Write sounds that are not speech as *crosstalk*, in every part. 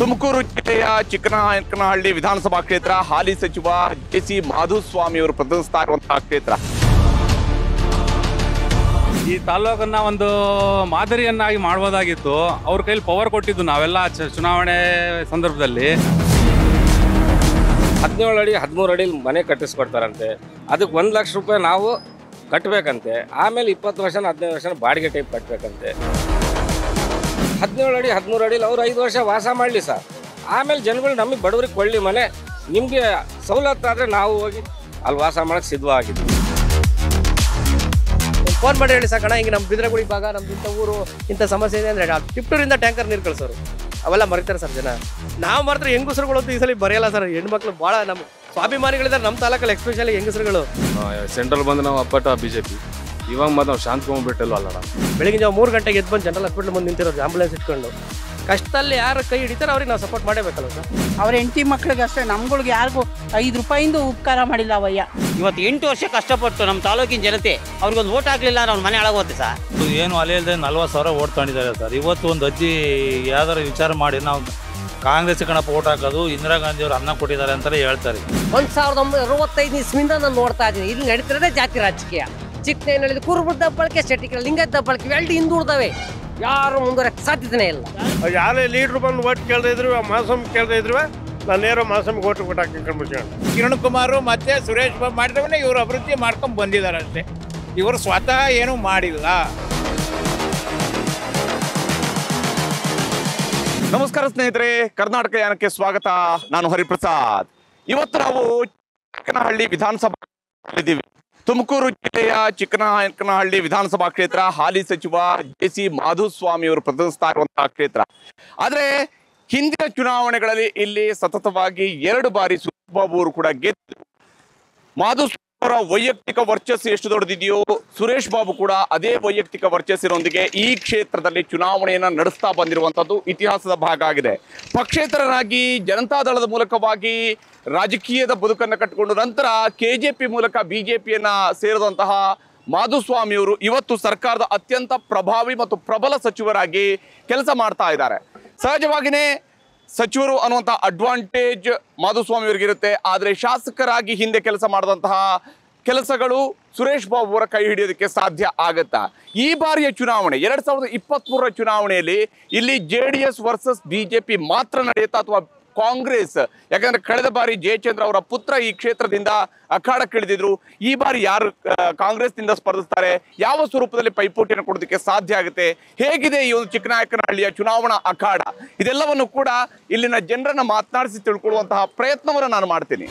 ತುಮಕೂರು ಜಿಲ್ಲೆಯ ಚಿಕ್ಕನಾಯಕನಹಳ್ಳಿ ವಿಧಾನಸಭಾ ಕ್ಷೇತ್ರ ಹಾಲಿ ಸಚಿವ ಸಿ ಮಾಧುಸ್ವಾಮಿ ಅವರು ಪ್ರತಿನಿಧಿಸ್ತಾ ಇರುವಂತಹ ಕ್ಷೇತ್ರ ಈ ತಾಲೂಕನ್ನ ಒಂದು ಮಾದರಿಯನ್ನಾಗಿ ಮಾಡ್ಬೋದಾಗಿತ್ತು ಅವ್ರ ಕೈಲಿ ಪವರ್ ಕೊಟ್ಟಿದ್ದು ನಾವೆಲ್ಲ ಚುನಾವಣೆ ಸಂದರ್ಭದಲ್ಲಿ ಹದಿನೇಳು ಅಡಿ ಹದಿಮೂರು ಅಡಿ ಮನೆ ಕಟ್ಟಿಸ್ಕೊಡ್ತಾರಂತೆ ಅದಕ್ಕೆ ಒಂದು ಲಕ್ಷ ರೂಪಾಯಿ ನಾವು ಕಟ್ಟಬೇಕಂತೆ ಆಮೇಲೆ ಇಪ್ಪತ್ತು ವರ್ಷ ಹದಿನೈದು ವರ್ಷ ಬಾಡಿಗೆ ಟೈಪ್ ಕಟ್ಟಬೇಕಂತೆ ಹದಿನೇಳು ಅಡಿ ಹದಿಮೂರು ಅಡಿಲಿ ಅವ್ರು ಐದು ವರ್ಷ ವಾಸ ಮಾಡಲಿ ಸರ್ ಆಮೇಲೆ ಜನಗಳು ನಮಗೆ ಬಡವ್ರಿಗೆ ಕೊಳ್ಳಿ ಮನೆ ನಿಮಗೆ ಆದರೆ ನಾವು ಹೋಗಿ ಅಲ್ಲಿ ವಾಸ ಮಾಡೋಕ್ಕೆ ಸಿದ್ಧವಾಗಿದ್ವಿ ಫೋನ್ ಮಾಡಿ ಹೇಳಿ ಕಣ ಹಿಂಗೆ ನಮ್ಮ ಬಿದ್ರಗುಡಿ ಭಾಗ ನಮ್ದು ಇಂಥ ಊರು ಇಂಥ ಸಮಸ್ಯೆ ಇದೆ ಅಂದರೆ ಟಿಪ್ಟೂರಿಂದ ಟ್ಯಾಂಕರ್ ನೀರು ಕಳಿಸೋರು ಅವೆಲ್ಲ ಮರಿತಾರೆ ಸರ್ ಜನ ನಾವು ಮಾತ್ರ ಹೆಂಗಸರುಗಳು ಈ ಸಲ ಬರೆಯಲ್ಲ ಸರ್ ಹೆಣ್ಮಕ್ಳು ಭಾಳ ನಮ್ಮ ಸ್ವಾಭಿಮಾನಿಗಳಿದ್ದಾರೆ ನಮ್ಮ ತಾಲೂಕಲ್ಲಿ ಎಕ್ಸ್ಪೆಷಲಿ ಹೆಂಗಸರುಗಳು ಸೆಂಟ್ರಲ್ ಬಂದು ನಾವು ಅಪ್ಪಟ ಬಿ ಜೆ ಪಿ ಇವಾಗ ಮತ್ತೆ ನಾವು ಶಾಂತ್ಕೊಂಡ್ಬಿಟ್ಟಿಲ್ವ ಅಲ್ಲ ಬೆಳಗ್ಗೆ ಮೂರು ಗಂಟೆಗೆ ಎದ್ದು ಬಂದು ಜನರಲ್ ಹಾಸ್ಪಿಟಲ್ ಮುಂದೆ ನಿಂತಿರೋದು ಆಂಬುಲೆನ್ಸ್ ಇಟ್ಕೊಂಡು ಕಷ್ಟದಲ್ಲಿ ಯಾರು ಕೈ ಹಿಡಿತಾರೆ ಅವ್ರಿಗೆ ನಾವು ಸಪೋರ್ಟ್ ಮಾಡಬೇಕಲ್ಲ ಸರ್ ಅವ್ರ ಹೆಂಡತಿ ಮಕ್ಕಳಿಗೆ ಅಷ್ಟೇ ನಮ್ಗಳಿಗೆ ಯಾರಿಗೂ ಐದು ರೂಪಾಯಿಂದ ಉಪಕಾರ ಮಾಡಿಲ್ಲ ಅವಯ್ಯ ಇವತ್ತು ಎಂಟು ವರ್ಷ ಕಷ್ಟಪಟ್ಟು ನಮ್ಮ ತಾಲೂಕಿನ ಜನತೆ ಅವ್ರಿಗೊಂದು ಓಟ್ ಹಾಕ್ಲಿಲ್ಲ ಅಂದ್ರೆ ಅವ್ನ ಮನೆ ಹಾಳಾಗೋತ್ತೆ ಸರ್ ಏನು ಅಲೆಯಲ್ಲದೆ ನಲ್ವತ್ತು ಸಾವಿರ ಓಟ್ ತಗೊಂಡಿದ್ದಾರೆ ಸರ್ ಇವತ್ತು ಒಂದು ಅಜ್ಜಿ ಯಾವ್ದಾರು ವಿಚಾರ ಮಾಡಿ ನಾವು ಕಾಂಗ್ರೆಸ್ ಕಣಪ್ಪ ಓಟ್ ಹಾಕೋದು ಇಂದಿರಾ ಗಾಂಧಿ ಅವರು ಅನ್ನ ಕೊಟ್ಟಿದ್ದಾರೆ ಅಂತಲೇ ಹೇಳ್ತಾರೆ ಒಂದು ಸಾವಿರದ ಒಂಬೈನೂರ ಅರವತ್ತೈದು ಇಸ್ವಿಂದ ನಾನು ನೋಡ್ತಾ ಇದ್ದೀನಿ ಇಲ್ಲಿ ನಡೀತಿರೋದೇ ಜಾತಿ ರಾಜಕೀಯ ಚಿಕ್ಕನಹಳ್ಳಿ ಕುರುಬ ದಬ್ಬಳಕೆ ಶೆಟ್ಟಿಕಲ್ ಲಿಂಗ ದಬ್ಬಳಕೆ ಎರಡು ಹಿಂದೆ ಯಾರು ಮುಂದುವರೆಯಕ್ಕೆ ಸಾಧ್ಯತೆನೇ ಇಲ್ಲ ಯಾರೇ ಲೀಡರ್ ಬಂದು ಓಟ್ ಕೇಳದೇ ಇದ್ರು ಮಾಸಮ್ ಕೇಳದೇ ಇದ್ರು ನಾನೇರೋ ಮಾಸಮ್ಗೆ ಓಟ್ ಕೊಟ್ಟಾಕ ಕಿರಣ್ ಕುಮಾರ್ ಮತ್ತೆ ಸುರೇಶ್ ಬಾಬು ಮಾಡಿದವನ್ನ ಇವರು ಅಭಿವೃದ್ಧಿ ಮಾಡ್ಕೊಂಡು ಬಂದಿದ್ದಾರೆ ಅಷ್ಟೇ ಇವರು ಸ್ವತಃ ಏನು ಮಾಡಿಲ್ಲ ನಮಸ್ಕಾರ ಸ್ನೇಹಿತರೆ ಕರ್ನಾಟಕ ಯಾನಕ್ಕೆ ಸ್ವಾಗತ ನಾನು ಹರಿಪ್ರಸಾದ್ ಇವತ್ತು ನಾವು ಚಿಕ್ಕನಹಳ್ಳಿ ವಿಧಾನಸಭಾ ಇದ್ದೀವಿ ತುಮಕೂರು ಜಿಲ್ಲೆಯ ಚಿಕ್ಕನಾಯಕನಹಳ್ಳಿ ವಿಧಾನಸಭಾ ಕ್ಷೇತ್ರ ಹಾಲಿ ಸಚಿವ ಜೆ ಸಿ ಮಾಧುಸ್ವಾಮಿ ಅವರು ಪ್ರತಿನಿಧಿಸ್ತಾ ಇರುವಂತಹ ಕ್ಷೇತ್ರ ಆದರೆ ಹಿಂದಿನ ಚುನಾವಣೆಗಳಲ್ಲಿ ಇಲ್ಲಿ ಸತತವಾಗಿ ಎರಡು ಬಾರಿ ಅವರು ಕೂಡ ಗೆದ್ದು ಮಾಧುಸ್ವಾಮಿ ಅವರ ವೈಯಕ್ತಿಕ ವರ್ಚಸ್ಸು ಎಷ್ಟು ದೊಡ್ಡದಿದೆಯೋ ಸುರೇಶ್ ಬಾಬು ಕೂಡ ಅದೇ ವೈಯಕ್ತಿಕ ವರ್ಚಸ್ಸಿನೊಂದಿಗೆ ಈ ಕ್ಷೇತ್ರದಲ್ಲಿ ಚುನಾವಣೆಯನ್ನು ನಡೆಸ್ತಾ ಬಂದಿರುವಂತದ್ದು ಇತಿಹಾಸದ ಭಾಗ ಆಗಿದೆ ಪಕ್ಷೇತರನಾಗಿ ಜನತಾದಳದ ಮೂಲಕವಾಗಿ ರಾಜಕೀಯದ ಬದುಕನ್ನು ಕಟ್ಟಿಕೊಂಡು ನಂತರ ಕೆ ಜೆ ಪಿ ಮೂಲಕ ಬಿ ಜೆ ಪಿಯನ್ನು ಸೇರಿದಂತಹ ಮಾಧುಸ್ವಾಮಿಯವರು ಇವತ್ತು ಸರ್ಕಾರದ ಅತ್ಯಂತ ಪ್ರಭಾವಿ ಮತ್ತು ಪ್ರಬಲ ಸಚಿವರಾಗಿ ಕೆಲಸ ಮಾಡ್ತಾ ಇದ್ದಾರೆ ಸಹಜವಾಗಿಯೇ ಸಚಿವರು ಅನ್ನುವಂಥ ಅಡ್ವಾಂಟೇಜ್ ಮಾಧುಸ್ವಾಮಿಯವರಿಗಿರುತ್ತೆ ಆದರೆ ಶಾಸಕರಾಗಿ ಹಿಂದೆ ಕೆಲಸ ಮಾಡಿದಂತಹ ಕೆಲಸಗಳು ಸುರೇಶ್ ಬಾಬು ಅವರ ಕೈ ಹಿಡಿಯೋದಕ್ಕೆ ಸಾಧ್ಯ ಆಗುತ್ತಾ ಈ ಬಾರಿಯ ಚುನಾವಣೆ ಎರಡು ಸಾವಿರದ ಇಪ್ಪತ್ತ್ಮೂರರ ಚುನಾವಣೆಯಲ್ಲಿ ಇಲ್ಲಿ J D S versus B J P ಮಾತ್ರ ನಡೆಯುತ್ತಾ ಅಥವಾ ಕಾಂಗ್ರೆಸ್ ಯಾಕಂದ್ರೆ ಕಳೆದ ಬಾರಿ ಜಯಚಂದ್ರ ಅವರ ಪುತ್ರ ಈ ಕ್ಷೇತ್ರದಿಂದ ಅಖಾಡಕ್ಕಿಳಿದಿದ್ರು ಈ ಬಾರಿ ಯಾರು ಕಾಂಗ್ರೆಸ್ನಿಂದ ಸ್ಪರ್ಧಿಸ್ತಾರೆ ಯಾವ ಸ್ವರೂಪದಲ್ಲಿ ಪೈಪೋಟಿಯನ್ನು ಕೊಡೋದಕ್ಕೆ ಸಾಧ್ಯ ಆಗುತ್ತೆ ಹೇಗಿದೆ ಈ ಒಂದು ಚಿಕ್ಕನಾಯಕನಹಳ್ಳಿಯ ಚುನಾವಣಾ ಅಖಾಡ ಇದೆಲ್ಲವನ್ನು ಕೂಡ ಇಲ್ಲಿನ ಜನರನ್ನು ಮಾತನಾಡಿಸಿ ತಿಳ್ಕೊಳ್ಳುವಂತಹ ಪ್ರಯತ್ನವನ್ನು ನಾನು ಮಾಡ್ತೀನಿ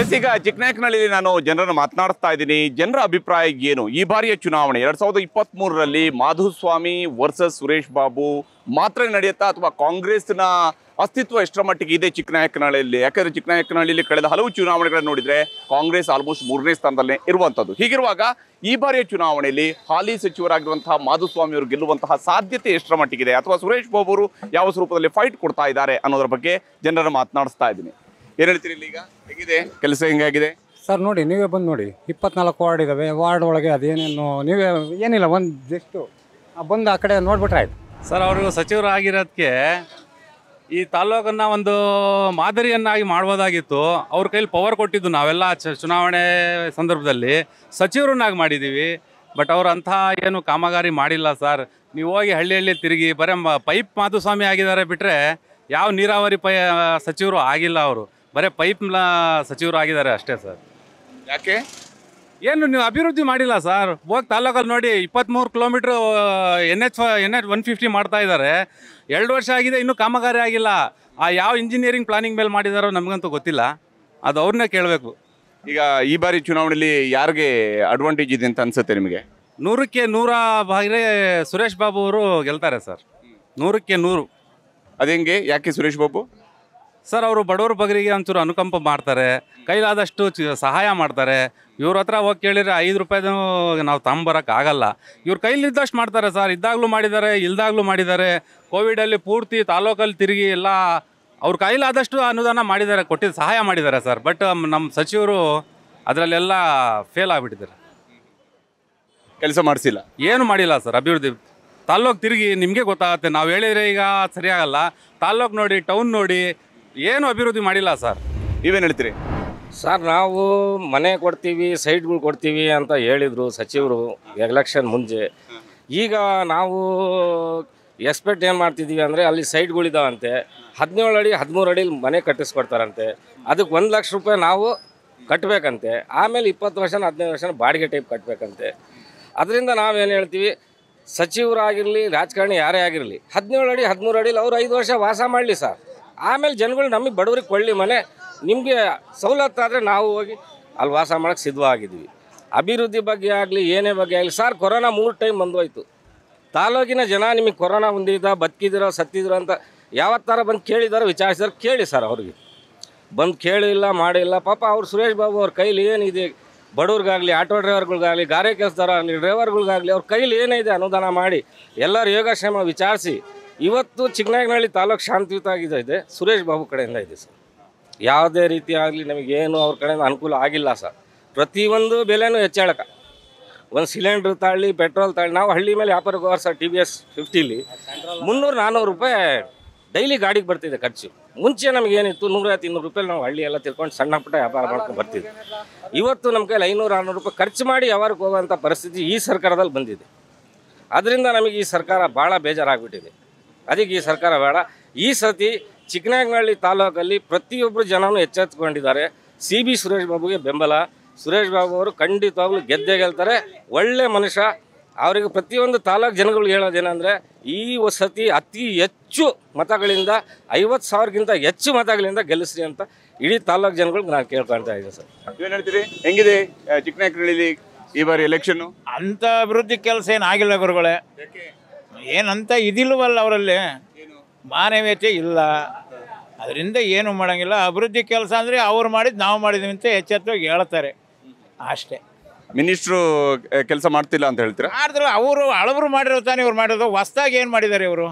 ಎಸ್ ಈಗ ಚಿಕ್ಕನಾಯಕನಹಳ್ಳಿ ನಾನು ಜನರನ್ನು ಮಾತನಾಡಿಸ್ತಾ ಇದ್ದೀನಿ ಜನರ ಅಭಿಪ್ರಾಯ ಏನು ಈ ಬಾರಿಯ ಚುನಾವಣೆ ಎರಡು ಸಾವಿರದ ಇಪ್ಪತ್ತ್ ಮೂರರಲ್ಲಿ ಮಾಧುಸ್ವಾಮಿ ವರ್ಸಸ್ ಸುರೇಶ್ ಬಾಬು ಮಾತ್ರ ನಡೆಯುತ್ತಾ ಅಥವಾ ಕಾಂಗ್ರೆಸ್ನ ಅಸ್ತಿತ್ವ ಎಷ್ಟರ ಮಟ್ಟಿಗೆ ಇದೆ ಚಿಕ್ಕನಾಯಕನಹಳ್ಳಿಯಲ್ಲಿ ಯಾಕಂದರೆ ಚಿಕ್ಕನಾಯಕನಹಳ್ಳಿಯಲ್ಲಿ ಕಳೆದ ಹಲವು ಚುನಾವಣೆಗಳನ್ನು ನೋಡಿದರೆ ಕಾಂಗ್ರೆಸ್ ಆಲ್ಮೋಸ್ಟ್ ಮೂರನೇ ಸ್ಥಾನದಲ್ಲೇ ಇರುವಂಥದ್ದು ಹೀಗಿರುವಾಗ ಈ ಬಾರಿಯ ಚುನಾವಣೆಯಲ್ಲಿ ಹಾಲಿ ಸಚಿವರಾಗಿರುವಂತಹ ಮಾಧುಸ್ವಾಮಿ ಅವರು ಗೆಲ್ಲುವಂತಹ ಸಾಧ್ಯತೆ ಎಷ್ಟರ ಇದೆ ಅಥವಾ ಸುರೇಶ್ ಬಾಬು ಅವರು ಯಾವ ಸ್ವರೂಪದಲ್ಲಿ ಫೈಟ್ ಕೊಡ್ತಾ ಇದ್ದಾರೆ ಅನ್ನೋದ್ರ ಬಗ್ಗೆ ಜನರನ್ನು ಮಾತನಾಡಿಸ್ತಾ ಇದ್ದೀನಿ ಏನ್ ಹೇಳ್ತೀರಿ ಇಲ್ಲಿ ಈಗ ಹೇಗಿದೆ ಕೆಲಸ ಹೆಂಗಾಗಿದೆ ಸರ್ ನೋಡಿ ನೀವೇ ಬಂದು ನೋಡಿ ಇಪ್ಪತ್ನಾಲ್ಕು ವಾರ್ಡ್ ಇದಾವೆ ವಾರ್ಡ್ ಒಳಗೆ ಅದೇನೇನು ನೀವೇ ಏನಿಲ್ಲ ಒಂದು ಜಸ್ಟು ಬಂದು ಆ ಕಡೆ ನೋಡ್ಬಿಟ್ರೆ ಆಯ್ತು ಸರ್ ಅವರು ಸಚಿವರು ಆಗಿರೋದಕ್ಕೆ ಈ ತಾಲ್ಲೂಕನ್ನು ಒಂದು ಮಾದರಿಯನ್ನಾಗಿ ಮಾಡ್ಬೋದಾಗಿತ್ತು ಅವ್ರ ಕೈಲಿ ಪವರ್ ಕೊಟ್ಟಿದ್ದು ನಾವೆಲ್ಲ ಚುನಾವಣೆ ಸಂದರ್ಭದಲ್ಲಿ ಸಚಿವರನ್ನಾಗಿ ಮಾಡಿದ್ದೀವಿ ಬಟ್ ಅವ್ರು ಅಂಥ ಏನು ಕಾಮಗಾರಿ ಮಾಡಿಲ್ಲ ಸರ್ ನೀವು ಹೋಗಿ ಹಳ್ಳಿ ಹಳ್ಳಿ ತಿರುಗಿ ಬರೀ ಪೈಪ್ ಮಾಧುಸ್ವಾಮಿ ಆಗಿದ್ದಾರೆ ಬಿಟ್ಟರೆ ಯಾವ ನೀರಾವರಿ ಪೈ ಸಚಿವರು ಆಗಿಲ್ಲ ಅವರು ಬರೀ ಸಚಿವರು ಆಗಿದ್ದಾರೆ ಅಷ್ಟೇ ಸರ್ ಯಾಕೆ ಏನು ನೀವು ಅಭಿವೃದ್ಧಿ ಮಾಡಿಲ್ಲ ಸರ್ ಹೋಗಿ ತಾಲೂಕಲ್ಲಿ ನೋಡಿ ಇಪ್ಪತ್ತ್ಮೂರು kilometre N H N H one fifty ಮಾಡ್ತಾ ಇದ್ದಾರೆ ಎರಡು ವರ್ಷ ಆಗಿದೆ ಇನ್ನೂ ಕಾಮಗಾರಿ ಆಗಿಲ್ಲ ಆ ಯಾವ ಇಂಜಿನಿಯರಿಂಗ್ ಪ್ಲಾನಿಂಗ್ ಮೇಲೆ ಮಾಡಿದಾರೋ ನಮಗಂತೂ ಗೊತ್ತಿಲ್ಲ ಅದು ಅವ್ರನ್ನೇ ಕೇಳಬೇಕು ಈಗ ಈ ಬಾರಿ ಚುನಾವಣೆಯಲ್ಲಿ ಯಾರಿಗೆ ಅಡ್ವಾಂಟೇಜ್ ಇದೆ ಅಂತ ಅನಿಸುತ್ತೆ ನಿಮಗೆ ನೂರಕ್ಕೆ ನೂರ ಬಾಗಿಲೆ ಸುರೇಶ್ ಬಾಬು ಅವರು ಗೆಲ್ತಾರೆ ಸರ್ ನೂರಕ್ಕೆ ನೂರು ಅದು ಹೆಂಗೆ ಯಾಕೆ ಸುರೇಶ್ ಬಾಬು ಸರ್ ಅವರು ಬಡವ್ರ ಬಗರಿಗೆ ಒಂಚೂರು ಅನುಕಂಪ ಮಾಡ್ತಾರೆ ಕೈಲಾದಷ್ಟು ಸಹಾಯ ಮಾಡ್ತಾರೆ ಇವ್ರ ಹತ್ರ ಹೋಗಿ ಕೇಳಿದರೆ ಐದು ರೂಪಾಯಿದು ನಾವು ತಗೊಂಬರೋಕ್ಕಾಗಲ್ಲ ಇವ್ರ ಕೈಲಿದ್ದಷ್ಟು ಮಾಡ್ತಾರೆ ಸರ್ ಇದ್ದಾಗಲೂ ಮಾಡಿದ್ದಾರೆ ಇಲ್ದಾಗಲೂ ಮಾಡಿದ್ದಾರೆ ಕೋವಿಡಲ್ಲಿ ಪೂರ್ತಿ ತಾಲೂಕಲ್ಲಿ ತಿರುಗಿ ಎಲ್ಲ ಅವ್ರ ಕೈಲಾದಷ್ಟು ಅನುದಾನ ಮಾಡಿದ್ದಾರೆ ಕೊಟ್ಟಿದ್ದು ಸಹಾಯ ಮಾಡಿದ್ದಾರೆ ಸರ್ ಬಟ್ ನಮ್ಮ ಸಚಿವರು ಅದರಲ್ಲೆಲ್ಲ ಫೇಲ್ ಆಗಿಬಿಟ್ಟಿದ್ದಾರೆ ಕೆಲಸ ಮಾಡಿಸಿಲ್ಲ ಏನು ಮಾಡಿಲ್ಲ ಸರ್ ಅಭಿವೃದ್ಧಿ ತಾಲ್ಲೂಕು ತಿರುಗಿ ನಿಮಗೆ ಗೊತ್ತಾಗುತ್ತೆ ನಾವು ಹೇಳಿದರೆ ಈಗ ಸರಿಯಾಗಲ್ಲ ತಾಲ್ಲೂಕು ನೋಡಿ ಟೌನ್ ನೋಡಿ ಏನು ಅಭಿವೃದ್ಧಿ ಮಾಡಿಲ್ಲ ಸರ್ ನೀವೇನು ಹೇಳ್ತೀರಿ ಸರ್ ನಾವು ಮನೆ ಕೊಡ್ತೀವಿ ಸೈಟ್ಗಳು ಕೊಡ್ತೀವಿ ಅಂತ ಹೇಳಿದರು ಸಚಿವರು ಎಲೆಕ್ಷನ್ ಮುಂಚೆ ಈಗ ನಾವು ಎಕ್ಸ್ಪೆಕ್ಟ್ ಏನು ಮಾಡ್ತಿದ್ದೀವಿ ಅಂದರೆ ಅಲ್ಲಿ ಸೈಟ್ಗಳಿದಾವಂತೆ ಹದಿನೇಳು ಅಡಿ ಹದಿಮೂರು ಅಡಿಲಿ ಮನೆ ಕಟ್ಟಿಸ್ಕೊಡ್ತಾರಂತೆ ಅದಕ್ಕೆ ಒಂದು ಲಕ್ಷ ರೂಪಾಯಿ ನಾವು ಕಟ್ಟಬೇಕಂತೆ ಆಮೇಲೆ ಇಪ್ಪತ್ತು ವರ್ಷ ಹದಿನೈದು ವರ್ಷ ಬಾಡಿಗೆ ಟೈಪ್ ಕಟ್ಟಬೇಕಂತೆ ಅದರಿಂದ ನಾವೇನು ಹೇಳ್ತೀವಿ ಸಚಿವರಾಗಿರಲಿ ರಾಜಕಾರಣಿ ಯಾರೇ ಆಗಿರಲಿ ಹದಿನೇಳು ಅಡಿ ಹದಿಮೂರು ಅಡಿಲಿ ಅವ್ರು ಐದು ವರ್ಷ ವಾಸ ಮಾಡಲಿ ಸರ್ ಆಮೇಲೆ ಜನಗಳು ನಮಗೆ ಬಡವರಿಗೆ ಕೊಳ್ಳಿ ಮನೆ ನಿಮಗೆ ಸವಲತ್ತು ಆದರೆ ನಾವು ಹೋಗಿ ಅಲ್ಲಿ ವಾಸ ಮಾಡೋಕ್ಕೆ ಸಿದ್ಧವಾಗಿದ್ವಿ ಅಭಿವೃದ್ಧಿ ಬಗ್ಗೆ ಆಗಲಿ ಏನೇ ಬಗ್ಗೆ ಆಗಲಿ ಸರ್ ಕೊರೋನಾ ಮೂರು ಟೈಮ್ ಬಂದೋಯ್ತು ತಾಲೂಕಿನ ಜನ ನಿಮಗೆ ಕೊರೋನಾ ಹೊಂದಿದ ಬದುಕಿದಿರೋ ಸತ್ತಿದ್ರು ಅಂತ ಯಾವತ್ತಾರ ಬಂದು ಕೇಳಿದಾರೋ ವಿಚಾರಿಸಿದಾರೋ ಕೇಳಿ ಸರ್ ಅವ್ರಿಗೆ ಬಂದು ಕೇಳಿಲ್ಲ ಮಾಡಿಲ್ಲ ಪಾಪ ಅವ್ರು ಸುರೇಶ್ ಬಾಬು ಅವ್ರ ಕೈಲಿ ಏನಿದೆ ಬಡವ್ರಿಗಾಗಲಿ ಆಟೋ ಡ್ರೈವರ್ಗಳಿಗಾಗಲಿ ಗಾರೆ ಕೆಲಸದವ್ರಾಗಲಿ ಡ್ರೈವರ್ಗಳಿಗಾಗಲಿ ಅವ್ರ ಕೈಲಿ ಇದೆ ಅನುದಾನ ಮಾಡಿ ಎಲ್ಲರೂ ಯೋಗಕ್ಷೇಮ ವಿಚಾರಿಸಿ ಇವತ್ತು ಚಿಕ್ಕನಾಗನಹಳ್ಳಿ ತಾಲೂಕು ಶಾಂತಿಯುತ ಆಗಿದೆ ಇದೆ ಸುರೇಶ್ ಬಾಬು ಕಡೆಯಿಂದ ಇದೆ ಸರ್ ಯಾವುದೇ ರೀತಿ ಆಗಲಿ ನಮಗೇನು ಅವ್ರ ಕಡೆಯಿಂದ ಅನುಕೂಲ ಆಗಿಲ್ಲ ಸರ್ ಪ್ರತಿಯೊಂದು ಬೆಲೆನೂ ಹೆಚ್ಚಳಕ ಒಂದು ಸಿಲಿಂಡ್ರ್ ತಾಳಿ ಪೆಟ್ರೋಲ್ ತಾಳಿ ನಾವು ಹಳ್ಳಿ ಮೇಲೆ ವ್ಯಾಪಾರ ಸರ್ ಟಿ ವಿ ಎಸ್ ಫಿಫ್ಟಿಲಿ ಮುನ್ನೂರು ನಾನ್ನೂರು ರೂಪಾಯಿ ಡೈಲಿ ಗಾಡಿಗೆ ಬರ್ತಿದೆ ಖರ್ಚು ಮುಂಚೆ ನಮಗೇನಿತ್ತು ಏನಿತ್ತು ನೂರೈವತ್ತು ಇನ್ನೂರು ರೂಪಾಯಿ ನಾವು ಹಳ್ಳಿ ಎಲ್ಲ ತಿಳ್ಕೊಂಡು ಸಣ್ಣ ಪುಟ್ಟ ವ್ಯಾಪಾರ ಮಾಡ್ಕೊಂಡು ಬರ್ತಿದ್ವಿ ಇವತ್ತು ನಮ್ಮ ಕೈಲಿ ಐನೂರು ಆರುನೂರು ರೂಪಾಯಿ ಖರ್ಚು ಮಾಡಿ ವ್ಯವಹಾರಕ್ಕೆ ಹೋಗುವಂಥ ಪರಿಸ್ಥಿತಿ ಈ ಸರ್ಕಾರದಲ್ಲಿ ಬಂದಿದೆ ಅದರಿಂದ ನಮಗೆ ಈ ಸರ್ಕಾರ ಭಾಳ ಬೇಜಾರಾಗ್ಬಿಟ್ಟಿದೆ ಅದಕ್ಕೆ ಈ ಸರ್ಕಾರ ಬೇಡ ಈ ಸತಿ ಚಿಕ್ಕನಾಗ್ನಹಳ್ಳಿ ತಾಲೂಕಲ್ಲಿ ಪ್ರತಿಯೊಬ್ಬರು ಜನನೂ ಎಚ್ಚೆತ್ತುಕೊಂಡಿದ್ದಾರೆ ಸಿ ಬಿ ಸುರೇಶ್ ಬಾಬುಗೆ ಬೆಂಬಲ ಸುರೇಶ್ ಬಾಬು ಅವರು ಖಂಡಿತವಾಗ್ಲೂ ಗೆದ್ದೆ ಗೆಲ್ತಾರೆ ಒಳ್ಳೆ ಮನುಷ್ಯ ಅವರಿಗೆ ಪ್ರತಿಯೊಂದು ತಾಲೂಕು ಜನಗಳಿಗೆ ಹೇಳೋದೇನೆಂದರೆ ಈ ವಸತಿ ಅತಿ ಹೆಚ್ಚು ಮತಗಳಿಂದ ಐವತ್ತು ಸಾವಿರಕ್ಕಿಂತ ಹೆಚ್ಚು ಮತಗಳಿಂದ ಗೆಲ್ಲಿಸ್ರಿ ಅಂತ ಇಡೀ ತಾಲೂಕು ಜನಗಳಿಗೆ ನಾನು ಕೇಳ್ಕೊಳ್ತಾ ಇದ್ದೀನಿ ಸರ್ ಏನು ಹೇಳ್ತೀರಿ ಹೆಂಗಿದೆ ಚಿಕ್ಕನಾಯಕನಹಳ್ಳಿ ಈ ಬಾರಿ ಎಲೆಕ್ಷನ್ನು ಅಂಥ ಅಭಿವೃದ್ಧಿ ಕೆಲಸ ಏನು ಆಗಿಲ್ಲ ಗುರುಗಳೇ ಏನಂತ ಇದಿಲ್ವಲ್ಲ ಅವರಲ್ಲಿ ಮಾನವೀಯತೆ ಇಲ್ಲ ಅದರಿಂದ ಏನು ಮಾಡೋಂಗಿಲ್ಲ ಅಭಿವೃದ್ಧಿ ಕೆಲಸ ಅಂದರೆ ಅವ್ರು ಮಾಡಿದ್ದು ನಾವು ಮಾಡಿದ್ವಿ ಅಂತ ಎಚ್ಚೆತ್ತವಾಗಿ ಹೇಳ್ತಾರೆ ಅಷ್ಟೇ ಮಿನಿಸ್ಟ್ರು ಕೆಲಸ ಮಾಡ್ತಿಲ್ಲ ಅಂತ ಹೇಳ್ತೀರ ಆದ್ರೆ ಅವರು ಅಳವರು ಮಾಡಿರೋ ತಾನೇ ಇವ್ರು ಮಾಡಿರೋದು ಹೊಸ್ದಾಗಿ ಏನು ಮಾಡಿದ್ದಾರೆ ಇವರು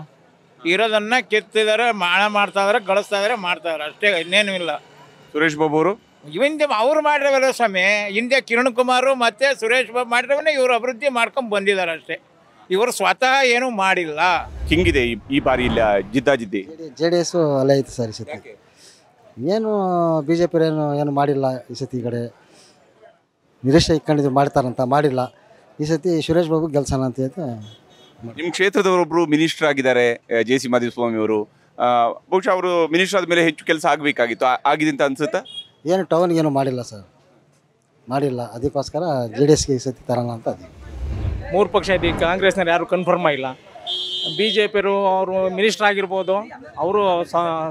ಇರೋದನ್ನು ಕೆತ್ತಿದ್ದಾರೆ ಮಾಡ ಮಾಡ್ತಾ ಇದಾರೆ ಗಳಿಸ್ತಾ ಇದಾರೆ ಅಷ್ಟೇ ಇನ್ನೇನು ಇಲ್ಲ ಸುರೇಶ್ ಬಾಬು ಅವರು ಇವಿಂದ ಅವ್ರು ಮಾಡಿರವಲ್ಲ ಸ್ವಾಮಿ ಹಿಂದೆ ಕಿರಣ್ ಕುಮಾರು ಮತ್ತು ಸುರೇಶ್ ಬಾಬು ಮಾಡಿರೋವನ್ನೇ ಇವರು ಅಭಿವೃದ್ಧಿ ಮಾಡ್ಕೊಂಡು ಬಂದಿದ್ದಾರೆ ಅಷ್ಟೇ ಇವರು ಸ್ವತಃ ಏನು ಮಾಡಿಲ್ಲ ಹಿಂಗಿದೆ ಈ- ಬಾರಿ ಇಲ್ಲ ಜಿದ್ದಾಜಿದ್ದಿ ಜೆ ಡಿ ಎಸ್ ಅಲ್ಲ ಐತೆ ಸರ್ ಈ ಸತಿ ಏನು ಬಿ ಜೆ ಏನು ಏನು ಮಾಡಿಲ್ಲ ಈ ಸತಿ ಈ ಕಡೆ ನಿರೀಕ್ಷೆ ಇಟ್ಕೊಂಡಿದ್ರು ಮಾಡ್ತಾರಂತ ಮಾಡಿಲ್ಲ ಈ ಸತಿ ಸುರೇಶ್ ಬಾಬು ಗೆಲ್ಸೋಣ ಅಂತ ಹೇಳ್ತಾ ನಿಮ್ಮ ಕ್ಷೇತ್ರದವರೊಬ್ಬರು ಮಿನಿಸ್ಟರ್ ಆಗಿದ್ದಾರೆ ಜೆ ಸಿ ಮಾಧುಸ್ವಾಮಿ ಅವರು ಬಹುಶಃ ಅವರು ಮಿನಿಸ್ಟರ್ ಮೇಲೆ ಹೆಚ್ಚು ಕೆಲಸ ಆಗಬೇಕಾಗಿತ್ತು ಆಗಿದೆ ಅಂತ ಅನ್ಸುತ್ತಾ ಏನು ಟೌನ್ಗೇನು ಮಾಡಿಲ್ಲ ಸರ್ ಮಾಡಿಲ್ಲ ಅದಕ್ಕೋಸ್ಕರ ಜೆ ಡಿ ಎಸ್ಗೆ ಈ ಸತಿ ತರೋಣ ಅಂತ ಅದು ಮೂರು ಪಕ್ಷ ಇದೆ ಕಾಂಗ್ರೆಸ್ನವ್ರು ಯಾರು ಕನ್ಫರ್ಮ್ ಆಗಿಲ್ಲ ಬಿ ಜೆ ಪಿಯರು ಅವರು ಮಿನಿಸ್ಟ್ರ್ ಆಗಿರ್ಬೋದು ಅವರು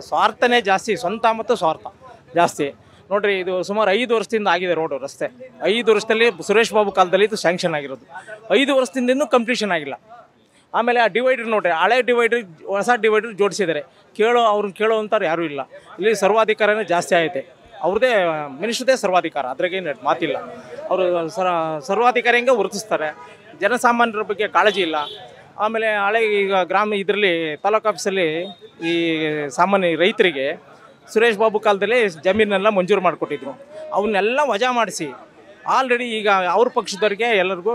ಸ್ವಾರ್ಥನೇ ಜಾಸ್ತಿ ಸ್ವಂತ ಮತ್ತು ಸ್ವಾರ್ಥ ಜಾಸ್ತಿ ನೋಡಿರಿ ಇದು ಸುಮಾರು ಐದು ವರ್ಷದಿಂದ ಆಗಿದೆ ರೋಡು ರಸ್ತೆ ಐದು ವರ್ಷದಲ್ಲಿ ಸುರೇಶ್ ಬಾಬು ಕಾಲದಲ್ಲಿ ಇದು ಸ್ಯಾಂಕ್ಷನ್ ಆಗಿರೋದು ಐದು ವರ್ಷದಿಂದ ಇನ್ನೂ ಕಂಪ್ಲೀಷನ್ ಆಗಿಲ್ಲ ಆಮೇಲೆ ಆ ಡಿವೈಡರ್ ನೋಡಿರಿ ಹಳೆ ಡಿವೈಡರ್ ಹೊಸ ಡಿವೈಡರ್ ಜೋಡಿಸಿದ್ದಾರೆ ಕೇಳೋ ಅವ್ರನ್ನ ಕೇಳೋವಂಥವ್ರು ಯಾರೂ ಇಲ್ಲ ಇಲ್ಲಿ ಸರ್ವಾಧಿಕಾರನೇ ಜಾಸ್ತಿ ಆಯಿತೆ ಅವ್ರದೇ ಮಿನಿಸ್ಟ್ರದೇ ಸರ್ವಾಧಿಕಾರ ಅದ್ರಾಗೇನು ಮಾತಿಲ್ಲ ಅವರು ಸರ್ವಾಧಿಕಾರ ಸರ್ವಾಧಿಕಾರಿ ಹೆಂಗೆ ವರ್ತಿಸ್ತಾರೆ ಜನಸಾಮಾನ್ಯರ ಬಗ್ಗೆ ಕಾಳಜಿ ಇಲ್ಲ ಆಮೇಲೆ ಹಳೆ ಈಗ ಗ್ರಾಮ ಇದರಲ್ಲಿ ತಾಲೂಕು ಆಫೀಸಲ್ಲಿ ಈ ಸಾಮಾನ್ಯ ರೈತರಿಗೆ ಸುರೇಶ್ ಬಾಬು ಕಾಲದಲ್ಲಿ ಜಮೀನೆಲ್ಲ ಮಂಜೂರು ಮಾಡಿಕೊಟ್ಟಿದ್ರು ಅವನ್ನೆಲ್ಲ ವಜಾ ಮಾಡಿಸಿ ಆಲ್ರೆಡಿ ಈಗ ಅವ್ರ ಪಕ್ಷದವ್ರಿಗೆ ಎಲ್ಲರಿಗೂ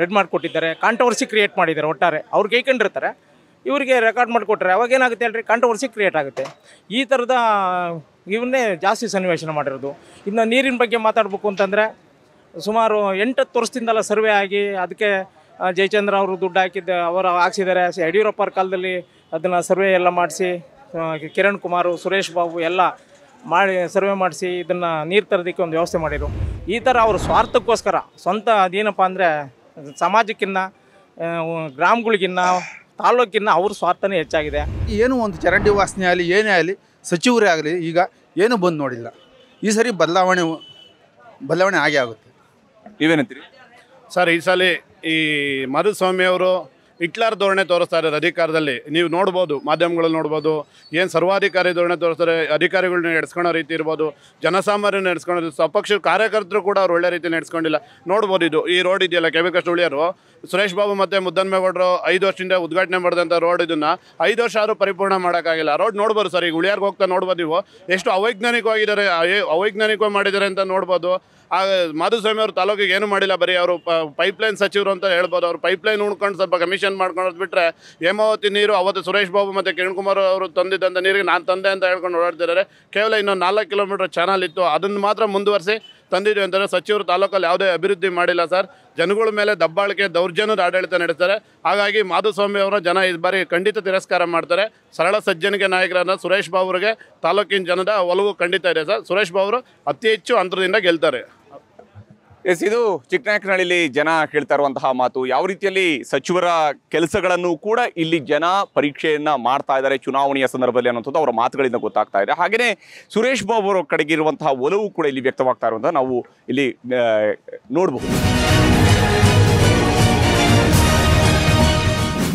ರೆಡ್ ಮಾಡಿಕೊಟ್ಟಿದ್ದಾರೆ ಕಾಂಟ್ರವರ್ಸಿ ಕ್ರಿಯೇಟ್ ಮಾಡಿದ್ದಾರೆ ಒಟ್ಟಾರೆ ಅವ್ರು ಕೈಕೊಂಡಿರ್ತಾರೆ ಇವರಿಗೆ ರೆಕಾರ್ಡ್ ಮಾಡಿಕೊಟ್ರೆ ಅವಾಗೇನಾಗುತ್ತೆ ಹೇಳ್ರಿ ಕಾಂಟ್ರವರ್ಸಿ ಕ್ರಿಯೇಟ್ ಆಗುತ್ತೆ ಈ ಥರದ ಇವನ್ನೇ ಜಾಸ್ತಿ ಸನ್ನಿವೇಶನ ಮಾಡಿರೋದು ಇನ್ನು ನೀರಿನ ಬಗ್ಗೆ ಮಾತಾಡಬೇಕು ಅಂತಂದರೆ ಸುಮಾರು ಎಂಟತ್ತು ವರ್ಷದಿಂದಲ್ಲ ಸರ್ವೆ ಆಗಿ ಅದಕ್ಕೆ ಜಯಚಂದ್ರ ಅವರು ದುಡ್ಡು ಹಾಕಿದ್ದೆ ಅವರು ಹಾಕ್ಸಿದ್ದಾರೆ ಯಡಿಯೂರಪ್ಪರ ಕಾಲದಲ್ಲಿ ಅದನ್ನು ಸರ್ವೆ ಎಲ್ಲ ಮಾಡಿಸಿ ಕಿರಣ್ ಕುಮಾರು ಸುರೇಶ್ ಬಾಬು ಎಲ್ಲ ಮಾಡಿ ಸರ್ವೆ ಮಾಡಿಸಿ ಇದನ್ನು ನೀರು ತರೋದಕ್ಕೆ ಒಂದು ವ್ಯವಸ್ಥೆ ಮಾಡಿದರು ಈ ಥರ ಅವರು ಸ್ವಾರ್ಥಕ್ಕೋಸ್ಕರ ಸ್ವಂತ ಅದೇನಪ್ಪ ಅಂದರೆ ಸಮಾಜಕ್ಕಿನ್ನ ಗ್ರಾಮಗಳಿಗಿನ್ನ ತಾಲೂಕಿನ್ನ ಅವ್ರ ಸ್ವಾರ್ಥನೇ ಹೆಚ್ಚಾಗಿದೆ ಏನು ಒಂದು ಚರಂಡಿ ವಾಸನೆ ಆಗಲಿ ಏನೇ ಆಗಲಿ ಸಚಿವರೇ ಆಗಲಿ ಈಗ ಏನು ಬಂದು ನೋಡಿಲ್ಲ ಈ ಸರಿ ಬದಲಾವಣೆ ಬದಲಾವಣೆ ಆಗೇ ಆಗುತ್ತೆ ನೀವೇನಂತೀರಿ ಸರ್ ಈ ಸಲ ಈ ಅವರು ಹಿಟ್ಲರ್ ಧೋರಣೆ ತೋರಿಸ್ತಾ ಅಧಿಕಾರದಲ್ಲಿ ನೀವು ನೋಡ್ಬೋದು ಮಾಧ್ಯಮಗಳಲ್ಲಿ ನೋಡ್ಬೋದು ಏನು ಸರ್ವಾಧಿಕಾರಿ ಧೋರಣೆ ತೋರಿಸ್ತಾರೆ ಅಧಿಕಾರಿಗಳನ್ನ ನಡೆಸ್ಕೊಳ್ಳೋ ರೀತಿ ಇರ್ಬೋದು ಜನಸಾಮಾನ್ಯ ನಡೆಸ್ಕೊಂಡು ಸ್ವಪಕ್ಷ ಕಾರ್ಯಕರ್ತರು ಕೂಡ ಅವ್ರು ಒಳ್ಳೆ ರೀತಿ ನಡೆಸ್ಕೊಂಡಿಲ್ಲ ನೋಡ್ಬೋದು ಇದು ಈ ರೋಡ್ ಇದೆಯಲ್ಲ ಕೆ ಬಿ ಉಳಿಯರು ಸುರೇಶ್ ಬಾಬು ಮತ್ತು ಮುದ್ದನ್ಮೇಗೌಡರು ಐದು ವರ್ಷದಿಂದ ಉದ್ಘಾಟನೆ ಮಾಡಿದಂಥ ರೋಡ್ ಇದನ್ನು ಐದು ವರ್ಷ ಆದರೂ ಪರಿಪೂರ್ಣ ಮಾಡೋಕ್ಕಾಗಿಲ್ಲ ರೋಡ್ ನೋಡ್ಬೋದು ಸರ್ ಈಗ ಉಳಿಯಾರ್ಗೆ ಹೋಗ್ತಾ ನೋಡ್ಬೋದು ನೀವು ಎಷ್ಟು ಅವೈಜ್ಞಾನಿಕವಾಗಿದ್ದಾರೆ ಅವೈಜ್ಞಾನಿಕವಾಗಿ ಮಾಡಿದ್ದಾರೆ ಅಂತ ನೋಡ್ಬೋದು ಆ ಮಾಧುಸ್ವಾಮಿ ಅವರು ತಾಲೂಕಿಗೆ ಏನು ಮಾಡಿಲ್ಲ ಬರೀ ಅವರು ಪೈಪ್ಲೈನ್ ಸಚಿವರು ಅಂತ ಹೇಳ್ಬೋದು ಅವರು ಪೈಪ್ಲೈನ್ ಉಣ್ಕೊಂಡು ಸ್ವಲ್ಪ ಕಮಿಷನ್ ಮಾಡ್ಕೊಂಡು ಬಿಟ್ಟರೆ ಹೇಮಾವತಿ ನೀರು ಅವತ್ತು ಸುರೇಶ್ ಬಾಬು ಮತ್ತು ಕಿರಣ್ ಅವರು ತಂದಿದ್ದಂಥ ನೀರಿಗೆ ನಾನು ತಂದೆ ಅಂತ ಹೇಳ್ಕೊಂಡು ಓಡಾಡ್ತಿದ್ದಾರೆ ಕೇವಲ ಇನ್ನೊಂದು ನಾಲ್ಕು ಕಿಲೋಮೀಟರ್ ಚಾನಲ್ ಇತ್ತು ಅದನ್ನು ಮಾತ್ರ ಮುಂದುವರಿಸಿ ತಂದಿದ್ದೀವಿ ಅಂತಂದರೆ ಸಚಿವರು ತಾಲೂಕಲ್ಲಿ ಯಾವುದೇ ಅಭಿವೃದ್ಧಿ ಮಾಡಿಲ್ಲ ಸರ್ ಜನಗಳ ಮೇಲೆ ದಬ್ಬಾಳಿಕೆ ದೌರ್ಜನ್ಯದ ಆಡಳಿತ ನಡೆಸ್ತಾರೆ ಹಾಗಾಗಿ ಮಾಧುಸ್ವಾಮಿ ಅವರ ಜನ ಈ ಬಾರಿ ಖಂಡಿತ ತಿರಸ್ಕಾರ ಮಾಡ್ತಾರೆ ಸರಳ ಸಜ್ಜನಿಕೆ ನಾಯಕರನ್ನು ಸುರೇಶ್ ಬಾಬುರಿಗೆ ತಾಲೂಕಿನ ಜನದ ಒಲವು ಖಂಡಿತ ಇದೆ ಸರ್ ಸುರೇಶ್ ಬಾಬುರು ಅತಿ ಹೆಚ್ಚು ಅಂತರದಿಂದ ಗೆಲ್ತಾರೆ ಎಸ್ ಇದು ಚಿಕ್ಕನಾಯಕನಹಳ್ಳಿಲಿ ಜನ ಹೇಳ್ತಾ ಇರುವಂತಹ ಮಾತು ಯಾವ ರೀತಿಯಲ್ಲಿ ಸಚಿವರ ಕೆಲಸಗಳನ್ನು ಕೂಡ ಇಲ್ಲಿ ಜನ ಪರೀಕ್ಷೆಯನ್ನು ಮಾಡ್ತಾ ಇದ್ದಾರೆ ಚುನಾವಣೆಯ ಸಂದರ್ಭದಲ್ಲಿ ಅನ್ನೋಂಥದ್ದು ಅವರ ಮಾತುಗಳಿಂದ ಗೊತ್ತಾಗ್ತಾ ಇದೆ ಹಾಗೆಯೇ ಸುರೇಶ್ ಬಾಬು ಅವರ ಕಡೆಗಿರುವಂತಹ ಒಲವು ಕೂಡ ಇಲ್ಲಿ ವ್ಯಕ್ತವಾಗ್ತಾ ಇರುವಂತಹ ನಾವು ಇಲ್ಲಿ ನೋಡಬಹುದು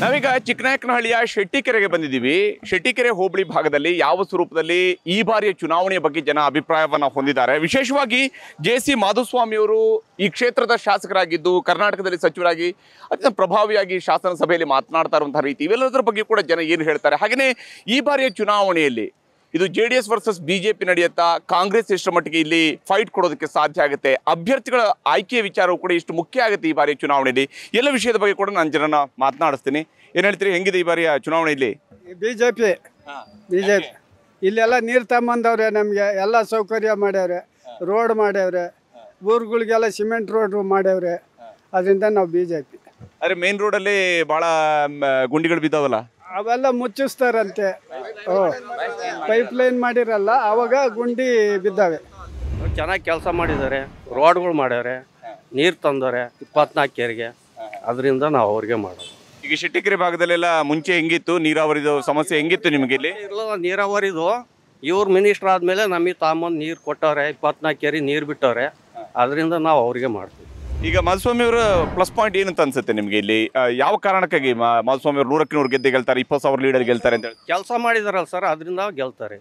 ನಾವೀಗ ಚಿಕ್ಕನಾಯಕನಹಳ್ಳಿಯ ಶೆಟ್ಟಿಕೆರೆಗೆ ಬಂದಿದ್ದೀವಿ ಶೆಟ್ಟಿಕೆರೆ ಹೋಬಳಿ ಭಾಗದಲ್ಲಿ ಯಾವ ಸ್ವರೂಪದಲ್ಲಿ ಈ ಬಾರಿಯ ಚುನಾವಣೆಯ ಬಗ್ಗೆ ಜನ ಅಭಿಪ್ರಾಯವನ್ನು ಹೊಂದಿದ್ದಾರೆ ವಿಶೇಷವಾಗಿ ಜೆ ಸಿ ಮಾಧುಸ್ವಾಮಿಯವರು ಈ ಕ್ಷೇತ್ರದ ಶಾಸಕರಾಗಿದ್ದು ಕರ್ನಾಟಕದಲ್ಲಿ ಸಚಿವರಾಗಿ ಅತ್ಯಂತ ಪ್ರಭಾವಿಯಾಗಿ ಶಾಸನ ಸಭೆಯಲ್ಲಿ ಮಾತನಾಡ್ತಾ ಇರುವಂತಹ ರೀತಿ ಇವೆಲ್ಲದರ ಬಗ್ಗೆ ಕೂಡ ಜನ ಏನು ಹೇಳ್ತಾರೆ ಹಾಗೆಯೇ ಈ ಬಾರಿಯ ಚುನಾವಣೆಯಲ್ಲಿ ಇದು J D S versus BJP ನಡೆಯುತ್ತಾ ಕಾಂಗ್ರೆಸ್ ಎಷ್ಟರ ಮಟ್ಟಿಗೆ ಇಲ್ಲಿ ಫೈಟ್ ಕೊಡೋದಕ್ಕೆ ಸಾಧ್ಯ ಆಗುತ್ತೆ ಅಭ್ಯರ್ಥಿಗಳ ಆಯ್ಕೆಯ ವಿಚಾರವು ಕೂಡ ಇಷ್ಟು ಮುಖ್ಯ ಆಗುತ್ತೆ ಈ ಬಾರಿಯ ಚುನಾವಣೆಯಲ್ಲಿ ಎಲ್ಲ ವಿಷಯದ ಬಗ್ಗೆ ಕೂಡ ನಾನು ಜನನ ಮಾತನಾಡಿಸ್ತೀನಿ ಏನು ಹೇಳ್ತೀರಿ ಹೆಂಗಿದೆ ಈ ಬಾರಿಯ ಚುನಾವಣೆಯಲ್ಲಿ ಬಿಜೆಪಿ ಬಿಜೆಪಿ ಇಲ್ಲೆಲ್ಲ ನೀರು ತಗೊಂಬಂದವ್ರೆ ನಮಗೆ ಎಲ್ಲ ಸೌಕರ್ಯ ಮಾಡ್ಯಾವ್ರೆ ರೋಡ್ ಮಾಡ್ಯಾವ್ರೆ ಊರುಗಳಿಗೆಲ್ಲ ಸಿಮೆಂಟ್ ರೋಡ್ ಮಾಡ್ಯಾವ್ರೆ ಅದರಿಂದ ನಾವು ಬಿ ಜೆ ಪಿ ರೋಡ್ ಅಲ್ಲಿ ರೋಡಲ್ಲಿ ಭಾಳ ಗುಂಡಿಗಳು ಬಿದ್ದಾವಲ್ಲ ಅವೆಲ್ಲ ಮುಚ್ಚಿಸ್ತಾರಂತೆ ಪೈಪ್ ಲೈನ್ ಮಾಡಿರಲ್ಲ ಅವಾಗ ಗುಂಡಿ ಬಿದ್ದಾವೆ ಚೆನ್ನಾಗಿ ಕೆಲಸ ಮಾಡಿದ್ದಾರೆ ರೋಡ್ಗಳು ಮಾಡ್ಯಾರೆ ನೀರು ತಂದವರೆ ಇಪ್ಪತ್ನಾಲ್ಕು ಕೆರಿಗೆ ಅದರಿಂದ ನಾವು ಅವ್ರಿಗೆ ಮಾಡೋದು ಈಗ ಶಿಟ್ಟಿಕೆರೆ ಭಾಗದಲ್ಲೆಲ್ಲ ಮುಂಚೆ ಹೆಂಗಿತ್ತು ನೀರಾವರಿದು ಸಮಸ್ಯೆ ಹೆಂಗಿತ್ತು ನಿಮ್ಗೆ ಇಲ್ಲಿ ಇಲ್ಲ ನೀರಾವರಿದು ಇವ್ರು ಮಿನಿಸ್ಟರ್ ಆದಮೇಲೆ ನಮಗೆ ತಾಮಂದು ನೀರು ಕೊಟ್ಟವ್ರೆ ಇಪ್ಪತ್ನಾಲ್ಕು ಕೆರೆ ನೀರು ಬಿಟ್ಟವ್ರೆ ಅದರಿಂದ ನಾವು ಅವ್ರಿಗೆ ಮಾಡ್ತೀವಿ ಈಗ ಮಾಧುಸ್ವಾಮಿ ಅವರ ಪ್ಲಸ್ ಪಾಯಿಂಟ್ ಏನಂತ ಅನ್ಸುತ್ತೆ ನಿಮಗೆ ಇಲ್ಲಿ ಯಾವ ಕಾರಣಕ್ಕಾಗಿ ಮಾಧುಸ್ವಾಮಿ ಅವರು ನೂರಕ್ಕೆ ನೂರು ಗೆದ್ದೆ ಗೆಲ್ತಾರೆ ಇಪ್ಪತ್ತು ಸಾವಿರ ಲೀಡರ್ ಗೆಲ್ತಾರೆ ಅಂತ ಹೇಳಿ ಕೆಲಸ ಮಾಡಿದಾರಲ್ಲ ಸರ್ ಅದರಿಂದ ಗೆಲ್ತಾರೆ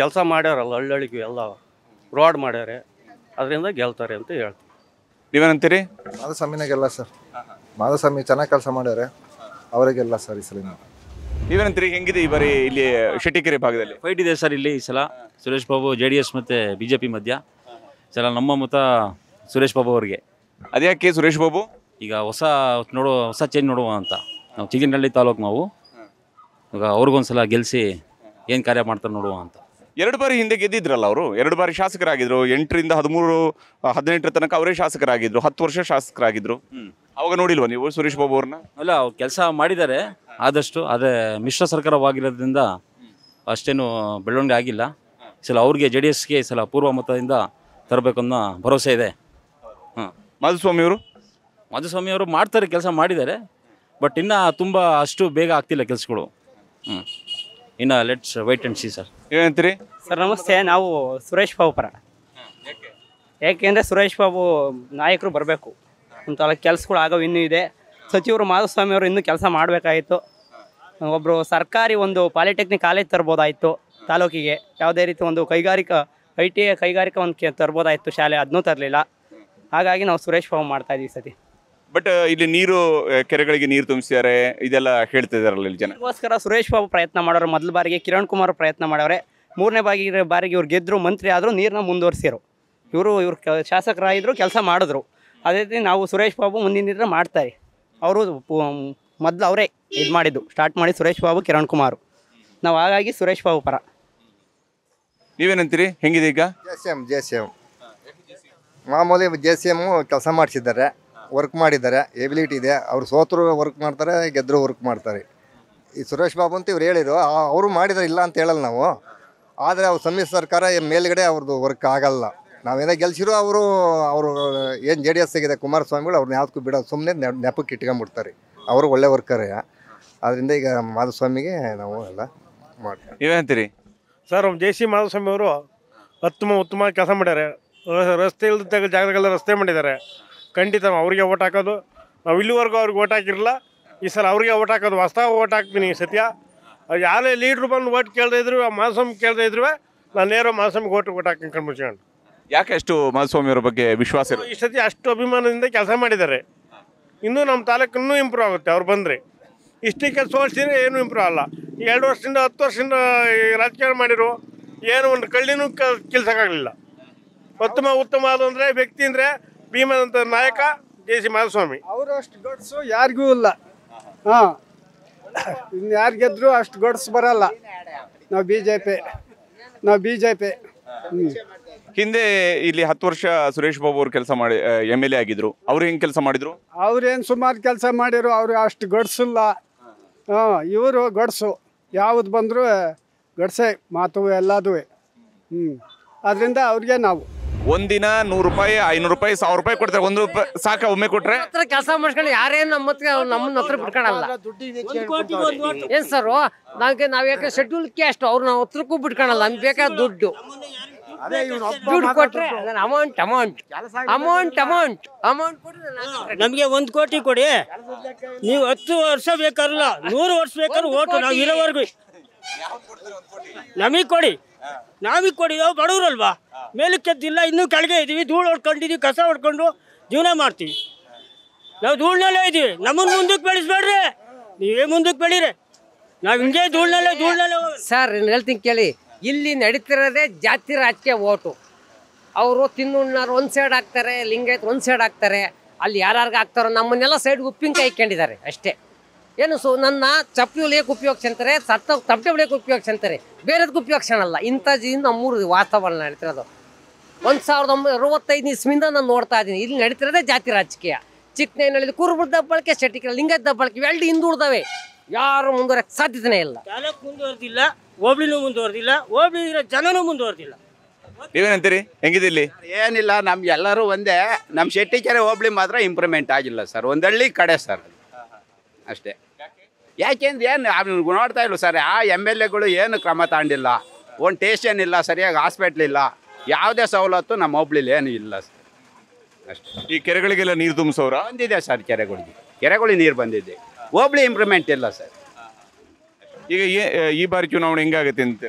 ಕೆಲಸ ಮಾಡ್ಯಾರಲ್ಲ ಹಳ್ಳಿಗೆ ಎಲ್ಲ ರೋಡ್ ಮಾಡ್ಯಾರೆ ಅದರಿಂದ ಗೆಲ್ತಾರೆ ಅಂತ ಹೇಳ್ತಾರೆ ನೀವೇನಂತೀರಿ ಮಾಧುಸ್ವಾಮಿನೇ ಸರ್ ಮಾಧುಸ್ವಾಮಿ ಚೆನ್ನಾಗಿ ಕೆಲಸ ಮಾಡ್ಯಾರೆ ಅವರಿಗೆಲ್ಲ ಸರ್ ಈ ಸಲ ನೀವೇನಂತೀರಿ ಹೆಂಗಿದೆ ಈ ಬಾರಿ ಇಲ್ಲಿ ಶೆಟ್ಟಿಕೆರೆ ಭಾಗದಲ್ಲಿ ಫೈಟ್ ಇದೆ ಸರ್ ಇಲ್ಲಿ ಈ ಸಲ Suresh Babu J D S ಮತ್ತು ಬಿ ಜೆ ಪಿ ಮಧ್ಯ ಸಲ ನಮ್ಮ ಮತ ಸುರೇಶ್ ಬಾಬು ಅವರಿಗೆ ಅದ್ಯಾಕೆ ಸುರೇಶ್ ಬಾಬು ಈಗ ಹೊಸ ನೋಡುವ ಹೊಸ ಚೇಂಜ್ ನೋಡುವ ಅಂತ ನಾವು ಚಿಗನಹಳ್ಳಿ ತಾಲೂಕು ನಾವು ಈಗ ಅವ್ರಿಗೊಂದ್ಸಲ ಗೆಲ್ಲಿಸಿ ಏನು ಕಾರ್ಯ ಮಾಡ್ತಾರೆ ನೋಡುವ ಅಂತ ಎರಡು ಬಾರಿ ಹಿಂದೆ ಗೆದ್ದಿದ್ರಲ್ಲ ಅವರು ಎರಡು ಬಾರಿ ಶಾಸಕರಾಗಿದ್ರು ಎಂಟರಿಂದ ಹದಿಮೂರು ಹದಿನೆಂಟರ ತನಕ ಅವರೇ ಶಾಸಕರಾಗಿದ್ದರು ಹತ್ತು ವರ್ಷ ಶಾಸಕರಾಗಿದ್ರು ಅವಾಗ ನೋಡಿಲ್ವ ನೀವು ಸುರೇಶ್ ಬಾಬು ಅವ್ರನ್ನ ಅಲ್ಲ ಅವ್ರು ಕೆಲಸ ಮಾಡಿದ್ದಾರೆ ಆದಷ್ಟು ಅದೇ ಮಿಶ್ರ ಸರ್ಕಾರವಾಗಿರೋದ್ರಿಂದ ಅಷ್ಟೇನು ಬೆಳವಣಿಗೆ ಆಗಿಲ್ಲ ಸಲ ಅವ್ರಿಗೆ ಜೆ ಡಿ ಎಸ್ಗೆ ಸಲ ಪೂರ್ವ ಮತದಿಂದ ತರಬೇಕು ಅನ್ನೋ ಭರವಸೆ ಇದೆ ಮಾಧುಸ್ವಾಮಿಯವರು ಮಾಧುಸ್ವಾಮಿಯವರು ಮಾಡ್ತಾರೆ ಕೆಲಸ ಮಾಡಿದ್ದಾರೆ ಬಟ್ ಇನ್ನು ತುಂಬ ಅಷ್ಟು ಬೇಗ ಆಗ್ತಿಲ್ಲ ಕೆಲಸಗಳು ಹ್ಞೂ ಇನ್ನು let's wait and see sir ಏನಂತೀರಿ ಸರ್ ನಮಸ್ತೆ ನಾವು ಸುರೇಶ್ ಬಾಬು ಪರ ಏಕೆಂದರೆ ಸುರೇಶ್ ಬಾಬು ನಾಯಕರು ಬರಬೇಕು ಅಂತೆಲ್ಲ ಕೆಲಸಗಳು ಆಗೋ ಇನ್ನೂ ಇದೆ ಸಚಿವರು ಮಾಧುಸ್ವಾಮಿ ಅವರು ಇನ್ನೂ ಕೆಲಸ ಮಾಡಬೇಕಾಗಿತ್ತು ಒಬ್ಬರು ಸರ್ಕಾರಿ ಒಂದು ಪಾಲಿಟೆಕ್ನಿಕ್ ಕಾಲೇಜ್ ತರ್ಬೋದಾಯಿತು ತಾಲೂಕಿಗೆ ಯಾವುದೇ ರೀತಿ ಒಂದು ಕೈಗಾರಿಕಾ ಐ ಟಿ ಕೈಗಾರಿಕಾ ಒಂದು ಕೆ ತರ್ಬೋದಾಯಿತು ಶಾಲೆ ಅದನ್ನೂ ತರಲಿಲ್ಲ ಹಾಗಾಗಿ ನಾವು ಸುರೇಶ್ ಫಾರ್ಮ್ ಮಾಡ್ತಾ ಇದೀವಿ ಸತಿ ಬಟ್ uh, ಇಲ್ಲಿ ನೀರು ಕೆರೆಗಳಿಗೆ ನೀರು ತುಂಬಿಸಿದ್ದಾರೆ ಇದೆಲ್ಲ ಹೇಳ್ತಾ ಇದಾರಲ್ಲ ಇಲ್ಲಿ ಜನ ಅದಕ್ಕೋಸ್ಕರ ಸುರೇಶ್ ಬಾಬು ಪ್ರಯತ್ನ ಮಾಡೋರು ಮೊದಲ ಬಾರಿಗೆ ಕಿರಣ್ ಕುಮಾರ್ ಪ್ರಯತ್ನ ಮಾಡವ್ರೆ ಮೂರನೇ ಬಾರಿ ಬಾರಿಗೆ ಇವ್ರು ಗೆದ್ದರು ಮಂತ್ರಿ ಆದರೂ ನೀರನ್ನ ಮುಂದುವರಿಸಿದರು ಇವರು ಇವ್ರು ಶಾಸಕರಾಗಿದ್ದರು ಕೆಲಸ ಮಾಡಿದ್ರು ಅದೇ ರೀತಿ ನಾವು ಸುರೇಶ್ ಬಾಬು ಮುಂದಿನ ಮಾಡ್ತಾರೆ ಅವರು ಮೊದಲು ಅವರೇ ಇದು ಮಾಡಿದ್ದು ಸ್ಟಾರ್ಟ್ ಮಾಡಿ ಸುರೇಶ್ ಬಾಬು ಕಿರಣ್ ಕುಮಾರ್ ನಾವು ಹಾಗಾಗಿ ಸುರೇಶ್ ಬಾಬು ಪರ ನೀವೇನಂತೀರಿ ಹೆಂಗಿದೆ ಈಗ J C M J C ಮಾಮೂಲಿ ಜೆ ಸಿ ಎಮ್ಮು ಕೆಲಸ ಮಾಡಿಸಿದ್ದಾರೆ ವರ್ಕ್ ಮಾಡಿದ್ದಾರೆ ಎಬಿಲಿಟಿ ಇದೆ ಅವ್ರು ಸೋತರು ವರ್ಕ್ ಮಾಡ್ತಾರೆ ಗೆದ್ದರು ವರ್ಕ್ ಮಾಡ್ತಾರೆ ಈ ಸುರೇಶ್ ಬಾಬು ಅಂತ ಇವ್ರು ಹೇಳಿದ್ರು ಅವರು ಮಾಡಿದ್ರೆ ಇಲ್ಲ ಅಂತ ಹೇಳಲ್ಲ ನಾವು ಆದರೆ ಅವ್ರು ಸಮ್ಮಿಶ್ರ ಸರ್ಕಾರ ಮೇಲ್ಗಡೆ ಅವ್ರದ್ದು ವರ್ಕ್ ಆಗಲ್ಲ ನಾವೇನೋ ಗೆಲ್ಸಿರೋ ಅವರು ಅವರು ಏನು ಜೆ ಡಿ ಎಸ್ ಆಗಿದೆ ಕುಮಾರಸ್ವಾಮಿಗಳು ಅವ್ರನ್ನ ಯಾವ್ದಕ್ಕೂ ಬಿಡೋದು ಸುಮ್ಮನೆ ನೆಪಕ್ಕೆ ಇಟ್ಕೊಂಡ್ಬಿಡ್ತಾರೆ ಅವರು ಒಳ್ಳೆ ವರ್ಕರೇ ಅದರಿಂದ ಈಗ ಮಾಧುಸ್ವಾಮಿಗೆ ನಾವು ಎಲ್ಲ ಮಾಡ್ತೀವಿ ಅಂತೀರಿ ಸರ್ ಜೆ ಸಿ ಮಾಧುಸ್ವಾಮಿ ಅವರು ಅತ್ತಮ ಉತ್ತಮ ಕೆಲಸ ಮಾಡ್ಯಾರೆ ರಸ್ತೆ ಇಲ್ಲದ ಜಾಗದಲ್ಲೆಲ್ಲ ರಸ್ತೆ ಮಾಡಿದ್ದಾರೆ ಖಂಡಿತ ಅವ್ರಿಗೆ ಓಟ್ ಹಾಕೋದು ನಾವು ಇಲ್ಲಿವರೆಗೂ ಅವ್ರಿಗೆ ಓಟ್ ಹಾಕಿರಲಿಲ್ಲ ಈ ಸಲ ಅವ್ರಿಗೆ ಓಟ್ ಹಾಕೋದು ವಾಸ್ತವ ಓಟ್ ಹಾಕ್ತೀನಿ ಈ ಸತ್ಯ ಯಾರೇ ಲೀಡ್ರು ಬಂದು ಓಟ್ ಕೇಳದೇ ಇದ್ರು ಆ ಮಾಧುಸ್ವಾಮಿ ಕೇಳದೇ ಇದ್ರು ನಾನು ನೇರ ಮಾಧುಸ್ವಾಮಿಗೆ ಓಟ್ ಓಟ್ ಹಾಕಿ ಕಣ್ಮುಚ್ಕೊಂಡು ಯಾಕೆ ಅಷ್ಟು ಮಾಧುಸ್ವಾಮಿಯವರ ಬಗ್ಗೆ ವಿಶ್ವಾಸ ಈ ಸತಿ ಅಷ್ಟು ಅಭಿಮಾನದಿಂದ ಕೆಲಸ ಮಾಡಿದ್ದಾರೆ ಇನ್ನೂ ನಮ್ಮ ತಾಲೂಕನ್ನೂ ಇಂಪ್ರೂವ್ ಆಗುತ್ತೆ ಅವ್ರು ಬಂದರೆ ಇಷ್ಟೇ ಕೆಲಸ ಹೋಲಿಸಿದ್ರೆ ಏನೂ ಇಂಪ್ರೂವ್ ಅಲ್ಲ ಎರಡು ವರ್ಷದಿಂದ ಹತ್ತು ವರ್ಷದಿಂದ ರಾಜಕೀಯ ಮಾಡಿರು ಏನು ಒಂದು ಕಳ್ಳಿನೂ ಕೆಲಸಕ್ಕಾಗಲಿಲ್ಲ ಉತ್ತಮ ಉತ್ತಮ ಅಂದ್ರೆ ವ್ಯಕ್ತಿ ಅಂದ್ರೆ ಭೀಮದಂತ ನಾಯಕ ಜೆ ಸಿ ಮಾಧುಸ್ವಾಮಿ ಅವರು ಅಷ್ಟು ಗೊಡ್ಸು ಯಾರಿಗೂ ಇಲ್ಲ ಹಾ ಇನ್ನು ಯಾರು ಗೆದ್ರು ಅಷ್ಟು ಗಡ್ಸ್ ಬರಲ್ಲ ನಾವು ಬಿ ಜೆ ಪಿ ನಾವು ಬಿ ಜೆ ಪಿ ಹಿಂದೆ ಇಲ್ಲಿ ಹತ್ತು ವರ್ಷ ಸುರೇಶ್ ಬಾಬು ಅವರು ಕೆಲಸ ಮಾಡಿ ಎಮ್ ಎಲ್ ಎ ಆಗಿದ್ರು ಅವ್ರು ಹೆಂಗ್ ಕೆಲಸ ಮಾಡಿದ್ರು ಅವ್ರೇನು ಸುಮಾರು ಕೆಲಸ ಮಾಡಿರು ಅವ್ರು ಅಷ್ಟು ಇಲ್ಲ ಹಾ ಇವರು ಗಡ್ಸು ಯಾವ್ದು ಬಂದ್ರು ಗಡ್ಸೆ ಮಾತು ಎಲ್ಲದೂ ಹ್ಞೂ ಅದರಿಂದ ಅವ್ರಿಗೆ ನಾವು ಒಂದಿನ ನೂರು ರೂಪಾಯಿ ಐನೂರು ರೂಪಾಯಿ ಸಾವಿರ ರೂಪಾಯಿ ಕೊಡ್ತಾರೆ ಒಂದು ರೂಪಾಯಿ ಸಾಕ ಒಮ್ಮೆ ಕೊಟ್ರೆ ಕೆಲಸ ಮಾಡ್ಕೊಂಡು ಯಾರೇ ನಮ್ಮ ಹತ್ರ ನಮ್ಮನ್ನ ಹತ್ರ ಬಿಟ್ಕೊಳಲ್ಲ ಏನ್ ಸರ್ ನಾವ್ಗೆ ನಾವ್ ಯಾಕೆ ಶೆಡ್ಯೂಲ್ ಕ್ಯಾಸ್ಟ್ ಅವ್ರು ನಾವು ಹತ್ರಕ್ಕೂ ಬಿಟ್ಕೊಳಲ್ಲ ನಮ್ಗೆ ಬೇಕಾದ ದುಡ್ಡು ದುಡ್ಡು ಕೊಟ್ರೆ amount amount amount amount amount ನಮಗೆ ಒಂದು ಕೋಟಿ ಕೊಡಿ ನೀವು ಹತ್ತು ವರ್ಷ ಬೇಕಾರಲ್ಲ ನೂರು ವರ್ಷ ಬೇಕಾದ್ರೆ ಓಟು ನಾವು ಇರೋವರೆಗೂ ನಮಗೆ ಕೊಡಿ ನಾವಿಗೆ ಕೊಡಿದೋ ಬಡವರಲ್ವಾ ಮೇಲಕ್ಕೆದ್ದಿಲ್ಲ ಇನ್ನೂ ಕೆಳಗೆ ಇದ್ದೀವಿ ಧೂಳು ಹೊಡ್ಕೊಂಡಿದ್ವಿ ಕಸ ಹೊಡ್ಕೊಂಡು ಜೀವನ ಮಾಡ್ತೀವಿ ನಾವು ಧೂಳ್ನಲ್ಲೇ ಇದ್ದೀವಿ ನಮ್ಮನ್ನು ಮುಂದಕ್ಕೆ ಬೆಳೆಸ್ಬೇಡ್ರಿ ನೀವೇ ಮುಂದಕ್ಕೆ ಬೆಳೀರಿ ನಾವು ಹಿಂಗೆ ಧೂಳ್ನಲ್ಲೇ ಧೂಳ್ನಲ್ಲೇ ಸರ್ ಹೇಳ್ತೀನಿ ಕೇಳಿ ಇಲ್ಲಿ ನಡೀತಿರೋದೇ ಜಾತಿ ರಾಜಕೀಯ ಓಟು ಅವರು ತಿನ್ನುಣ್ಣವ್ರು ಒಂದು ಸೈಡ್ ಹಾಕ್ತಾರೆ ಲಿಂಗಾಯತ್ ಒಂದು ಸೈಡ್ ಹಾಕ್ತಾರೆ ಅಲ್ಲಿ ಯಾರ್ಯಾರಿಗೆ ಹಾಕ್ತಾರೋ ನಮ್ಮನ್ನೆಲ್ಲ ಸೈಡ್ ಕಾಯಿ ಇಕ್ಕೊಂಡಿದ್ದಾರೆ ಅಷ್ಟೇ ಏನು ಸೊ ನನ್ನ ಚಪ್ಪಲಿ ಹೊಲಿಯೋಕೆ ಉಪಯೋಗಿಸ್ತಾರೆ ಸತ್ತ ತಪ್ಪೆ ಹೊಲಿಯೋಕೆ ಉಪಯೋಗಿಸ್ತಾರೆ ಬೇರೆದಕ್ಕೆ ಉಪಯೋಗಿಸೋಣಲ್ಲ ಇಂಥ ಜೀನ್ ನಮ್ಮೂರು ವಾತಾವರಣ ನಡೀತಿರೋದು ಒಂದು ಸಾವಿರದ ಒಂಬೈನೂರ ಅರವತ್ತೈದು ಇಸ್ಮಿಂದ ನಾನು ನೋಡ್ತಾ ಇದ್ದೀನಿ ಇಲ್ಲಿ ನಡೀತಿರೋದೇ ಜಾತಿ ರಾಜಕೀಯ ಚಿಕ್ಕನೇನಹಳ್ಳಿ ಕುರುಬ್ರ ದಬ್ಬಳಕೆ ಶೆಟ್ಟಿಕರ ಲಿಂಗದ ದಬ್ಬಳಕೆ ಇವೆರಡು ಹಿಂದೂಡ್ದವೆ ಯಾರು ಮುಂದುವರೆಯಕ್ಕೆ ಸಾಧ್ಯತೆ ಇಲ್ಲ ತಾಲೂಕು ಮುಂದುವರೆದಿಲ್ಲ ಹೋಬ್ಳಿನೂ ಮುಂದುವರೆದಿಲ್ಲ ಹೋಬ್ಳಿ ಇರೋ ಜನನೂ ಮುಂದುವರೆದಿಲ್ಲ ನೀವೇನಂತೀರಿ ಹೆಂಗಿದಿಲ್ಲಿ ಏನಿಲ್ಲ ನಮ್ಗೆ ಎಲ್ಲರೂ ಒಂದೇ ನಮ್ಮ ಶೆಟ್ಟಿಕೆರೆ ಹೋಬಳಿ ಮಾತ್ರ ಇಂಪ್ರೂವ್ಮೆಂಟ್ ಆಗಿಲ್ಲ ಸರ್ ಒಂದಳ್ಳಿ ಕಡೆ ಸರ್ ಅಷ್ಟೇ ಯಾಕೆಂದ್ರೆ ಏನು ನೋಡ್ತಾ ಇಲ್ಲ ಸರ್ ಆ ಎಮ್ ಎಲ್ ಎಗಳು ಏನು ಕ್ರಮ ತಗೊಂಡಿಲ್ಲ ಒಂದು ಟೇಷನ್ ಇಲ್ಲ ಸರಿಯಾಗಿ ಹಾಸ್ಪಿಟ್ಲ್ ಇಲ್ಲ ಯಾವುದೇ ಸವಲತ್ತು ನಮ್ಮ ಹೋಬ್ಳಿಲಿ ಏನು ಇಲ್ಲ ಸರ್ ಅಷ್ಟೇ ಈ ಕೆರೆಗಳಿಗೆಲ್ಲ ನೀರು ತುಂಬಿಸೋರ ಬಂದಿದೆ ಸರ್ ಕೆರೆಗಳಿಗೆ ಕೆರೆಗಳಿಗೆ ನೀರು ಬಂದಿದೆ ಹೋಬ್ಳಿ ಇಂಪ್ರೂವ್ಮೆಂಟ್ ಇಲ್ಲ ಸರ್ ಈಗ ಈ ಬಾರಿ ಚುನಾವಣೆ ಹೆಂಗಾಗುತ್ತೆ ಅಂತ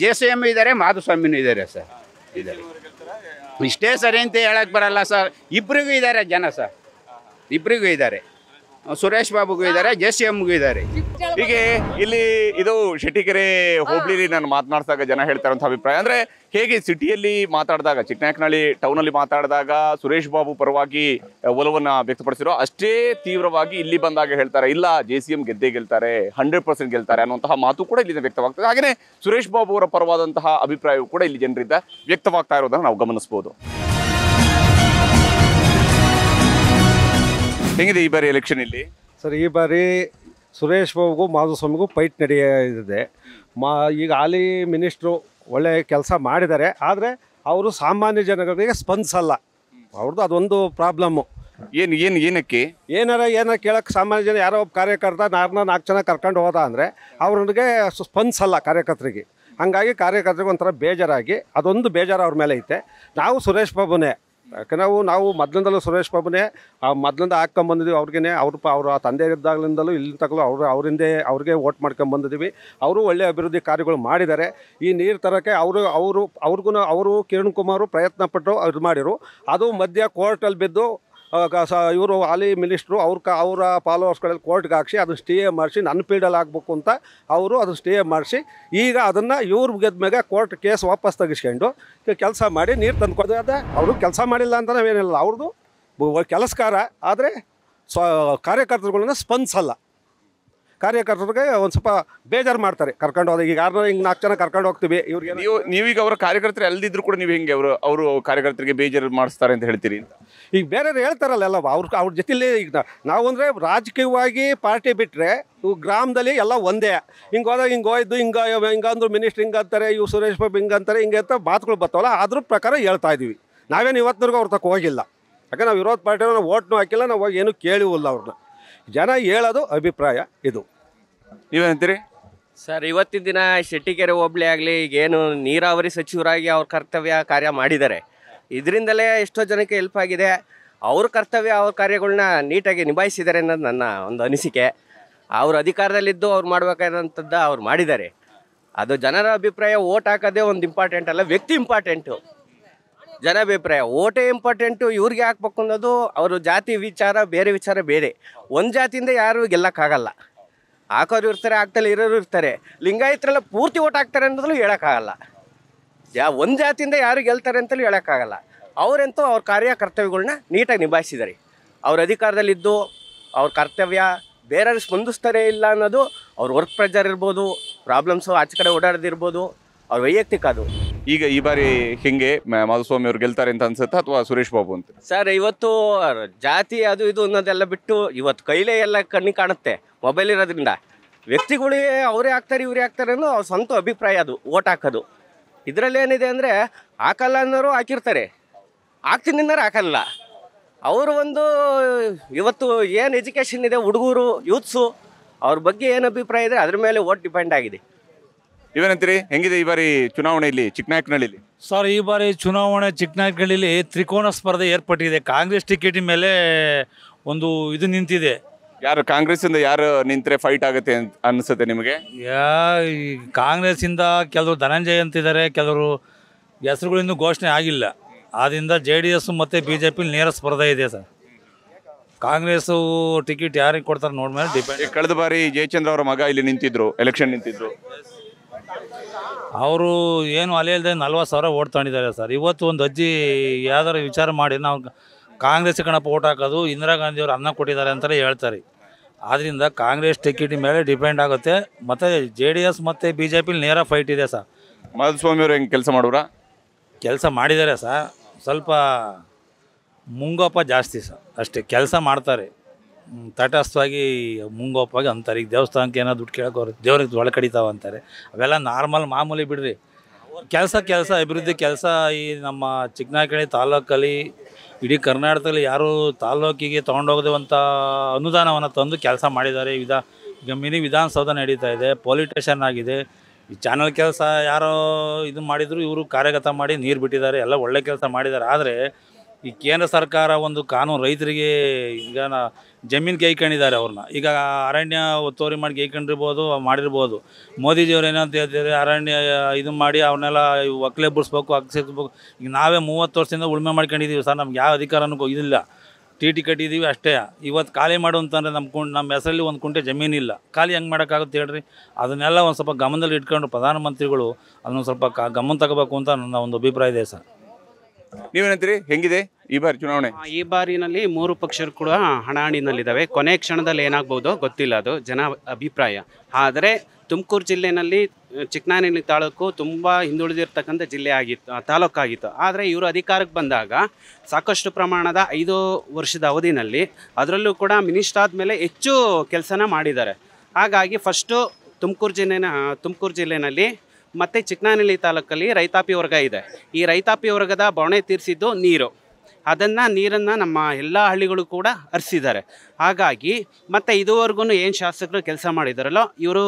ಜೆ ಸಿ ಎಮ್ ಇದ್ದಾರೆ ಮಾಧುಸ್ವಾಮಿನೂ ಇದ್ದಾರೆ ಸರ್ ಇದ್ದಾರೆ ಇಷ್ಟೇ ಸರಿ ಅಂತ ಹೇಳಕ್ಕೆ ಬರಲ್ಲ ಸರ್ ಇಬ್ಬರಿಗೂ ಇದ್ದಾರೆ ಜನ ಸರ್ ಇಬ್ಬರಿಗೂ ಇದ್ದಾರೆ ಸುರೇಶ್ ಬಾಬುಗೂ ಇದ್ದಾರೆ ಜೆ ಸಿ ಎಂಗೂ ಇದ್ದಾರೆ ಹೀಗೆ ಇಲ್ಲಿ ಇದು ಶೆಟ್ಟಿಕೆರೆ ಹೋಬಳಿಲಿ ನಾನು ಮಾತನಾಡಿದಾಗ ಜನ ಹೇಳ್ತಾರಂತ ಅಭಿಪ್ರಾಯ ಅಂದ್ರೆ ಹೇಗೆ ಸಿಟಿಯಲ್ಲಿ ಮಾತಾಡಿದಾಗ ಟೌನ್ ಅಲ್ಲಿ ಮಾತಾಡಿದಾಗ ಸುರೇಶ್ ಬಾಬು ಪರವಾಗಿ ಒಲವನ್ನು ವ್ಯಕ್ತಪಡಿಸಿರೋ ಅಷ್ಟೇ ತೀವ್ರವಾಗಿ ಇಲ್ಲಿ ಬಂದಾಗ ಹೇಳ್ತಾರೆ ಇಲ್ಲ ಜೆ ಸಿ ಎಂ ಗೆದ್ದೇ ಗೆಲ್ತಾರೆ ಹಂಡ್ರೆಡ್ ಪರ್ಸೆಂಟ್ ಗೆಲ್ತಾರೆ ಅನ್ನುವಂತಹ ಮಾತು ಕೂಡ ಇಲ್ಲಿ ವ್ಯಕ್ತವಾಗ್ತದೆ ಹಾಗೆಯೇ ಸುರೇಶ್ ಬಾಬು ಅವರ ಪರವಾದಂತಹ ಅಭಿಪ್ರಾಯವು ಕೂಡ ಇಲ್ಲಿ ಜನರಿಂದ ವ್ಯಕ್ತವಾಗ್ತಾ ಇರೋದನ್ನು ನಾವು ಗಮನಿಸಬಹುದು ಹೆಂಗಿದೆ ಈ ಬಾರಿ ಎಲೆಕ್ಷನ್ ಇಲ್ಲಿ ಸರ್ ಈ ಬಾರಿ ಸುರೇಶ್ ಬಾಬುಗೂ ಮಾಧುಸ್ವಾಮಿಗೂ ಪೈಟ್ ನಡೆಯಿದೆ ಮಾ ಈಗ ಹಾಲಿ ಮಿನಿಸ್ಟ್ರು ಒಳ್ಳೆಯ ಕೆಲಸ ಮಾಡಿದ್ದಾರೆ ಆದರೆ ಅವರು ಸಾಮಾನ್ಯ ಜನಗಳಿಗೆ ಸ್ಪಂದಿಸಲ್ಲ ಅವ್ರದ್ದು ಅದೊಂದು ಪ್ರಾಬ್ಲಮ್ಮು ಏನು ಏನು ಏನಕ್ಕೆ ಏನಾರ ಏನಾರ ಕೇಳಕ್ಕೆ ಸಾಮಾನ್ಯ ಜನ ಯಾರೋ ಒಬ್ಬ ಕಾರ್ಯಕರ್ತ ನಾರನ್ನ ನಾಲ್ಕು ಜನ ಕರ್ಕೊಂಡು ಹೋದ ಅಂದರೆ ಅವ್ರಿಗೆ ಸ್ಪಂದಿಸಲ್ಲ ಕಾರ್ಯಕರ್ತರಿಗೆ ಹಂಗಾಗಿ ಕಾರ್ಯಕರ್ತರಿಗೆ ಒಂಥರ ಬೇಜಾರಾಗಿ ಅದೊಂದು ಬೇಜಾರು ಅವ್ರ ಮೇಲೆ ಐತೆ ನಾವು ಸುರೇಶ್ ಬಾಬುನೇ ಯಾಕೆ ನಾವು ನಾವು ಸುರೇಶ್ ಬಾಬುನೇ ಆ ಮೊದಲಿಂದ ಹಾಕ್ಕೊಂಬಂದಿದ್ದೀವಿ ಅವ್ರಿಗೇ ಅವ್ರ ಪ ಅವ್ರ ತಂದೆ ಇದ್ದಾಗಲಿಂದಲೂ ಇಲ್ಲಿ ಅವರು ಅವ್ರ ಅವರಿಂದೇ ಅವ್ರಿಗೆ ಓಟ್ ಬಂದಿದ್ದೀವಿ ಅವರು ಒಳ್ಳೆಯ ಅಭಿವೃದ್ಧಿ ಕಾರ್ಯಗಳು ಮಾಡಿದ್ದಾರೆ ಈ ನೀರು ತರೋಕ್ಕೆ ಅವರು ಅವರು ಅವ್ರಿಗೂ ಅವರು ಕಿರಣ್ ಕುಮಾರು ಪ್ರಯತ್ನಪಟ್ಟು ಇದು ಮಾಡಿರು ಅದು ಮಧ್ಯ ಕೋರ್ಟಲ್ಲಿ ಬಿದ್ದು ಇವರು ಹಾಲಿ ಮಿನಿಸ್ಟ್ರು ಅವ್ರ ಕ ಅವರ ಫಾಲೋವರ್ಸ್ಗಳಲ್ಲಿ ಕೋರ್ಟ್ಗೆ ಹಾಕಿಸಿ ಅದನ್ನು ಸ್ಟೇ ಮಾಡಿಸಿ ನನ್ನ ಪೀಡಲ್ಲಿ ಆಗಬೇಕು ಅಂತ ಅವರು ಅದನ್ನು ಸ್ಟೇ ಮಾಡಿಸಿ ಈಗ ಅದನ್ನು ಗೆದ್ದ ಮೇಲೆ ಕೋರ್ಟ್ ಕೇಸ್ ವಾಪಸ್ ತೆಗಿಸ್ಕೊಂಡು ಕೆಲಸ ಮಾಡಿ ನೀರು ತಂದುಕೊಡೋದೆ ಅವರು ಕೆಲಸ ಮಾಡಿಲ್ಲ ಅಂತ ನಾವೇನಿಲ್ಲ ಅವ್ರದ್ದು ಕೆಲಸಕಾರ ಆದರೆ ಸ್ವ ಕಾರ್ಯಕರ್ತರುಗಳನ್ನ ಸ್ಪಂದಿಸಲ್ಲ ಕಾರ್ಯಕರ್ತರಿಗೆ ಒಂದು ಸ್ವಲ್ಪ ಬೇಜಾರು ಮಾಡ್ತಾರೆ ಕರ್ಕೊಂಡು ಹೋದಾಗ ಈಗ ಯಾರು ಹಿಂಗೆ ನಾಲ್ಕು ಜನ ಕರ್ಕೊಂಡು ಹೋಗ್ತೀವಿ ಇವ್ರಿಗೆ ನೀವು ನೀವೀಗ ಅವರ ಕಾರ್ಯಕರ್ತರು ಎಲ್ಲದಿದ್ರು ಕೂಡ ನೀವು ಹೆಂಗೆ ಅವರು ಅವರು ಕಾರ್ಯಕರ್ತರಿಗೆ ಬೇಜಾರು ಮಾಡಿಸ್ತಾರೆ ಅಂತ ಹೇಳ್ತೀರಿ ಈಗ ಬೇರೆಯವ್ರು ಹೇಳ್ತಾರಲ್ಲ ಎಲ್ಲ ಅವ್ರ ಅವ್ರ ಜೊತೆಲಿ ಈಗ ನಾವು ಅಂದರೆ ರಾಜಕೀಯವಾಗಿ ಪಾರ್ಟಿ ಬಿಟ್ಟರೆ ಇವು ಗ್ರಾಮದಲ್ಲಿ ಎಲ್ಲ ಒಂದೇ ಹಿಂಗೆ ಹೋದಾಗ ಹಿಂಗೆ ಹೋಯ್ದು ಹಿಂಗೆ ಹಿಂಗಂದ್ರು ಮಿನಿಸ್ಟ್ರ್ ಹಿಂಗೆ ಅಂತಾರೆ ಇವು ಸುರೇಶ್ ಬಾಬು ಹಿಂಗೆ ಅಂತಾರೆ ಹಿಂಗೆ ಅಂತ ಮಾತುಗಳು ಬರ್ತಾವಲ್ಲ ಅದ್ರ ಪ್ರಕಾರ ಹೇಳ್ತಾ ಇದ್ದೀವಿ ನಾವೇನು ಇವತ್ತಿನವರೆಗೂ ಅವ್ರ ತಕ್ಕ ಹೋಗಿಲ್ಲ ಯಾಕಂದ್ರೆ ನಾವು ವಿರೋಧ ಪಾರ್ಟಿಯವ್ರನ್ನ ಓಟ್ನೂ ಹಾಕಿಲ್ಲ ನಾವು ಏನು ಏನೂ ಕೇಳಿವಲ್ಲ ಅವ್ರನ್ನ ಜನ ಹೇಳೋದು ಅಭಿಪ್ರಾಯ ಇದು ನೀವೇನಂತೀರಿ ಸರ್ ಇವತ್ತಿನ ದಿನ ಶೆಟ್ಟಿಕೆರೆ ಹೋಬಳಿ ಆಗಲಿ ಈಗೇನು ನೀರಾವರಿ ಸಚಿವರಾಗಿ ಅವ್ರ ಕರ್ತವ್ಯ ಕಾರ್ಯ ಮಾಡಿದ್ದಾರೆ ಇದರಿಂದಲೇ ಎಷ್ಟೋ ಜನಕ್ಕೆ ಹೆಲ್ಪ್ ಆಗಿದೆ ಅವ್ರ ಕರ್ತವ್ಯ ಅವ್ರ ಕಾರ್ಯಗಳನ್ನ ನೀಟಾಗಿ ನಿಭಾಯಿಸಿದ್ದಾರೆ ಅನ್ನೋದು ನನ್ನ ಒಂದು ಅನಿಸಿಕೆ ಅವ್ರ ಅಧಿಕಾರದಲ್ಲಿದ್ದು ಅವ್ರು ಮಾಡಬೇಕಾದಂಥದ್ದು ಅವ್ರು ಮಾಡಿದ್ದಾರೆ ಅದು ಜನರ ಅಭಿಪ್ರಾಯ ಓಟ್ ಹಾಕೋದೇ ಒಂದು ಇಂಪಾರ್ಟೆಂಟ್ ಅಲ್ಲ ವ್ಯಕ್ತಿ ಇಂಪಾರ್ಟೆಂಟು ಜನಾಭಿಪ್ರಾಯ ಓಟೇ ಇಂಪಾರ್ಟೆಂಟು ಇವ್ರಿಗೆ ಹಾಕ್ಬೇಕು ಅನ್ನೋದು ಅವರು ಜಾತಿ ವಿಚಾರ ಬೇರೆ ವಿಚಾರ ಬೇರೆ ಒಂದು ಜಾತಿಯಿಂದ ಯಾರು ಗೆಲ್ಲಕ್ಕಾಗಲ್ಲ ಹಾಕೋರು ಇರ್ತಾರೆ ಆಗ್ತಲ್ಲ ಇರೋರು ಇರ್ತಾರೆ ಲಿಂಗಾಯತರೆಲ್ಲ ಪೂರ್ತಿ ಓಟ್ ಆಗ್ತಾರೆ ಅನ್ನೋದಲ್ಲೂ ಹೇಳೋಕ್ಕಾಗಲ್ಲ ಯಾ ಒಂದು ಜಾತಿಯಿಂದ ಯಾರು ಗೆಲ್ತಾರೆ ಅಂತಲೂ ಹೇಳೋಕ್ಕಾಗಲ್ಲ ಅವರಂತೂ ಅವ್ರ ಕಾರ್ಯಕರ್ತವ್ಯಗಳನ್ನ ನೀಟಾಗಿ ನಿಭಾಯಿಸಿದ್ದಾರೆ ಅವ್ರ ಅಧಿಕಾರದಲ್ಲಿದ್ದು ಅವ್ರ ಕರ್ತವ್ಯ ಬೇರೆಯವ್ರು ಸ್ಪಂದಿಸ್ತಾರೆ ಇಲ್ಲ ಅನ್ನೋದು ಅವ್ರ ವರ್ಕ್ ಪ್ರೆಜರ್ ಇರ್ಬೋದು ಪ್ರಾಬ್ಲಮ್ಸು ಆಚೆ ಕಡೆ ಓಡಾಡೋದಿರ್ಬೋದು ಅವ್ರ ವೈಯಕ್ತಿಕ ಅದು ಈಗ ಈ ಬಾರಿ ಹಿಂಗೆ ಮಾಧುಸ್ವಾಮಿ ಅವ್ರು ಗೆಲ್ತಾರೆ ಅಂತ ಅನ್ಸುತ್ತೆ ಅಥವಾ ಸುರೇಶ್ ಬಾಬು ಅಂತ ಸರ್ ಇವತ್ತು ಜಾತಿ ಅದು ಇದು ಅನ್ನೋದೆಲ್ಲ ಬಿಟ್ಟು ಇವತ್ತು ಕೈಲೇ ಎಲ್ಲ ಕಣ್ಣಿ ಕಾಣುತ್ತೆ ಮೊಬೈಲ್ ಇರೋದ್ರಿಂದ ವ್ಯಕ್ತಿಗಳಿಗೆ ಅವರೇ ಆಗ್ತಾರೆ ಇವರೇ ಆಗ್ತಾರೆ ಅನ್ನೋ ಅವ್ರ ಸ್ವಂತ ಅಭಿಪ್ರಾಯ ಅದು ಓಟ್ ಹಾಕೋದು ಇದರಲ್ಲಿ ಏನಿದೆ ಅಂದರೆ ಹಾಕಲ್ಲ ಅನ್ನೋರು ಹಾಕಿರ್ತಾರೆ ಹಾಕ್ತೀನಿ ಹಾಕಲ್ಲ ಅವರು ಒಂದು ಇವತ್ತು ಏನು ಎಜುಕೇಷನ್ ಇದೆ ಹುಡುಗರು ಯೂತ್ಸು ಅವ್ರ ಬಗ್ಗೆ ಏನು ಅಭಿಪ್ರಾಯ ಇದೆ ಅದ್ರ ಮೇಲೆ ಓಟ್ ಡಿಪೆಂಡ್ ಆಗಿದೆ ನೀವೇನಂತೀರಿ ಹೆಂಗಿದೆ ಈ ಬಾರಿ ಚುನಾವಣೆಯಲ್ಲಿ ಚಿಕ್ಕನಾಯಕನಹಳ್ಳಿ ಸರ್ ಈ ಬಾರಿ ಚುನಾವಣೆ ಚಿಕ್ಕನಾಯಕನಹಳ್ಳಿ ತ್ರಿಕೋನ ಸ್ಪರ್ಧೆ ಏರ್ಪಟ್ಟಿದೆ ಕಾಂಗ್ರೆಸ್ ಟಿಕೆಟಿನ ಮೇಲೆ ಒಂದು ಇದು ನಿಂತಿದೆ ಯಾರು ಕಾಂಗ್ರೆಸ್ಸಿಂದ ಯಾರು ನಿಂತರೆ ಫೈಟ್ ಆಗುತ್ತೆ ಅಂತ ಅನಿಸುತ್ತೆ ನಿಮಗೆ ಯಾ ಈ ಕಾಂಗ್ರೆಸ್ಸಿಂದ ಕೆಲವರು ಧನಂಜಯ ಅಂತಿದ್ದಾರೆ ಕೆಲವರು ಹೆಸರುಗಳಿಂದ ಘೋಷಣೆ ಆಗಿಲ್ಲ ಆದ್ದರಿಂದ ಜೆ ಡಿ ಎಸ್ ಮತ್ತು ಬಿ ಜೆ ಪಿಲಿ ನೇರ ಸ್ಪರ್ಧೆ ಇದೆ ಸರ್ ಕಾಂಗ್ರೆಸ್ ಟಿಕೆಟ್ ಯಾರಿಗೆ ಕೊಡ್ತಾರೆ ನೋಡ್ಮೇಲೆ ಡಿಪೆಂಡ್ ಕಳೆದ ಬಾರಿ ಜಯಚಂದ್ರ ಅವರ ಮಗ ಇಲ್ಲಿ ನಿಂತಿದ್ರು ಎಲೆಕ್ಷನ್ ನಿಂತಿದ್ರು ಅವರು ಏನು ಅಲೆಯಲ್ಲದೆ ನಲ್ವತ್ತು ಸಾವಿರ ಓಟ್ ತಗೊಂಡಿದ್ದಾರೆ ಸರ್ ಇವತ್ತು ಒಂದು ಅಜ್ಜಿ ಯಾವ್ದಾರು ವಿಚಾರ ಮಾಡಿ ನಾವು ಕಾಂಗ್ರೆಸ್ ಕಣಪ್ಪ ಓಟ್ ಹಾಕೋದು ಇಂದಿರಾ ಗಾಂಧಿಯವರು ಅನ್ನ ಕೊಟ್ಟಿದ್ದಾರೆ ಅಂತಲೇ ಹೇಳ್ತಾರೆ ಆದ್ದರಿಂದ ಕಾಂಗ್ರೆಸ್ ಟಿಕೆಟ್ ಮೇಲೆ ಡಿಪೆಂಡ್ ಆಗುತ್ತೆ ಮತ್ತು ಜೆ ಡಿ ಎಸ್ ಮತ್ತು ಬಿ ಜೆ ಪಿಲಿ ನೇರ ಫೈಟ್ ಇದೆ ಸರ್ ಅವರು ಹೆಂಗೆ ಕೆಲಸ ಮಾಡುವ್ರ ಕೆಲಸ ಮಾಡಿದ್ದಾರೆ ಸರ್ ಸ್ವಲ್ಪ ಮುಂಗಪ್ಪ ಜಾಸ್ತಿ ಸರ್ ಅಷ್ಟೇ ಕೆಲಸ ಮಾಡ್ತಾರೆ ತಟಸ್ಥವಾಗಿ ಮುಂಗೋಪವಾಗಿ ಅಂತಾರೆ ಈಗ ದೇವಸ್ಥಾನಕ್ಕೆ ಏನೋ ದುಡ್ಡು ಕೇಳೋಕೆ ದೇವ್ರಿಗೆ ಒಳ ಕಡಿತಾವ ಅಂತಾರೆ ಅವೆಲ್ಲ ನಾರ್ಮಲ್ ಮಾಮೂಲಿ ಬಿಡ್ರಿ ಕೆಲಸ ಕೆಲಸ ಅಭಿವೃದ್ಧಿ ಕೆಲಸ ಈ ನಮ್ಮ ಚಿಕ್ಕನಾಕಳಿ ತಾಲೂಕಲ್ಲಿ ಇಡೀ ಕರ್ನಾಟಕದಲ್ಲಿ ಯಾರು ತಾಲೂಕಿಗೆ ತೊಗೊಂಡೋಗದಂಥ ಅನುದಾನವನ್ನು ತಂದು ಕೆಲಸ ಮಾಡಿದ್ದಾರೆ ವಿಧ ಈಗ ಮಿನಿ ವಿಧಾನಸೌಧ ನಡೀತಾ ಇದೆ ಪೊಲಿಟೇಷನ್ ಆಗಿದೆ ಈ ಚಾನಲ್ ಕೆಲಸ ಯಾರೋ ಇದು ಮಾಡಿದ್ರು ಇವರು ಕಾರ್ಯಗತ ಮಾಡಿ ನೀರು ಬಿಟ್ಟಿದ್ದಾರೆ ಎಲ್ಲ ಒಳ್ಳೆ ಕೆಲಸ ಮಾಡಿದ್ದಾರೆ ಆದರೆ ಈ ಕೇಂದ್ರ ಸರ್ಕಾರ ಒಂದು ಕಾನೂನು ರೈತರಿಗೆ ಈಗ ನಾ ಜಮೀನು ಗೈಕೊಂಡಿದ್ದಾರೆ ಅವ್ರನ್ನ ಈಗ ಅರಣ್ಯ ಒತ್ತುವರಿ ಮಾಡಿ ಗೈಕೊಂಡಿರ್ಬೋದು ಮಾಡಿರ್ಬೋದು ಮೋದಿಜಿಯವ್ರು ಏನಂತ ಹೇಳ್ತಾರೆ ಅರಣ್ಯ ಇದು ಮಾಡಿ ಅವನ್ನೆಲ್ಲ ಒಕ್ಕಲೆ ಬಿಡಿಸ್ಬೇಕು ಅಕ್ಸಬೇಕು ಈಗ ನಾವೇ ಮೂವತ್ತು ವರ್ಷದಿಂದ ಉಳುಮೆ ಮಾಡ್ಕೊಂಡಿದ್ದೀವಿ ಸರ್ ನಮ್ಗೆ ಯಾವ ಅಧಿಕಾರನೂ ಇದಿಲ್ಲ ಟಿ ಟಿ ಕಟ್ಟಿದ್ದೀವಿ ಅಷ್ಟೇ ಇವತ್ತು ಖಾಲಿ ಮಾಡು ಅಂತಂದರೆ ನಮ್ಮ ಕುಂಡ್ ನಮ್ಮ ಹೆಸರಲ್ಲಿ ಒಂದು ಕುಂಟೆ ಜಮೀನಿಲ್ಲ ಖಾಲಿ ಹೆಂಗೆ ಮಾಡೋಕ್ಕಾಗುತ್ತೆ ಹೇಳ್ರಿ ಅದನ್ನೆಲ್ಲ ಒಂದು ಸ್ವಲ್ಪ ಗಮನದಲ್ಲಿ ಇಟ್ಕೊಂಡು ಪ್ರಧಾನಮಂತ್ರಿಗಳು ಅದನ್ನು ಸ್ವಲ್ಪ ಕ ಗಮನ ತಗೋಬೇಕು ಅಂತ ನನ್ನ ಒಂದು ಅಭಿಪ್ರಾಯ ಇದೆ ಸರ್ ನೀವೇನಂತೀರಿ ಹೆಂಗಿದೆ ಈ ಬಾರಿ ಚುನಾವಣೆ ಈ ಬಾರಿನಲ್ಲಿ ಮೂರು ಪಕ್ಷರು ಕೂಡ ಹಣಾಣಿನಲ್ಲಿದ್ದಾವೆ ಕೊನೆ ಕ್ಷಣದಲ್ಲಿ ಏನಾಗ್ಬೋದು ಗೊತ್ತಿಲ್ಲ ಅದು ಜನ ಅಭಿಪ್ರಾಯ ಆದರೆ ತುಮಕೂರು ಜಿಲ್ಲೆನಲ್ಲಿ ಚಿಕ್ಕನಾನಿ ತಾಲೂಕು ತುಂಬ ಹಿಂದುಳಿದಿರ್ತಕ್ಕಂಥ ಜಿಲ್ಲೆ ಆಗಿತ್ತು ತಾಲೂಕಾಗಿತ್ತು ಆದರೆ ಇವರು ಅಧಿಕಾರಕ್ಕೆ ಬಂದಾಗ ಸಾಕಷ್ಟು ಪ್ರಮಾಣದ ಐದು ವರ್ಷದ ಅವಧಿನಲ್ಲಿ ಅದರಲ್ಲೂ ಕೂಡ ಮಿನಿಸ್ಟರ್ ಆದಮೇಲೆ ಹೆಚ್ಚು ಕೆಲಸನ ಮಾಡಿದ್ದಾರೆ ಹಾಗಾಗಿ ಫಸ್ಟು ತುಮಕೂರು ಜಿಲ್ಲೆನ ತುಮಕೂರು ಜಿಲ್ಲೆಯಲ್ಲಿ ಮತ್ತು ಚಿಕ್ಕನಹಳ್ಳಿ ತಾಲೂಕಲ್ಲಿ ರೈತಾಪಿ ವರ್ಗ ಇದೆ ಈ ರೈತಾಪಿ ವರ್ಗದ ಬವಣೆ ತೀರಿಸಿದ್ದು ನೀರು ಅದನ್ನು ನೀರನ್ನು ನಮ್ಮ ಎಲ್ಲ ಹಳ್ಳಿಗಳು ಕೂಡ ಹರಿಸಿದ್ದಾರೆ ಹಾಗಾಗಿ ಮತ್ತು ಇದುವರೆಗೂ ಏನು ಶಾಸಕರು ಕೆಲಸ ಮಾಡಿದಾರಲ್ಲೋ ಇವರು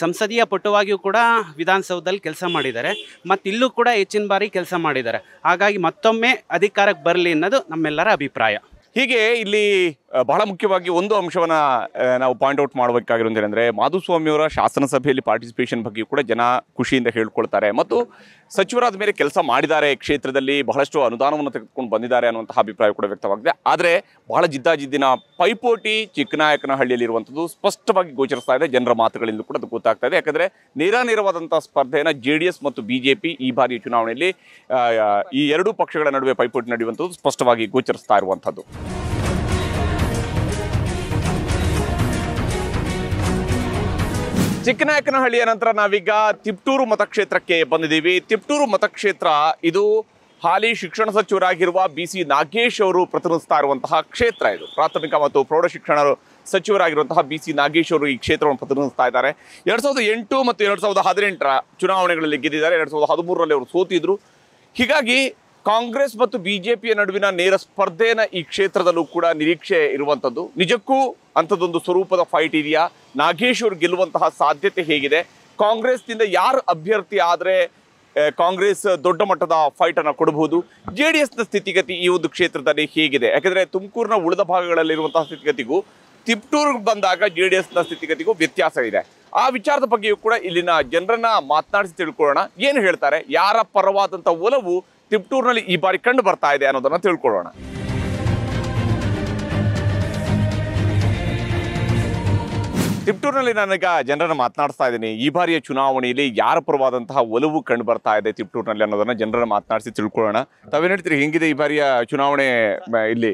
ಸಂಸದೀಯ ಪಟುವಾಗಿಯೂ ಕೂಡ ವಿಧಾನಸೌಧದಲ್ಲಿ ಕೆಲಸ ಮಾಡಿದ್ದಾರೆ ಮತ್ತು ಇಲ್ಲೂ ಕೂಡ ಹೆಚ್ಚಿನ ಬಾರಿ ಕೆಲಸ ಮಾಡಿದ್ದಾರೆ ಹಾಗಾಗಿ ಮತ್ತೊಮ್ಮೆ ಅಧಿಕಾರಕ್ಕೆ ಬರಲಿ ಅನ್ನೋದು ನಮ್ಮೆಲ್ಲರ ಅಭಿಪ್ರಾಯ ಹೀಗೆ ಇಲ್ಲಿ ಬಹಳ ಮುಖ್ಯವಾಗಿ ಒಂದು ಅಂಶವನ್ನು ನಾವು ಪಾಯಿಂಟ್ ಔಟ್ ಮಾಡಬೇಕಾಗಿರೋದು ಮಾಧುಸ್ವಾಮಿಯವರ ಶಾಸನ ಸಭೆಯಲ್ಲಿ ಪಾರ್ಟಿಸಿಪೇಷನ್ ಬಗ್ಗೆ ಕೂಡ ಜನ ಖುಷಿಯಿಂದ ಹೇಳ್ಕೊಳ್ತಾರೆ ಮತ್ತು ಸಚಿವರಾದ ಮೇಲೆ ಕೆಲಸ ಮಾಡಿದ್ದಾರೆ ಕ್ಷೇತ್ರದಲ್ಲಿ ಬಹಳಷ್ಟು ಅನುದಾನವನ್ನು ತೆಗೆದುಕೊಂಡು ಬಂದಿದ್ದಾರೆ ಅನ್ನುವಂತಹ ಅಭಿಪ್ರಾಯ ಕೂಡ ವ್ಯಕ್ತವಾಗಿದೆ ಆದರೆ ಬಹಳ ಜಿದ್ದಾಜಿದ್ದಿನ ಪೈಪೋಟಿ ಚಿಕ್ಕನಾಯಕನಹಳ್ಳಿಯಲ್ಲಿರುವಂಥದ್ದು ಸ್ಪಷ್ಟವಾಗಿ ಗೋಚರಿಸ್ತಾ ಇದೆ ಜನರ ಮಾತುಗಳಿಂದ ಕೂಡ ಅದು ಗೊತ್ತಾಗ್ತಾ ಇದೆ ಯಾಕಂದರೆ ನೇರಾನೇರವಾದಂಥ ಸ್ಪರ್ಧೆಯನ್ನು ಜೆ ಡಿ ಎಸ್ ಮತ್ತು ಬಿ ಜೆ ಪಿ ಈ ಬಾರಿಯ ಚುನಾವಣೆಯಲ್ಲಿ ಈ ಎರಡೂ ಪಕ್ಷಗಳ ನಡುವೆ ಪೈಪೋಟಿ ನಡೆಯುವಂಥದ್ದು ಸ್ಪಷ್ಟವಾಗಿ ಗೋಚರಿಸ್ತಾ ಇರುವಂಥದ್ದು ಚಿಕ್ಕನಾಯಕನಹಳ್ಳಿಯ ನಂತರ ನಾವೀಗ ತಿಪ್ಟೂರು ಮತಕ್ಷೇತ್ರಕ್ಕೆ ಬಂದಿದ್ದೀವಿ ತಿಪ್ಟೂರು ಮತಕ್ಷೇತ್ರ ಇದು ಹಾಲಿ ಶಿಕ್ಷಣ ಸಚಿವರಾಗಿರುವ ಬಿ ಸಿ ನಾಗೇಶ್ ಅವರು ಪ್ರತಿನಿಧಿಸ್ತಾ ಇರುವಂತಹ ಕ್ಷೇತ್ರ ಇದು ಪ್ರಾಥಮಿಕ ಮತ್ತು ಪ್ರೌಢ ಸಚಿವರಾಗಿರುವಂತಹ ಬಿ ಸಿ ನಾಗೇಶ್ ಅವರು ಈ ಕ್ಷೇತ್ರವನ್ನು ಪ್ರತಿನಿಧಿಸ್ತಾ ಇದ್ದಾರೆ ಎರಡು ಸಾವಿರದ ಎಂಟು ಮತ್ತು ಎರಡು ಸಾವಿರದ ಹದಿನೆಂಟರ ಚುನಾವಣೆಗಳಲ್ಲಿ ಗೆದ್ದಿದ್ದಾರೆ ಎರಡು ಸಾವಿರದ ಹದಿಮೂರರಲ್ಲಿ ಅವರು ಸೋತಿದ್ರು ಹೀಗಾಗಿ ಕಾಂಗ್ರೆಸ್ ಮತ್ತು ಬಿಜೆಪಿಯ ನಡುವಿನ ನೇರ ಸ್ಪರ್ಧೆನ ಈ ಕ್ಷೇತ್ರದಲ್ಲೂ ಕೂಡ ನಿರೀಕ್ಷೆ ಇರುವಂಥದ್ದು ನಿಜಕ್ಕೂ ಅಂಥದ್ದೊಂದು ಸ್ವರೂಪದ ಫೈಟ್ ಇದೆಯಾ ನಾಗೇಶ್ ಅವರು ಗೆಲ್ಲುವಂತಹ ಸಾಧ್ಯತೆ ಹೇಗಿದೆ ಕಾಂಗ್ರೆಸ್ನಿಂದ ಯಾರು ಅಭ್ಯರ್ಥಿ ಆದರೆ ಕಾಂಗ್ರೆಸ್ ದೊಡ್ಡ ಮಟ್ಟದ ಫೈಟನ್ನು ಕೊಡಬಹುದು ಜೆ ಡಿ ಎಸ್ನ ಸ್ಥಿತಿಗತಿ ಈ ಒಂದು ಕ್ಷೇತ್ರದಲ್ಲಿ ಹೇಗಿದೆ ಯಾಕೆಂದರೆ ತುಮಕೂರಿನ ಉಳಿದ ಭಾಗಗಳಲ್ಲಿರುವಂತಹ ಸ್ಥಿತಿಗತಿಗೂ ತಿಪ್ಟೂರ್ ಬಂದಾಗ ಜೆ ಡಿ ಎಸ್ನ ಸ್ಥಿತಿಗತಿಗೂ ವ್ಯತ್ಯಾಸ ಇದೆ ಆ ವಿಚಾರದ ಬಗ್ಗೆಯೂ ಕೂಡ ಇಲ್ಲಿನ ಜನರನ್ನ ಮಾತನಾಡಿಸಿ ತಿಳ್ಕೊಳ್ಳೋಣ ಏನು ಹೇಳ್ತಾರೆ ಯಾರ ಪರವಾದಂಥ ಒಲವು ತಿಪ್ಟೂರಿನಲ್ಲಿ ಈ ಬಾರಿ ಕಂಡು ಬರ್ತಾ ಇದೆ ಅನ್ನೋದನ್ನು ತಿಳ್ಕೊಳ್ಳೋಣ ತಿಪ್ಟೂರಿನಲ್ಲಿ ನನಗ ಜನರನ್ನು ಮಾತನಾಡಿಸ್ತಾ ಇದ್ದೀನಿ ಈ ಬಾರಿಯ ಚುನಾವಣೆಯಲ್ಲಿ ಯಾರ ಪರವಾದಂತಹ ಒಲವು ಕಂಡು ಬರ್ತಾ ಇದೆ ತಿಪ್ಟೂರಿನಲ್ಲಿ ಅನ್ನೋದನ್ನ ಜನರನ್ನು ಮಾತನಾಡಿಸಿ ತಿಳ್ಕೊಳ್ಳೋಣ ತಾವೇನು ಹೇಳ್ತೀರಿ ಹೆಂಗಿದೆ ಈ ಬಾರಿಯ ಚುನಾವಣೆ ಇಲ್ಲಿ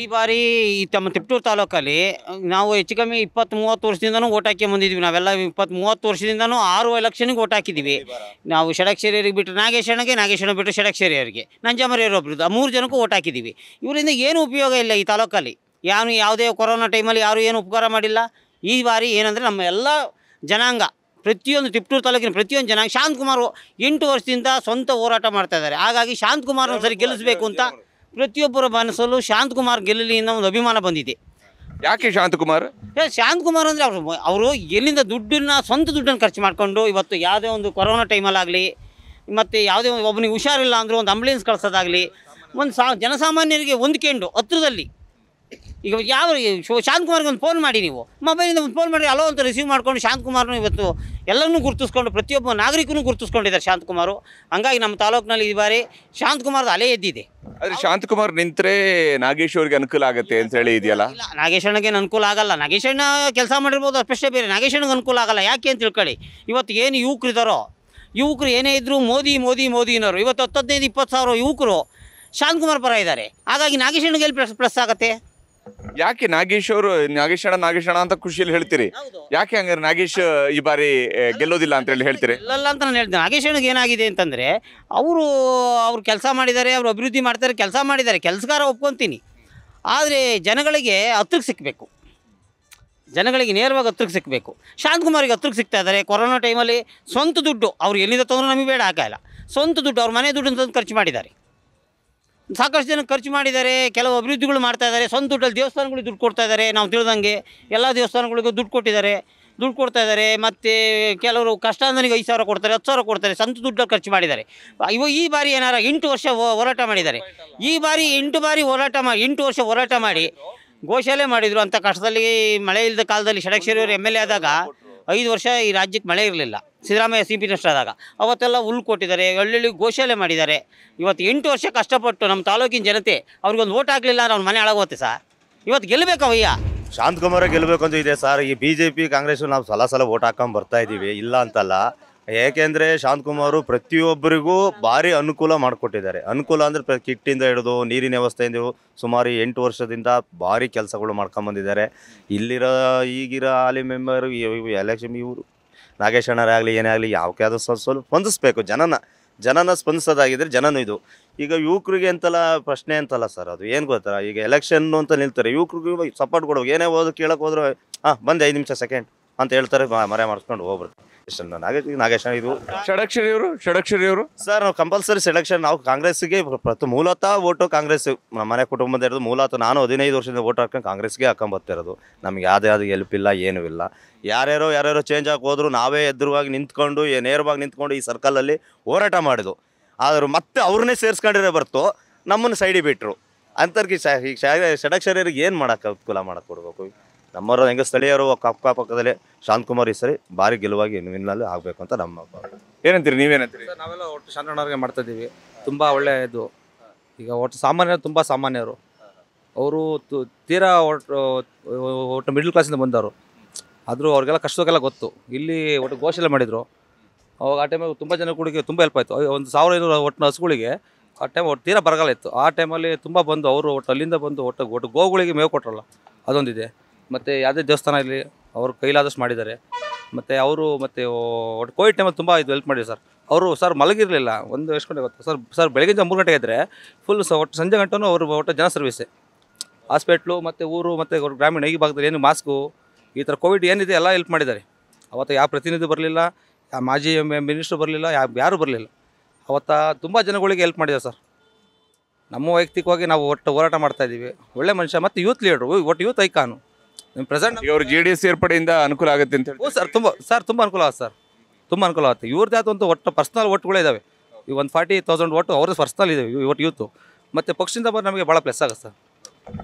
ಈ ಬಾರಿ ಈ ತಮ್ಮ ತಿಪ್ಟೂರು ತಾಲೂಕಲ್ಲಿ ನಾವು ಹೆಚ್ಚು ಕಮ್ಮಿ ಇಪ್ಪತ್ತು ಮೂವತ್ತು ವರ್ಷದಿಂದನೂ ಓಟ್ ಹಾಕಿ ಬಂದಿದ್ವಿ ನಾವೆಲ್ಲ ಇಪ್ಪತ್ತು ಮೂವತ್ತು ವರ್ಷದಿಂದನೂ ಆರು ಎಲೆಕ್ಷನ್ಗೆ ಓಟ್ ಹಾಕಿದ್ದೀವಿ ನಾವು ಷಡಕ್ಷರಿಯರಿಗೆ ಬಿಟ್ಟು ನಾಗೇಶಣ್ಣಗೆ ನಾಗೇಶಣ್ಣ ಬಿಟ್ಟು ಷಡಕ್ಷರಿಯರಿಗೆ ನಂಜಾಮರಿಯವ್ರೊಬ್ರದ್ದು ಆ ಮೂರು ಜನಕ್ಕೂ ಓಟ್ ಹಾಕಿದ್ದೀವಿ ಇವರಿಂದ ಏನು ಉಪಯೋಗ ಇಲ್ಲ ಈ ತಾಲೂಕಲ್ಲಿ ಯಾರು ಯಾವುದೇ ಕೊರೋನಾ ಟೈಮಲ್ಲಿ ಯಾರೂ ಏನು ಉಪಕಾರ ಮಾಡಿಲ್ಲ ಈ ಬಾರಿ ಏನಂದರೆ ನಮ್ಮ ಎಲ್ಲ ಜನಾಂಗ ಪ್ರತಿಯೊಂದು ತಿಪ್ಟೂರು ತಾಲೂಕಿನ ಪ್ರತಿಯೊಂದು ಜನಾಂಗ ಶಾಂತಕುಮಾರ್ ಎಂಟು ವರ್ಷದಿಂದ ಸ್ವಂತ ಹೋರಾಟ ಮಾಡ್ತಾ ಇದ್ದಾರೆ ಹಾಗಾಗಿ ಕುಮಾರ್ ಸರಿ ಗೆಲ್ಲಿಸಬೇಕು ಅಂತ ಪ್ರತಿಯೊಬ್ಬರ ಮನಸ್ಸಲ್ಲೂ ಶಾಂತಕುಮಾರ್ ಗೆಲ್ಲಲಿ ಅನ್ನೋ ಒಂದು ಅಭಿಮಾನ ಬಂದಿದೆ ಯಾಕೆ ಶಾಂತಕುಮಾರ್ ಏ, ಶಾಂತಕುಮಾರ್ ಅಂದರೆ ಅವರು ಅವರು ಎಲ್ಲಿಂದ ದುಡ್ಡನ್ನ ಸ್ವಂತ ದುಡ್ಡನ್ನು ಖರ್ಚು ಮಾಡಿಕೊಂಡು ಇವತ್ತು ಯಾವುದೇ ಒಂದು ಕೊರೋನಾ ಟೈಮಲ್ಲಾಗಲಿ ಮತ್ತು ಯಾವುದೇ ಒಂದು ಒಬ್ಬನಿಗೆ ಹುಷಾರಿಲ್ಲ ಅಂದರೂ ಒಂದು ಆಂಬುಲೆನ್ಸ್ ಕಳ್ಸೋದಾಗಲಿ ಒಂದು ಸಾ ಜನಸಾಮಾನ್ಯರಿಗೆ ಹೊಂದ್ಕೊಂಡು ಹತ್ರದಲ್ಲಿ ಈಗ ಯಾವ ಶಾಂತಕುಮಾರ್ಗೆ ಒಂದು ಫೋನ್ ಮಾಡಿ ನೀವು ಮೊಬೈಲಿಂದ ಒಂದು ಫೋನ್ ಮಾಡಿ ಅಲೋ ಅಂತ ರಿಸೀವ್ ಮಾಡ್ಕೊಂಡು ಶಾಂತ್ ಕುಮಾರ್ನು ಇವತ್ತು ಎಲ್ಲರನ್ನೂ ಗುರುತಿಸ್ಕೊಂಡು ಪ್ರತಿಯೊಬ್ಬ ನಾಗರಿಕನೂ ಗುರುತಿಸ್ಕೊಂಡಿದ್ದಾರೆ ಶಾಂತಕುಮಾರು ಹಂಗಾಗಿ ನಮ್ಮ ತಾಲೂಕಿನಲ್ಲಿ ಈ ಬಾರಿ ಶಾಂತಕುಮಾರ್ದ ಅಲೆ ಎದ್ದಿದೆ ಶಾಂತ್ ಕುಮಾರ್ ನಿಂತರೆ ನಾಗೇಶ್ ಅವ್ರಿಗೆ ಅನುಕೂಲ ಆಗುತ್ತೆ ಅಂತ ಹೇಳಿ ಇದೆಯಲ್ಲ ಇಲ್ಲ ನಾಗೇಶಣ್ಣಗೆ ಅನುಕೂಲ ಆಗಲ್ಲ ನಾಗೇಶಣ್ಣ ಕೆಲಸ ಮಾಡಿರ್ಬೋದು ಅಷ್ಟೇ ಬೇರೆ ನಾಗೇಶಣ್ಣಗೆ ಅನುಕೂಲ ಆಗಲ್ಲ ಯಾಕೆ ಅಂತ ತಿಳ್ಕೊಳ್ಳಿ ಇವತ್ತು ಏನು ಯುವಕರಿದ್ದಾರೋ ಯುವಕರು ಏನೇ ಇದ್ದರೂ ಮೋದಿ ಮೋದಿ ಮೋದಿ ಅನ್ನೋರು ಇವತ್ತು ಹದಿನೈದು ಇಪ್ಪತ್ತು ಸಾವಿರ ಯುವಕರು ಕುಮಾರ್ ಪರ ಇದ್ದಾರೆ ಹಾಗಾಗಿ ನಾಗೇಶಣ್ಣಗೆ ಎಲ್ಲಿ ಪ್ಲಸ್ ಪ್ಲಸ್ ಆಗುತ್ತೆ ಯಾಕೆ ನಾಗೇಶ್ ಅವರು ನಾಗೇಶ್ ಅಣ್ಣ ನಾಗೇಶ್ ಅಣ್ಣ ಅಂತ ಖುಷಿಯಲ್ಲಿ ಹೇಳ್ತೀರಿ ಯಾಕೆ ಹಂಗಾರೆ ನಾಗೇಶ್ ಈ ಬಾರಿ ಗೆಲ್ಲೋದಿಲ್ಲ ಅಂತ ಹೇಳಿ ಹೇಳ್ತೀರಿ ಇಲ್ಲ ಅಂತ ನಾನು ಹೇಳ್ತೀನಿ ನಾಗೇಶ್ ಅಣ್ಣಗೆ ಏನಾಗಿದೆ ಅಂತಂದ್ರೆ ಅವರು ಅವ್ರು ಕೆಲಸ ಮಾಡಿದ್ದಾರೆ ಅವರು ಅಭಿವೃದ್ಧಿ ಮಾಡ್ತಾರೆ ಕೆಲಸ ಮಾಡಿದ್ದಾರೆ ಕೆಲಸಗಾರ ಒಪ್ಕೊಂತೀನಿ ಆದರೆ ಜನಗಳಿಗೆ ಹತ್ತಿರಕ್ಕೆ ಸಿಕ್ಕಬೇಕು ಜನಗಳಿಗೆ ನೇರವಾಗಿ ಹತ್ರಕ್ಕೆ ಸಿಕ್ಕಬೇಕು ಶಾಂತಕುಮಾರಿಗೆ ಹತ್ರಕ್ಕೆ ಸಿಗ್ತಾ ಇದ್ದಾರೆ ಕೊರೋನಾ ಟೈಮಲ್ಲಿ ಸ್ವಂತ ದುಡ್ಡು ಅವ್ರು ಎಲ್ಲಿಂದ ತೊಂದರೆ ನಮಗೆ ಬೇಡ ಹಾಕಲ್ಲ ಸ್ವಂತ ದುಡ್ಡು ಅವ್ರ ಮನೆ ದುಡ್ಡು ತಂದು ಖರ್ಚು ಮಾಡಿದ್ದಾರೆ ಸಾಕಷ್ಟು ಜನ ಖರ್ಚು ಮಾಡಿದ್ದಾರೆ ಕೆಲವು ಅಭಿವೃದ್ಧಿಗಳು ಮಾಡ್ತಾ ಇದ್ದಾರೆ ಸ್ವಂತ ದುಡ್ಡಲ್ಲಿ ದೇವಸ್ಥಾನಗಳಿಗೆ ದುಡ್ಡು ಕೊಡ್ತಾ ಇದ್ದಾರೆ ನಾವು ತಿಳಿದಂಗೆ ಎಲ್ಲ ದೇವಸ್ಥಾನಗಳಿಗೂ ದುಡ್ಡು ಕೊಟ್ಟಿದ್ದಾರೆ ದುಡ್ಡು ಕೊಡ್ತಾ ಇದ್ದಾರೆ ಮತ್ತು ಕೆಲವರು ಕಷ್ಟ ಅಂದನಿಗೆ ಐದು ಸಾವಿರ ಕೊಡ್ತಾರೆ ಹತ್ತು ಸಾವಿರ ಕೊಡ್ತಾರೆ ಸ್ವಂತ ದುಡ್ಡಲ್ಲಿ ಖರ್ಚು ಮಾಡಿದ್ದಾರೆ ಇವು ಈ ಬಾರಿ ಏನಾರ ಎಂಟು ವರ್ಷ ಹೋರಾಟ ಮಾಡಿದ್ದಾರೆ ಈ ಬಾರಿ ಎಂಟು ಬಾರಿ ಹೋರಾಟ ಮಾಡಿ ಎಂಟು ವರ್ಷ ಹೋರಾಟ ಮಾಡಿ ಗೋಶಾಲೆ ಮಾಡಿದರು ಅಂಥ ಕಷ್ಟದಲ್ಲಿ ಮಳೆ ಇಲ್ಲದ ಕಾಲದಲ್ಲಿ ಷಡಕ್ಷರಿಯವರು ಎಮ್ ಎಲ್ ಎ ಆದಾಗ ಐದು ವರ್ಷ ಈ ರಾಜ್ಯಕ್ಕೆ ಮಳೆ ಇರಲಿಲ್ಲ ಸಿದ್ದರಾಮಯ್ಯ ಸಿ ಪಿ ಆದಾಗ ಅವತ್ತೆಲ್ಲ ಹುಲ್ಲು ಕೊಟ್ಟಿದ್ದಾರೆ ಹಳ್ಳಿಲಿ ಗೋಶಾಲೆ ಮಾಡಿದ್ದಾರೆ ಇವತ್ತು ಎಂಟು ವರ್ಷ ಕಷ್ಟಪಟ್ಟು ನಮ್ಮ ತಾಲೂಕಿನ ಜನತೆ ಅವ್ರಿಗೊಂದು ಓಟ್ ಹಾಕಲಿಲ್ಲ ಅವ್ನು ಮನೆ ಹೋಗುತ್ತೆ ಸರ್ ಇವತ್ತು ಗೆಲ್ಲಬೇಕು ಅವಯ್ಯ ಶಾಂತಕುಮಾರ ಗೆಲ್ಲಬೇಕು ಅಂತ ಇದೆ ಸರ್ ಈ ಬಿ ಜೆ ಪಿ ಕಾಂಗ್ರೆಸ್ ನಾವು ಸಲ ಸಲ ಓಟ್ ಹಾಕೊಂಡ್ ಬರ್ತಾ ಇದ್ದೀವಿ ಇಲ್ಲ ಅಂತಲ್ಲ ಏಕೆಂದರೆ ಶಾಂತಕುಮಾರು ಪ್ರತಿಯೊಬ್ಬರಿಗೂ ಭಾರಿ ಅನುಕೂಲ ಮಾಡಿಕೊಟ್ಟಿದ್ದಾರೆ ಅನುಕೂಲ ಅಂದರೆ ಕಿಟ್ಟಿಂದ ಹಿಡಿದು ನೀರಿನ ವ್ಯವಸ್ಥೆಯಿಂದ ಸುಮಾರು ಎಂಟು ವರ್ಷದಿಂದ ಭಾರಿ ಕೆಲಸಗಳು ಮಾಡ್ಕೊಂಬಂದಿದ್ದಾರೆ ಇಲ್ಲಿರೋ ಈಗಿರೋ ಹಾಲಿ ಮೆಂಬರು ಎಲೆಕ್ಷನ್ ಇವರು ನಾಗೇಶಣ್ಣರೇ ಆಗಲಿ ಏನೇ ಆಗಲಿ ಯಾವಕ್ಕೆ ಆದರೂ ಸ್ವಲ್ಪ ಸ್ವಲ್ಪ ಸ್ಪಂದಿಸಬೇಕು ಜನನ ಜನನ ಸ್ಪಂದಿಸೋದಾಗಿದ್ರೆ ಜನನೂ ಇದು ಈಗ ಯುವಕರಿಗೆ ಅಂತಲ್ಲ ಪ್ರಶ್ನೆ ಅಂತಲ್ಲ ಸರ್ ಅದು ಏನು ಗೊತ್ತಾ ಈಗ ಎಲೆಕ್ಷನ್ನು ಅಂತ ನಿಲ್ತಾರೆ ಯುವಕರಿಗೆ ಸಪೋರ್ಟ್ ಕೊಡೋದು ಏನೇ ಓದೋದು ಕೇಳೋಕೆ ಹೋದ್ರೆ ಹಾಂ ಬಂದು ಐದು ನಿಮಿಷ ಸೆಕೆಂಡ್ ಅಂತ ಹೇಳ್ತಾರೆ ಮರೆ ಮಾಡಿಸ್ಕೊಂಡು ಹೋಗ್ಬಿಡ್ತಾರೆ ಇಷ್ಟಲ್ಲ ನಾಗೇಶ್ ಇದು ಷಡಕ್ಷರಿ ಅವರು ಷಡಕ್ಷರಿ ಅವರು ಸರ್ ನಾವು ಕಂಪಲ್ಸರಿ ಸೆಲೆಕ್ಷನ್ ನಾವು ಕಾಂಗ್ರೆಸ್ಗೆ ಪ್ರತಿ ಮೂಲತಃ ಓಟು ಕಾಂಗ್ರೆಸ್ ನಮ್ಮ ಮನೆ ಕುಟುಂಬದ ಇರೋದು ಮೂಲತಃ ನಾನು ಹದಿನೈದು ವರ್ಷದಿಂದ ಓಟ್ ಹಾಕೊಂಡು ಕಾಂಗ್ರೆಸ್ಗೆ ಹಾಕೊಂಬತ್ತಿರೋದು ನಮ್ಗೆ ಯಾವುದೇ ಯಾವುದು ಎಲ್ಪ್ ಇಲ್ಲ ಏನೂ ಇಲ್ಲ ಯಾರ್ಯಾರೋ ಯಾರ್ಯಾರೋ ಚೇಂಜ್ ಆಗಿ ನಾವೇ ಎದುರುವಾಗಿ ನಿಂತ್ಕೊಂಡು ನೇರವಾಗಿ ನಿಂತ್ಕೊಂಡು ಈ ಸರ್ಕಲಲ್ಲಿ ಹೋರಾಟ ಮಾಡಿದ್ವು ಆದರೂ ಮತ್ತೆ ಅವ್ರನ್ನೇ ಸೇರಿಸ್ಕೊಂಡಿರೋ ಬರ್ತು ನಮ್ಮನ್ನು ಸೈಡಿಗೆ ಬಿಟ್ಟರು ಅಂತರ್ಗೆ ಷಡಕ್ಷರಿಯರಿಗೆ ಏನು ಮಾಡೋಕ್ಕೆ ಅನುಕೂಲ ಮಾಡೋಕ್ಕೆ ಕೊಡಬೇಕು ನಮ್ಮವರ ಹೆಂಗೆ ಸ್ಥಳೀಯರು ಕಪ್ಪ ಪಕ್ಕದಲ್ಲಿ ಶಾಂತಕುಮಾರ್ ಈ ಸರಿ ಭಾರಿ ಗೆಲುವಾಗಿ ವಿನ್ನಲ್ಲಿ ಆಗಬೇಕು ಅಂತ ನಮ್ಮ ಏನಂತೀರಿ ನೀವೇನಂತೀರಿ ನಾವೆಲ್ಲ ಒಟ್ಟು ಶಾಂತಣ್ಣವ್ರಿಗೆ ಮಾಡ್ತಾ ಇದ್ದೀವಿ ತುಂಬ ಇದು ಈಗ ಒಟ್ಟು ಸಾಮಾನ್ಯರು ತುಂಬ ಸಾಮಾನ್ಯರು ಅವರು ತೀರಾ ಒಟ್ಟು ಒಟ್ಟು ಮಿಡ್ಲ್ ಕ್ಲಾಸಿಂದ ಬಂದವರು ಆದರೂ ಅವ್ರಿಗೆಲ್ಲ ಕಷ್ಟಕ್ಕೆಲ್ಲ ಗೊತ್ತು ಇಲ್ಲಿ ಒಟ್ಟು ಗೋಶೆಲ್ಲ ಮಾಡಿದರು ಅವಾಗ ಆ ಟೈಮಲ್ಲಿ ತುಂಬ ಜನ ಕೂಡಿಗೆ ತುಂಬ ಹೆಲ್ಪ್ ಆಯಿತು ಒಂದು ಸಾವಿರ ಐನೂರು ಒಟ್ಟು ಹಸುಗಳಿಗೆ ಆ ಟೈಮ್ ಒಟ್ಟು ತೀರಾ ಬರಗಾಲ ಇತ್ತು ಆ ಟೈಮಲ್ಲಿ ತುಂಬ ಬಂದು ಅವರು ಒಟ್ಟು ಅಲ್ಲಿಂದ ಬಂದು ಒಟ್ಟು ಒಟ್ಟು ಗೋಗಳಿಗೆ ಮೇವು ಕೊಟ್ಟರಲ್ಲ ಅದೊಂದಿದೆ ಮತ್ತು ಯಾವುದೇ ದೇವಸ್ಥಾನ ಇರಲಿ ಅವರು ಕೈಲಾದಷ್ಟು ಮಾಡಿದ್ದಾರೆ ಮತ್ತು ಅವರು ಮತ್ತು ಒಟ್ಟು ಕೋವಿಡ್ ಟೈಮಲ್ಲಿ ತುಂಬ ಇದು ಹೆಲ್ಪ್ ಮಾಡಿದ್ರು ಸರ್ ಅವರು ಸರ್ ಮಲಗಿರಲಿಲ್ಲ ಒಂದು ಎಷ್ಟು ಗಂಟೆ ಗೊತ್ತು ಸರ್ ಸರ್ ಬೆಳಗ್ಗೆ ಮೂರು ಗಂಟೆಗೆ ಇದ್ದರೆ ಫುಲ್ ಸ ಒಟ್ಟು ಸಂಜೆ ಗಂಟೆನೂ ಅವರು ಒಟ್ಟು ಜನ ಸರ್ವಿಸೆ ಹಾಸ್ಪಿಟ್ಲು ಮತ್ತು ಊರು ಮತ್ತು ಗ್ರಾಮೀಣ ಈ ಭಾಗದಲ್ಲಿ ಏನು ಮಾಸ್ಕು ಈ ಥರ ಕೋವಿಡ್ ಏನಿದೆ ಎಲ್ಲ ಹೆಲ್ಪ್ ಮಾಡಿದ್ದಾರೆ ಅವತ್ತು ಯಾವ ಪ್ರತಿನಿಧಿ ಬರಲಿಲ್ಲ ಯಾವ ಮಾಜಿ ಮಿನಿಸ್ಟ್ರು ಬರಲಿಲ್ಲ ಯಾವ ಯಾರೂ ಬರಲಿಲ್ಲ ಅವತ್ತ ತುಂಬ ಜನಗಳಿಗೆ ಹೆಲ್ಪ್ ಮಾಡಿದೆ ಸರ್ ನಮ್ಮ ವೈಯಕ್ತಿಕವಾಗಿ ನಾವು ಒಟ್ಟು ಹೋರಾಟ ಮಾಡ್ತಾಯಿದ್ದೀವಿ ಒಳ್ಳೆ ಮನುಷ್ಯ ಮತ್ತು ಯೂತ್ ಲೀಡ್ರು ಒಟ್ಟು ಯೂತ್ ಐಕಾನು ಪ್ರೆಸೆಂಟ್ ಇವರು ಅವ್ರು ಜೆ ಡಿ ಎಸ್ ಸೇರ್ಪಡೆಯಿಂದ ಅನುಕೂಲ ಆಗುತ್ತೆ ಅಂತ ಹೇಳಿ ಓ ಸರ್ ತುಂಬ ಸರ್ ತುಂಬ ಅನುಕೂಲ ಆಗುತ್ತೆ ಸರ್ ತುಂಬ ಅನುಕೂಲ ಆಗುತ್ತೆ ಇವ್ರದ್ದು ಒಂದು ಒಟ್ಟು ಪರ್ಸ್ನಲ್ ಒಟ್ಟುಗಳೇ ಇದಾವೆ ಈ ಒಂದು ಫಾರ್ಟಿ ತೌಸಂಡ್ ಒಟ್ಟು ಅವ್ರದ್ದು ಪರ್ಸ್ನಲ್ ಇದೆ ಒಟ್ಟು ಯೂತು ಮತ್ತು ಪಕ್ಷದಿಂದ ಬಂದು ನಮಗೆ ಭಾಳ ಪ್ಲಸ್ ಆಗುತ್ತೆ ಸರ್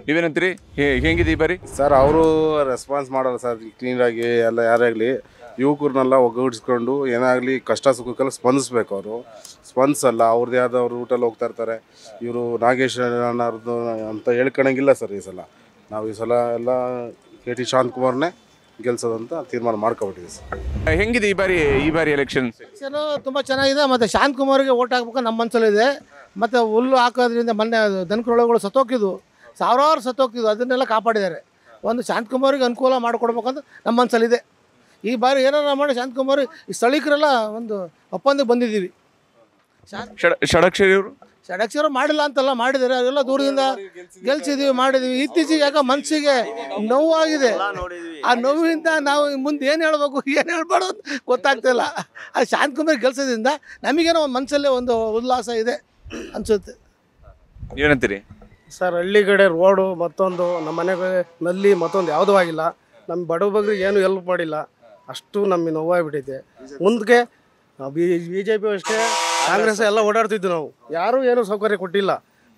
ನೀವೇನಂತೀರಿ ಹೆಂಗಿದೆ ಈ ಬಾರಿ ಸರ್ ಅವರು ರೆಸ್ಪಾನ್ಸ್ ಮಾಡಲ್ಲ ಸರ್ ಕ್ಲೀನಾಗಿ ಎಲ್ಲ ಯಾರಾಗಲಿ ಯುವಕರನ್ನೆಲ್ಲ ಒಗ್ಗೂಡಿಸ್ಕೊಂಡು ಏನಾಗಲಿ ಕಷ್ಟ ಸುಖಕ್ಕೆಲ್ಲ ಸ್ಪಂದಿಸ್ಬೇಕು ಅವರು ಸ್ಪಂದಿಸಲ್ಲ ಅವ್ರದ್ದೇ ಆದವ್ರು ಅವ್ರ ಊಟಲ್ಲಿ ಹೋಗ್ತಾ ಇರ್ತಾರೆ ಇವರು ನಾಗೇಶ್ ಅಂತ ಹೇಳ್ಕೊಳಂಗಿಲ್ಲ ಸರ್ ಈ ಸಲ ನಾವು ಈ ಸಲ ಎಲ್ಲ ಕೆ ಟಿ ಶಾಂತಕುಮಾರ್ನೇ ಗೆಲ್ಸೋದಂತ ತೀರ್ಮಾನ ಮಾಡ್ಕೊಬಿಟ್ಟಿದೆ ಹೆಂಗಿದೆ ಈ ಬಾರಿ ಈ ಬಾರಿ ಎಲೆಕ್ಷನ್ ಎಲೆಕ್ಷನು ತುಂಬ ಚೆನ್ನಾಗಿದೆ ಮತ್ತು ಶಾಂತಕುಮಾರ್ಗೆ ಓಟ್ ಹಾಕ್ಬೇಕು ನಮ್ಮ ಮನಸ್ಸಲ್ಲಿದೆ ಮತ್ತು ಹುಲ್ಲು ಹಾಕೋದ್ರಿಂದ ಮೊನ್ನೆ ದನಕರೊಳಗಳು ಸತ್ತೋಗಿದ್ವು ಸಾವಿರಾರು ಸತ್ತೋಗ್ತಿದ್ವು ಅದನ್ನೆಲ್ಲ ಕಾಪಾಡಿದ್ದಾರೆ ಒಂದು ಶಾಂತಕುಮಾರಿಗೆ ಅನುಕೂಲ ಮಾಡಿಕೊಡ್ಬೇಕಂತ ನಮ್ಮ ಇದೆ ಈ ಬಾರಿ ಏನಾರ ಮಾಡಿ ಶಾಂತಕುಮಾರ್ ಈ ಸ್ಥಳೀಕರೆಲ್ಲ ಒಂದು ಒಪ್ಪಂದಕ್ಕೆ ಬಂದಿದ್ದೀವಿ ಅವರು ಷಡಕ್ಷರ ಮಾಡಿಲ್ಲ ಅಂತಲ್ಲ ಮಾಡಿದರೆ ಅದೆಲ್ಲ ದೂರದಿಂದ ಗೆಲ್ಸಿದೀವಿ ಮಾಡಿದೀವಿ ಇತ್ತೀಚೆಗೆ ಯಾಕೆ ಮನಸ್ಸಿಗೆ ನೋವಾಗಿದೆ ಆ ನೋವಿಂದ ನಾವು ಮುಂದೆ ಏನು ಹೇಳಬೇಕು ಏನು ಹೇಳ್ಬಾರ್ದು ಗೊತ್ತಾಗ್ತಿಲ್ಲ ಅದು ಕುಮಾರ್ ಗೆಲ್ಸೋದ್ರಿಂದ ನಮಗೇನೋ ಒಂದು ಮನಸ್ಸಲ್ಲೇ ಒಂದು ಉಲ್ಲಾಸ ಇದೆ ಅನಿಸುತ್ತೆ ಏನಂತೀರಿ ಸರ್ ಹಳ್ಳಿ ಕಡೆ ರೋಡು ಮತ್ತೊಂದು ನಮ್ಮ ಮನೆಗೆ ನಲ್ಲಿ ಮತ್ತೊಂದು ಯಾವುದೂ ಆಗಿಲ್ಲ ನಮ್ಮ ಬಡವರಿಗೆ ಏನು ಹೆಲ್ಪ್ ಮಾಡಿಲ್ಲ ಅಷ್ಟು ನಮಗೆ ನೋವಾಗಿಬಿಟ್ಟಿದೆ ಮುಂದಕ್ಕೆ ಬಿ ಜೆ ಪಿ ಅಷ್ಟೇ ಕಾಂಗ್ರೆಸ್ ಎಲ್ಲ ಓಡಾಡ್ತಿದ್ವಿ ನಾವು ಯಾರೂ ಏನು ಸೌಕರ್ಯ ಕೊಟ್ಟಿಲ್ಲ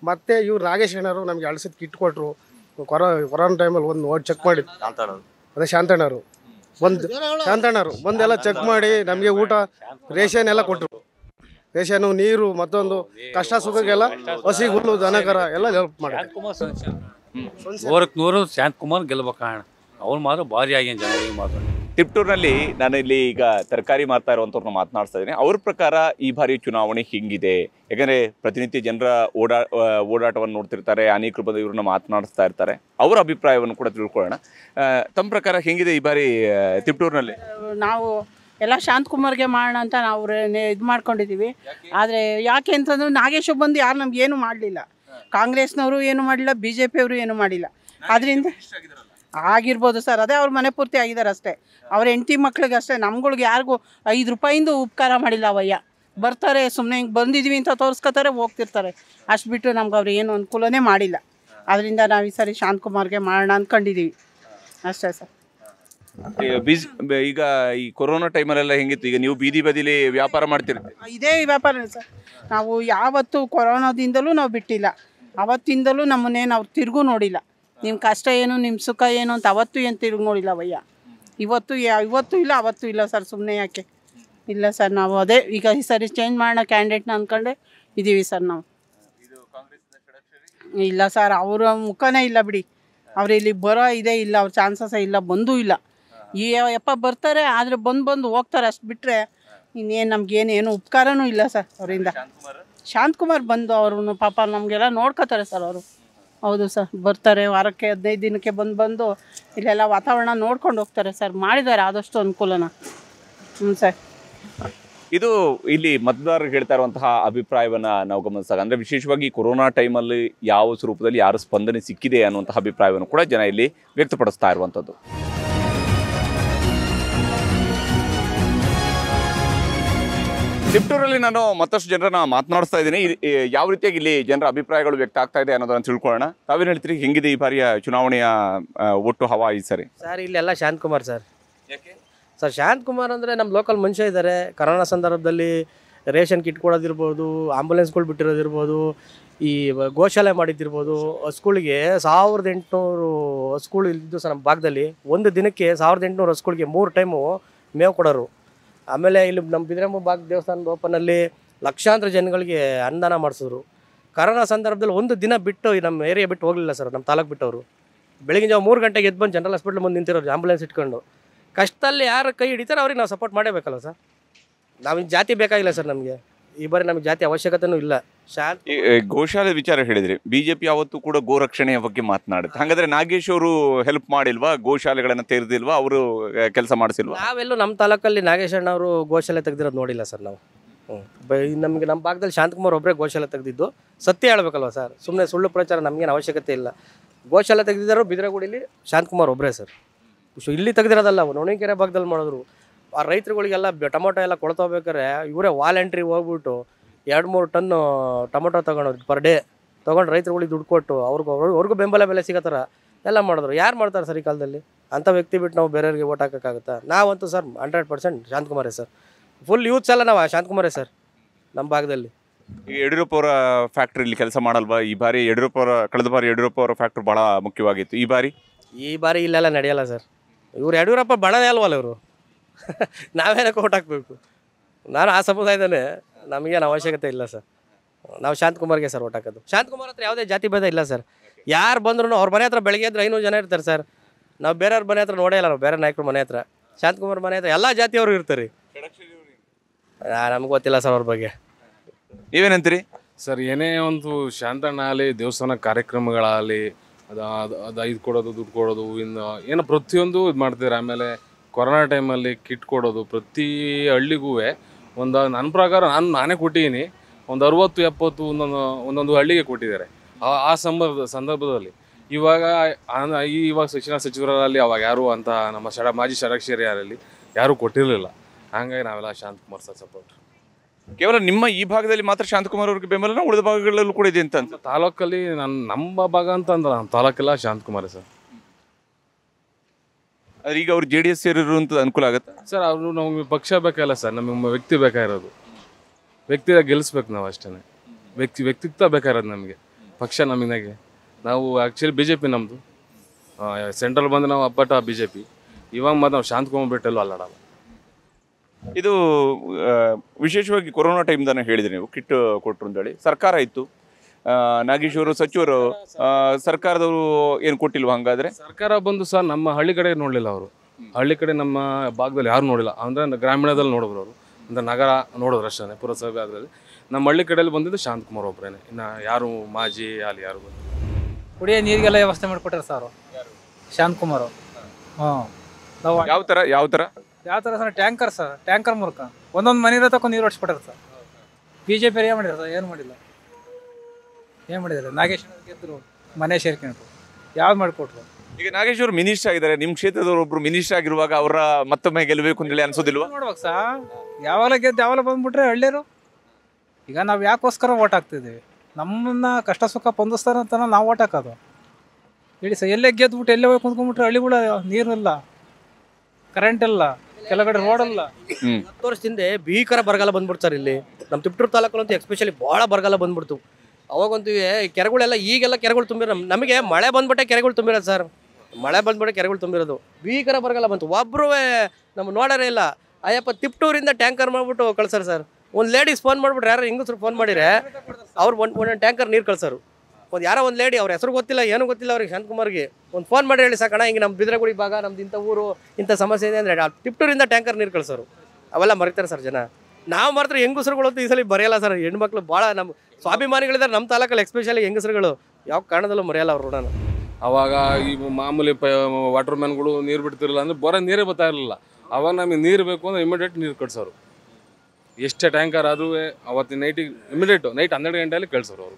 ಮತ್ತೆ ಇವ್ರು ನಾಗೇಶ್ ಅಣ್ಣರು ನಮ್ಗೆ ಅಳಿಸಿದ ಕಿಟ್ ಕೊಟ್ಟರು ಕೊರೋ ಕೊರೋನಾ ಟೈಮಲ್ಲಿ ಒಂದು ನೋಡಿ ಚೆಕ್ ಮಾಡಿ ಅದೇ ಶಾಂತಣ್ಣರು ಒಂದು ಶಾಂತಣ್ಣರು ಒಂದೆಲ್ಲ ಚೆಕ್ ಮಾಡಿ ನಮಗೆ ಊಟ ರೇಷನ್ ಎಲ್ಲ ಕೊಟ್ಟರು ರೇಷನ್ ನೀರು ಮತ್ತೊಂದು ಕಷ್ಟ ಸುಖಕ್ಕೆಲ್ಲ ಹಸಿ ಹುಲ್ಲು ದನಕರ ಎಲ್ಲ ಹೆಲ್ಪ್ ಮಾಡಿ ನೂರು ಶಾಂತಕುಮಾರ್ ಗೆಲ್ಲಬೇಕು ಅವ್ರು ಮಾತ್ರ ಭಾರಿ ಆಗಿ ಜನ ಮಾತಾಡ್ತಾರೆ ತಿಪ್ಟೂರಿನಲ್ಲಿ ನಾನು ಇಲ್ಲಿ ಈಗ ತರಕಾರಿ ಮಾರ್ತಾ ಇರುವಂಥವ್ರನ್ನ ಮಾತನಾಡ್ತಾ ಇದ್ದೀನಿ ಅವ್ರ ಪ್ರಕಾರ ಈ ಬಾರಿ ಚುನಾವಣೆ ಹಿಂಗಿದೆ ಯಾಕಂದರೆ ಪ್ರತಿನಿತ್ಯ ಜನರ ಓಡಾ ಓಡಾಟವನ್ನು ನೋಡ್ತಿರ್ತಾರೆ ಅನೇಕರು ಬಂದು ಇವ್ರನ್ನ ಮಾತನಾಡಿಸ್ತಾ ಇರ್ತಾರೆ ಅವರ ಅಭಿಪ್ರಾಯವನ್ನು ಕೂಡ ತಿಳ್ಕೊಳ್ಳೋಣ ತಮ್ಮ ಪ್ರಕಾರ ಹೆಂಗಿದೆ ಈ ಬಾರಿ ತಿಪ್ಟೂರಿನಲ್ಲಿ ನಾವು ಎಲ್ಲ ಶಾಂತಕುಮಾರ್ಗೆ ಮಾಡೋಣ ಅಂತ ನಾವು ಇದು ಮಾಡ್ಕೊಂಡಿದ್ದೀವಿ ಆದರೆ ಯಾಕೆ ಅಂತಂದ್ರೆ ನಾಗೇಶ್ ಬಂದು ಯಾರು ನಮ್ಗೆ ಏನು ಮಾಡಲಿಲ್ಲ ಕಾಂಗ್ರೆಸ್ನವರು ಏನು ಮಾಡಲಿಲ್ಲ ಬಿ ಜೆ ಏನು ಮಾಡಿಲ್ಲ ಅದರಿಂದ ಆಗಿರ್ಬೋದು ಸರ್ ಅದೇ ಅವ್ರ ಮನೆ ಪೂರ್ತಿ ಆಗಿದ್ದಾರೆ ಅಷ್ಟೇ ಅವ್ರ ಹೆಂಡತಿ ಮಕ್ಳಿಗೆ ಅಷ್ಟೇ ನಮ್ಗಳ್ಗೆ ಯಾರಿಗೂ ಐದು ರೂಪಾಯಿಂದ ಉಪಕಾರ ಮಾಡಿಲ್ಲ ಅವಯ್ಯ ಬರ್ತಾರೆ ಸುಮ್ಮನೆ ಹಿಂಗೆ ಬಂದಿದ್ವಿ ಅಂತ ತೋರಿಸ್ಕೊತಾರೆ ಹೋಗ್ತಿರ್ತಾರೆ ಅಷ್ಟು ಬಿಟ್ಟು ನಮ್ಗೆ ಅವ್ರು ಏನು ಅನುಕೂಲನೇ ಮಾಡಿಲ್ಲ ಅದರಿಂದ ನಾವು ಈ ಸರಿ ಶಾಂತಕುಮಾರ್ಗೆ ಮಾಡೋಣ ಅಂದ್ಕೊಂಡಿದ್ದೀವಿ ಅಷ್ಟೇ ಸರ್ ಈಗ ಈ ಕೊರೋನಾ ಟೈಮಲ್ಲೆಲ್ಲ ಹೆಂಗಿತ್ತು ಈಗ ನೀವು ಬೀದಿ ಬದಿಲಿ ವ್ಯಾಪಾರ ಮಾಡ್ತಿರ್ತೀವಿ ಇದೇ ವ್ಯಾಪಾರ ಸರ್ ನಾವು ಯಾವತ್ತೂ ಕೊರೋನಾದಿಂದಲೂ ನಾವು ಬಿಟ್ಟಿಲ್ಲ ಅವತ್ತಿಂದಲೂ ನಮ್ಮನ್ನೇನು ಅವ್ರು ತಿರುಗೂ ನೋಡಿಲ್ಲ ನಿಮ್ಮ ಕಷ್ಟ ಏನು ನಿಮ್ಮ ಸುಖ ಏನು ಅಂತ ಅವತ್ತು ಏನು ತಿರುಗಿ ನೋಡಿಲ್ಲ ಅವಯ್ಯ ಇವತ್ತು ಇವತ್ತು ಇಲ್ಲ ಅವತ್ತು ಇಲ್ಲ ಸರ್ ಸುಮ್ಮನೆ ಯಾಕೆ ಇಲ್ಲ ಸರ್ ನಾವು ಅದೇ ಈಗ ಈ ಸರಿ ಚೇಂಜ್ ಮಾಡೋಣ ಕ್ಯಾಂಡಿಡೇಟ್ನ ಅಂದ್ಕೊಂಡೆ ಇದ್ದೀವಿ ಸರ್ ನಾವು ಇಲ್ಲ ಸರ್ ಅವರ ಮುಖನೇ ಇಲ್ಲ ಬಿಡಿ ಅವ್ರು ಇಲ್ಲಿ ಬರೋ ಇದೇ ಇಲ್ಲ ಅವ್ರ ಚಾನ್ಸಸ್ ಇಲ್ಲ ಬಂದೂ ಇಲ್ಲ ಈ ಯಪ್ಪ ಬರ್ತಾರೆ ಆದರೆ ಬಂದು ಬಂದು ಹೋಗ್ತಾರೆ ಅಷ್ಟು ಬಿಟ್ಟರೆ ಇನ್ನೇನು ನಮ್ಗೇನು ಏನು ಉಪಕಾರನೂ ಇಲ್ಲ ಸರ್ ಅವರಿಂದ ಶಾಂತಕುಮಾರ್ ಬಂದು ಅವರು ಪಾಪ ನಮಗೆಲ್ಲ ನೋಡ್ಕೋತಾರೆ ಸರ್ ಅವರು ಹೌದು ಸರ್ ಬರ್ತಾರೆ ವಾರಕ್ಕೆ ಹದಿನೈದು ದಿನಕ್ಕೆ ಬಂದು ಬಂದು ಇಲ್ಲೆಲ್ಲ ವಾತಾವರಣ ನೋಡ್ಕೊಂಡು ಹೋಗ್ತಾರೆ ಸರ್ ಮಾಡಿದ್ದಾರೆ ಆದಷ್ಟು ಅನುಕೂಲನ ಹ್ಞೂ ಸರ್ ಇದು ಇಲ್ಲಿ ಮತದಾರರು ಹೇಳ್ತಾ ಇರುವಂತಹ ಅಭಿಪ್ರಾಯವನ್ನ ನಾವು ಗಮನಿಸಿದಾಗ ಅಂದ್ರೆ ವಿಶೇಷವಾಗಿ ಕೊರೋನಾ ಟೈಮಲ್ಲಿ ಯಾವ ಸ್ವರೂಪದಲ್ಲಿ ಯಾರು ಸ್ಪಂದನೆ ಸಿಕ್ಕಿದೆ ಅನ್ನುವಂತಹ ಅಭಿಪ್ರಾಯವನ್ನು ಕೂಡ ಜನ ಇಲ್ಲಿ ವ್ಯಕ್ತಪಡಿಸ್ತಾ ಇರುವಂಥದ್ದು ತಿಪ್ಟೂರಲ್ಲಿ ನಾನು ಮತ್ತಷ್ಟು ಜನರನ್ನ ಮಾತನಾಡಿಸ್ತಾ ಇದ್ದೀನಿ ಯಾವ ರೀತಿಯಾಗಿ ಇಲ್ಲಿ ಜನರ ಅಭಿಪ್ರಾಯಗಳು ವ್ಯಕ್ತ ಆಗ್ತಾ ಇದೆ ಅನ್ನೋದನ್ನು ತಿಳ್ಕೊಳ್ಳೋಣ ತಾವೇನು ಹೇಳ್ತೀರಿ ಹೆಂಗಿದೆ ಈ ಬಾರಿಯ ಚುನಾವಣೆಯ ಒಟ್ಟು ಹವಾ ಈ ಸರಿ ಸರ್ ಇಲ್ಲೆಲ್ಲ ಶಾಂತ್ ಕುಮಾರ್ ಸರ್ ಸರ್ ಶಾಂತ್ ಕುಮಾರ್ ಅಂದರೆ ನಮ್ಮ ಲೋಕಲ್ ಮನುಷ್ಯ ಇದ್ದಾರೆ ಕರೋನಾ ಸಂದರ್ಭದಲ್ಲಿ ರೇಷನ್ ಕಿಟ್ ಕೊಡೋದಿರ್ಬೋದು ಆಂಬುಲೆನ್ಸ್ಗಳು ಬಿಟ್ಟಿರೋದಿರ್ಬೋದು ಈ ಗೋಶಾಲೆ ಮಾಡಿದ್ದಿರ್ಬೋದು ಹಸ್ಗಳಿಗೆ ಸಾವಿರದ ಎಂಟುನೂರು ಹಸ್ಗಳು ಇದ್ದು ಸರ್ ನಮ್ಮ ಭಾಗದಲ್ಲಿ ಒಂದು ದಿನಕ್ಕೆ ಸಾವಿರದ ಎಂಟುನೂರು ಹಸ್ಗಳಿಗೆ ಮೂರು ಟೈಮು ಮೇವು ಕೊಡೋರು ಆಮೇಲೆ ಇಲ್ಲಿ ನಮ್ಮ ಬಿದ್ರಮ್ಮ ಬಾಗ್ ದೇವಸ್ಥಾನದ ಓಪನಲ್ಲಿ ಲಕ್ಷಾಂತರ ಜನಗಳಿಗೆ ಅನುದಾನ ಮಾಡಿಸಿದ್ರು ಕರೋನಾ ಸಂದರ್ಭದಲ್ಲಿ ಒಂದು ದಿನ ಬಿಟ್ಟು ನಮ್ಮ ಏರಿಯಾ ಬಿಟ್ಟು ಹೋಗಲಿಲ್ಲ ಸರ್ ನಮ್ಮ ತಾಲೂಕು ಬಿಟ್ಟವರು ಬೆಳಗಿನ ಜಾವ ಮೂರು ಗಂಟೆಗೆ ಎದ್ದು ಬಂದು ಜನರಲ್ ಹಾಸ್ಪಿಟ್ಲ್ ಮುಂದೆ ನಿಂತಿರೋರು ಆಂಬುಲೆನ್ಸ್ ಇಟ್ಕೊಂಡು ಕಷ್ಟದಲ್ಲಿ ಯಾರು ಕೈ ಹಿಡಿತಾರೆ ಅವ್ರಿಗೆ ನಾವು ಸಪೋರ್ಟ್ ಮಾಡಬೇಕಲ್ಲ ಸರ್ ನಾವು ಜಾತಿ ಬೇಕಾಗಿಲ್ಲ ಸರ್ ನಮಗೆ ಈ ಬಾರಿ ನಮಗೆ ಜಾತಿ ಅವಶ್ಯಕತೆನೂ ಇಲ್ಲ ಶಾಂತಿ ಗೋಶಾಲೆ ವಿಚಾರ ಹೇಳಿದ್ರಿ ಬಿಜೆಪಿ ಅವತ್ತು ಕೂಡ ಗೋರಕ್ಷಣೆಯ ಬಗ್ಗೆ ಮಾತನಾಡುತ್ತೆ ಹಾಗಾದ್ರೆ ನಾಗೇಶ್ ಅವರು ಹೆಲ್ಪ್ ಮಾಡಿಲ್ವಾ ಗೋಶಾಲೆಗಳನ್ನ ತೆರೆದಿಲ್ವಾ ಅವರು ಕೆಲಸ ಮಾಡಿಸಿಲ್ವಾ ನಾವೆಲ್ಲೂ ನಮ್ಮ ತಾಲೂಕಲ್ಲಿ ನಾಗೇಶ್ ಅವರು ಗೋಶಾಲೆ ತೆಗೆದಿರೋದು ನೋಡಿಲ್ಲ ಸರ್ ನಾವು ನಮಗೆ ನಮ್ಮ ಭಾಗದಲ್ಲಿ ಶಾಂತಕುಮಾರ್ ಒಬ್ಬರೇ ಗೋಶಾಲೆ ತೆಗೆದಿದ್ದು ಸತ್ಯ ಹೇಳ್ಬೇಕಲ್ವ ಸರ್ ಸುಮ್ಮನೆ ಸುಳ್ಳು ಪ್ರಚಾರ ನಮಗೇನು ಅವಶ್ಯಕತೆ ಇಲ್ಲ ಗೋಶಾಲೆ ತೆಗೆದಿದ್ದಾರು ಬಿದಿರಗುಡಿಲಿ ಶಾಂತಕುಮಾರ್ ಒಬ್ಬರೇ ಸರ್ ಇಲ್ಲಿ ತೆಗೆದಿರೋದಲ್ಲ ಅವರು ಭಾಗದಲ್ಲಿ ಮಾಡಿದ್ರು ಆ ರೈತರುಗಳಿಗೆಲ್ಲ ಟೊಮೊಟೊ ಎಲ್ಲ ಕೊಡ್ತೋಗ್ಬೇಕಾದ್ರೆ ಇವರೇ ವಾಲಂಟ್ರಿ ಹೋಗ್ಬಿಟ್ಟು ಎರಡು ಮೂರು ಟನ್ನು ಟೊಮೊಟೊ ತೊಗೊಂಡು ಪರ್ ಡೇ ತೊಗೊಂಡು ರೈತರುಗಳಿಗೆ ದುಡ್ಡು ಕೊಟ್ಟು ಅವ್ರಿಗೂ ಅವ್ರಿಗೂ ಬೆಂಬಲ ಬೆಲೆ ಸಿಗತ್ತಾರ ಎಲ್ಲ ಮಾಡಿದ್ರು ಯಾರು ಮಾಡ್ತಾರೆ ಸರ್ ಈ ಕಾಲದಲ್ಲಿ ಅಂಥ ವ್ಯಕ್ತಿ ಬಿಟ್ಟು ನಾವು ಬೇರೆಯವ್ರಿಗೆ ಓಟ್ ಹಾಕೋಕ್ಕಾಗುತ್ತಾ ನಾವಂತೂ ಸರ್ ಹಂಡ್ರೆಡ್ ಪರ್ಸೆಂಟ್ ಶಾಂತಕುಮಾರೇ ಸರ್ ಫುಲ್ ಯೂತ್ಸ್ ಎಲ್ಲ ನಾವು ಶಾಂತಕುಮಾರೇ ಸರ್ ನಮ್ಮ ಭಾಗದಲ್ಲಿ ಈ ಯಡಿಯೂರಪ್ಪ ಅವರ ಫ್ಯಾಕ್ಟ್ರಿ ಇಲ್ಲಿ ಕೆಲಸ ಮಾಡಲ್ವಾ ಈ ಬಾರಿ ಯಡಿಯೂರಪ್ಪ ಅವರ ಕಳೆದ ಬಾರಿ ಯಡಿಯೂರಪ್ಪ ಅವರ ಫ್ಯಾಕ್ಟ್ರಿ ಭಾಳ ಮುಖ್ಯವಾಗಿತ್ತು ಈ ಬಾರಿ ಈ ಬಾರಿ ಇಲ್ಲೆಲ್ಲ ನಡೆಯಲ್ಲ ಸರ್ ಇವ್ರು ಯಡಿಯೂರಪ್ಪ ಬಳದೇ ಅಲ್ವಲ್ಲ ಇವರು *laughs* ನಾವೇನಕ್ಕೆ ಓಟ್ ಹಾಕಬೇಕು ನಾನು ಆ ಸಮುದಾಯದಲ್ಲೇ ನಮಗೇನು ಅವಶ್ಯಕತೆ ಇಲ್ಲ ಸರ್ ನಾವು ಶಾಂತಕುಮಾರ್ಗೆ ಸರ್ ಓಟ್ ಹಾಕೋದು ಶಾಂತಕುಮಾರ್ ಹತ್ರ ಯಾವುದೇ ಜಾತಿ ಭೇದ ಇಲ್ಲ ಸರ್ ಯಾರು ಬಂದ್ರೂ ಅವ್ರ ಮನೆ ಹತ್ರ ಬೆಳಗ್ಗೆ ಹತ್ರ ಐನೂರು ಜನ ಇರ್ತಾರೆ ಸರ್ ನಾವು ಬೇರೆಯವ್ರ ಮನೆ ಹತ್ರ ನೋಡೇ ಇಲ್ಲ ನಾವು ಬೇರೆ ನಾಯಕರ ಮನೆ ಹತ್ರ ಶಾಂತಕುಮಾರ್ ಮನೆ ಹತ್ರ ಎಲ್ಲ ಜಾತಿಯವರು ಇರ್ತಾರೆ ನಮ್ಗೆ ಗೊತ್ತಿಲ್ಲ ಸರ್ ಅವ್ರ ಬಗ್ಗೆ ನೀವೇನಂತೀರಿ ಸರ್ ಏನೇ ಒಂದು ಶಾಂತಣ್ಣ ಆಗಲಿ ದೇವಸ್ಥಾನ ಕಾರ್ಯಕ್ರಮಗಳಾಗಲಿ ಅದು ಅದು ಅದು ಐದು ಕೊಡೋದು ದುಡ್ಡು ಕೊಡೋದು ಇನ್ನು ಏನೋ ಪ್ರತಿಯೊಂದು ಇದು ಮಾಡ್ತಿದ್ದಾರೆ ಆಮೇಲೆ ಕೊರೋನಾ ಟೈಮಲ್ಲಿ ಕಿಟ್ ಕೊಡೋದು ಪ್ರತಿ ಹಳ್ಳಿಗೂ ಒಂದು ನನ್ನ ಪ್ರಕಾರ ನಾನು ನಾನೇ ಕೊಟ್ಟಿದ್ದೀನಿ ಒಂದು ಅರುವತ್ತು ಎಪ್ಪತ್ತು ಒಂದೊಂದು ಒಂದೊಂದು ಹಳ್ಳಿಗೆ ಕೊಟ್ಟಿದ್ದಾರೆ ಆ ಸಂಬ ಸಂದರ್ಭದಲ್ಲಿ ಇವಾಗ ಈ ಇವಾಗ ಶಿಕ್ಷಣ ಸಚಿವರಲ್ಲಿ ಅವಾಗ ಯಾರು ಅಂತ ನಮ್ಮ ಷಡ ಮಾಜಿ ಯಾರಲ್ಲಿ ಯಾರೂ ಕೊಟ್ಟಿರಲಿಲ್ಲ ಹಾಗಾಗಿ ನಾವೆಲ್ಲ ಶಾಂತಕುಮಾರ್ ಸರ್ ಸಪೋರ್ಟ್ ಕೇವಲ ನಿಮ್ಮ ಈ ಭಾಗದಲ್ಲಿ ಮಾತ್ರ ಶಾಂತಕುಮಾರ್ ಅವ್ರಿಗೆ ಬೆಂಬಲನ ಉಳಿದ ಭಾಗಗಳಲ್ಲೂ ಕೂಡ ಇದೆ ಅಂತ ತಾಲೂಕಲ್ಲಿ ನನ್ನ ನಮ್ಮ ಭಾಗ ಅಂತ ಅಂದ್ರೆ ನಮ್ಮ ತಾಲೂಕೆಲ್ಲ ಶಾಂತಕುಮಾರ್ ಸರ್ ಅವ್ರಿಗೆ ಅವ್ರು ಜೆ ಡಿ ಎಸ್ ಸೇರಿರುವಂಥ ಅನುಕೂಲ ಆಗುತ್ತೆ ಸರ್ ಅವರು ನಮಗೆ ಪಕ್ಷ ಬೇಕಲ್ಲ ಸರ್ ನಮಗೆ ವ್ಯಕ್ತಿ ಬೇಕಾಗಿರೋದು ವ್ಯಕ್ತಿ ಗೆಲ್ಲಿಸ್ಬೇಕು ನಾವು ಅಷ್ಟೇ ವ್ಯಕ್ತಿ ವ್ಯಕ್ತಿತ್ವ ಬೇಕಾಗಿರೋದು ನಮಗೆ ಪಕ್ಷ ನಮಗೆ ನಾವು ಆ್ಯಕ್ಚುಲಿ ಬಿ ಜೆ ಪಿ ನಮ್ಮದು ಸೆಂಟ್ರಲ್ ಬಂದು ನಾವು ಅಪ್ಪಟ ಬಿ ಜೆ ಪಿ ಇವಾಗ ಮತ್ತು ನಾವು ಶಾಂತಕುಮಾರ್ ಬಿಟ್ಟಲ್ಲೂ ಅಲ್ಲಾಡಲ್ಲ ಇದು ವಿಶೇಷವಾಗಿ ಕೊರೋನಾ ಟೈಮ್ದಾನೆ ಹೇಳಿದ್ರಿ ನೀವು ಕಿಟ್ ಕೊಟ್ಟರು ಅಂತೇಳಿ ಸರ್ಕಾರ ಇತ್ತು ನಾಗೇಶ್ ಸಚಿವರು ಸರ್ಕಾರದವರು ಏನು ಕೊಟ್ಟಿಲ್ವಾ ಹಂಗಾದ್ರೆ ಸರ್ಕಾರ ಬಂದು ಸರ್ ನಮ್ಮ ಹಳ್ಳಿ ಕಡೆ ನೋಡಲಿಲ್ಲ ಅವರು ಹಳ್ಳಿ ಕಡೆ ನಮ್ಮ ಭಾಗದಲ್ಲಿ ಯಾರು ನೋಡಿಲ್ಲ ಅಂದ್ರೆ ಗ್ರಾಮೀಣದಲ್ಲಿ ನೋಡಿದ್ರು ಅವರು ಅಂದರೆ ನಗರ ನೋಡಿದ್ರು ಅಷ್ಟೇ ಪುರಸಭೆ ಭಾಗದಲ್ಲಿ ನಮ್ಮ ಹಳ್ಳಿ ಕಡೆಯಲ್ಲಿ ಬಂದಿದ್ದು ಶಾಂತಕುಮಾರ್ ಒಬ್ಬರೇ ಇನ್ನು ಯಾರು ಮಾಜಿ ಅಲ್ಲಿ ಯಾರು ಬಂದು ಕುಡಿಯೋ ನೀರಿಗೆಲ್ಲ ವ್ಯವಸ್ಥೆ ಮಾಡಿಕೊಟ್ಟಾರೆ ಸರ್ ಶಾಂತಕುಮಾರ್ ಹಾಂ ನಾವು ಯಾವ ಥರ ಯಾವ ಥರ ಯಾವ ಥರ ಸರ್ ಟ್ಯಾಂಕರ್ ಸರ್ ಟ್ಯಾಂಕರ್ ಮೂಲಕ ಒಂದೊಂದು ಮನೆ ತಗೊಂಡು ನೀರು ಹೊಡ್ಸ್ಬಿಟ್ಟಾರೆ sir B J P sir ಏನು ಮಾಡಿಲ್ಲ ಏನು ಮಾಡಿದ್ದಾರೆ ನಾಗೇಶ್ ಗೆದ್ದರು ಮನೆ ಸೇರ್ಕೊಂಡ್ರು ಯಾವ್ದು ಮಾಡಿಕೊಟ್ರು ಈಗ ನಾಗೇಶ್ ಅವರು ಮಿನಿಸ್ಟರ್ ಆಗಿದ್ದಾರೆ ನಿಮ್ಮ ಕ್ಷೇತ್ರದವರು ಒಬ್ರು ಮಿನಿಸ್ಟರ್ ಆಗಿರುವಾಗ ಅವರ ಮತ್ತೊಮ್ಮೆ ಗೆಲ್ಲಬೇಕು ಅಂತೇಳಿ ಅನ್ಸೋದಿಲ್ವಾ ನೋಡುವಾಗ ಸಾ ಯಾವಾಗ ಗೆದ್ದು ಯಾವಾಗ ಬಂದ್ಬಿಟ್ರೆ ಹಳ್ಳಿಯರು ಈಗ ನಾವು ಯಾಕೋಸ್ಕರ ಓಟ್ ಹಾಕ್ತಿದ್ದೀವಿ ನಮ್ಮನ್ನ ಕಷ್ಟ ಸುಖ ಅಂತ ನಾವು ಓಟ್ ಹಾಕೋದು ಹೇಳಿ ಸರ್ ಎಲ್ಲೇ ಗೆದ್ಬಿಟ್ಟು ಎಲ್ಲೇ ಹೋಗಿ ಕುಂತ್ಕೊಂಡ್ಬಿಟ್ರೆ ಹಳ್ಳಿಗಳ ನೀರಿಲ್ಲ ಕರೆಂಟ್ ಇಲ್ಲ ಕೆಲಗಡೆ ರೋಡ್ ಇಲ್ಲ ಹತ್ತು ವರ್ಷದಿಂದ ಭೀಕರ ಬರಗಾಲ ಬಂದ್ಬಿಡ್ತಾರೆ ಇಲ್ಲಿ ನಮ್ಮ ತಿಪ್ಟೂರು ತಾಲೂಕಲ್ಲಂತೂ ಎಕ್ಸ್ಪೆಷಲಿ ಭಾಳ ಬರಗಾಲ ಬಂದ್ಬಿಡ್ತು ಅವಾಗಂತೂ ಕೆರೆಗಳೆಲ್ಲ ಈಗೆಲ್ಲ ಕೆರೆಗಳು ತುಂಬಿರೋ ನಮಗೆ ಮಳೆ ಬಂದ್ಬಿಟ್ಟೆ ಕೆರೆಗಳು ತುಂಬಿರೋದು ಸರ್ ಮಳೆ ಬಂದ್ಬಿಟ್ಟೆ ಕೆರೆಗಳು ತುಂಬಿರೋದು ಭೀಕರ ಬರಗಾಲ ಬಂತು ಒಬ್ಬರೂ ನಮ್ಮ ನೋಡೋರೇ ಇಲ್ಲ ಅಯ್ಯಪ್ಪ ತಿಪ್ಟೂರಿಂದ ಟ್ಯಾಂಕರ್ ಮಾಡಿಬಿಟ್ಟು ಕಳ್ಸೋರು ಸರ್ ಒಂದು ಲೇಡೀಸ್ ಫೋನ್ ಮಾಡಿಬಿಟ್ರೆ ಯಾರು ಹಿಂಗಸರು ಫೋನ್ ಮಾಡಿದ್ರೆ ಅವ್ರು ಒಂದು ಒಂದೊಂದು ಟ್ಯಾಂಕರ್ ನೀರು ಕಳ್ಸೋರು ಒಂದು ಯಾರೋ ಒಂದು ಲೇಡಿ ಅವ್ರ ಹೆಸರು ಗೊತ್ತಿಲ್ಲ ಏನೂ ಗೊತ್ತಿಲ್ಲ ಅವ್ರಿಗೆ ಶಾಂತಕುಮಾರ್ಗೆ ಒಂದು ಫೋನ್ ಮಾಡಿ ಹೇಳಿ ಸಾಕಣ ಹಿಂಗೆ ನಮ್ಮ ಬಿದ್ರಗುಡಿ ಭಾಗ ನಮ್ದು ಇಂಥ ಊರು ಇಂಥ ಸಮಸ್ಯೆ ಇದೆ ಅಂದರೆ ಟಿಪ್ಟೂರಿಂದ ಟ್ಯಾಂಕರ್ ನೀರು ಕಳ್ಸೋರು ಅವೆಲ್ಲ ಮರಿತಾರೆ ಸರ್ ಜನ ನಾವು ಮಾತ್ರ ಹೆಂಗಸರುಗಳು ಈ ಸಲ ಬರೆಯಲ್ಲ ಸರ್ ಹೆಣ್ಮಕ್ಳು ಭಾಳ ನಮ್ಮ ಸ್ವಾಭಿಮಾನಿಗಳಿದ್ದಾರೆ ನಮ್ಮ ತಾಲೂಕಲ್ಲಿ ಎಸ್ಪೆಷಲಿ ಹೆಂಗಸರುಗಳು ಯಾವ ಕಾರಣದಲ್ಲೂ ಮರೆಯಲ್ಲ ಅವ್ರು ಅವಾಗ ಈ ಮಾಮೂಲಿ ಪ ವಾಟರ್ ಮ್ಯಾನ್ಗಳು ನೀರು ಬಿಡ್ತಿರಲಿಲ್ಲ ಅಂದರೆ ಬರೋ ನೀರೇ ಬರ್ತಾ ಇರಲಿಲ್ಲ ಅವಾಗ ನಮಗೆ ನೀರು ಬೇಕು ಅಂದರೆ ಇಮಿಡಿಯೇಟ್ ನೀರು ಕಟ್ಸೋರು ಎಷ್ಟೇ ಟ್ಯಾಂಕರ್ ಆದರೂ ಅವತ್ತಿನ ನೈಟಿಗೆ ಇಮಿಡಿಯೇಟು ನೈಟ್ ಹನ್ನೆರಡು ಗಂಟೆಯಲ್ಲಿ ಕಳ್ಸೋರು ಅವರು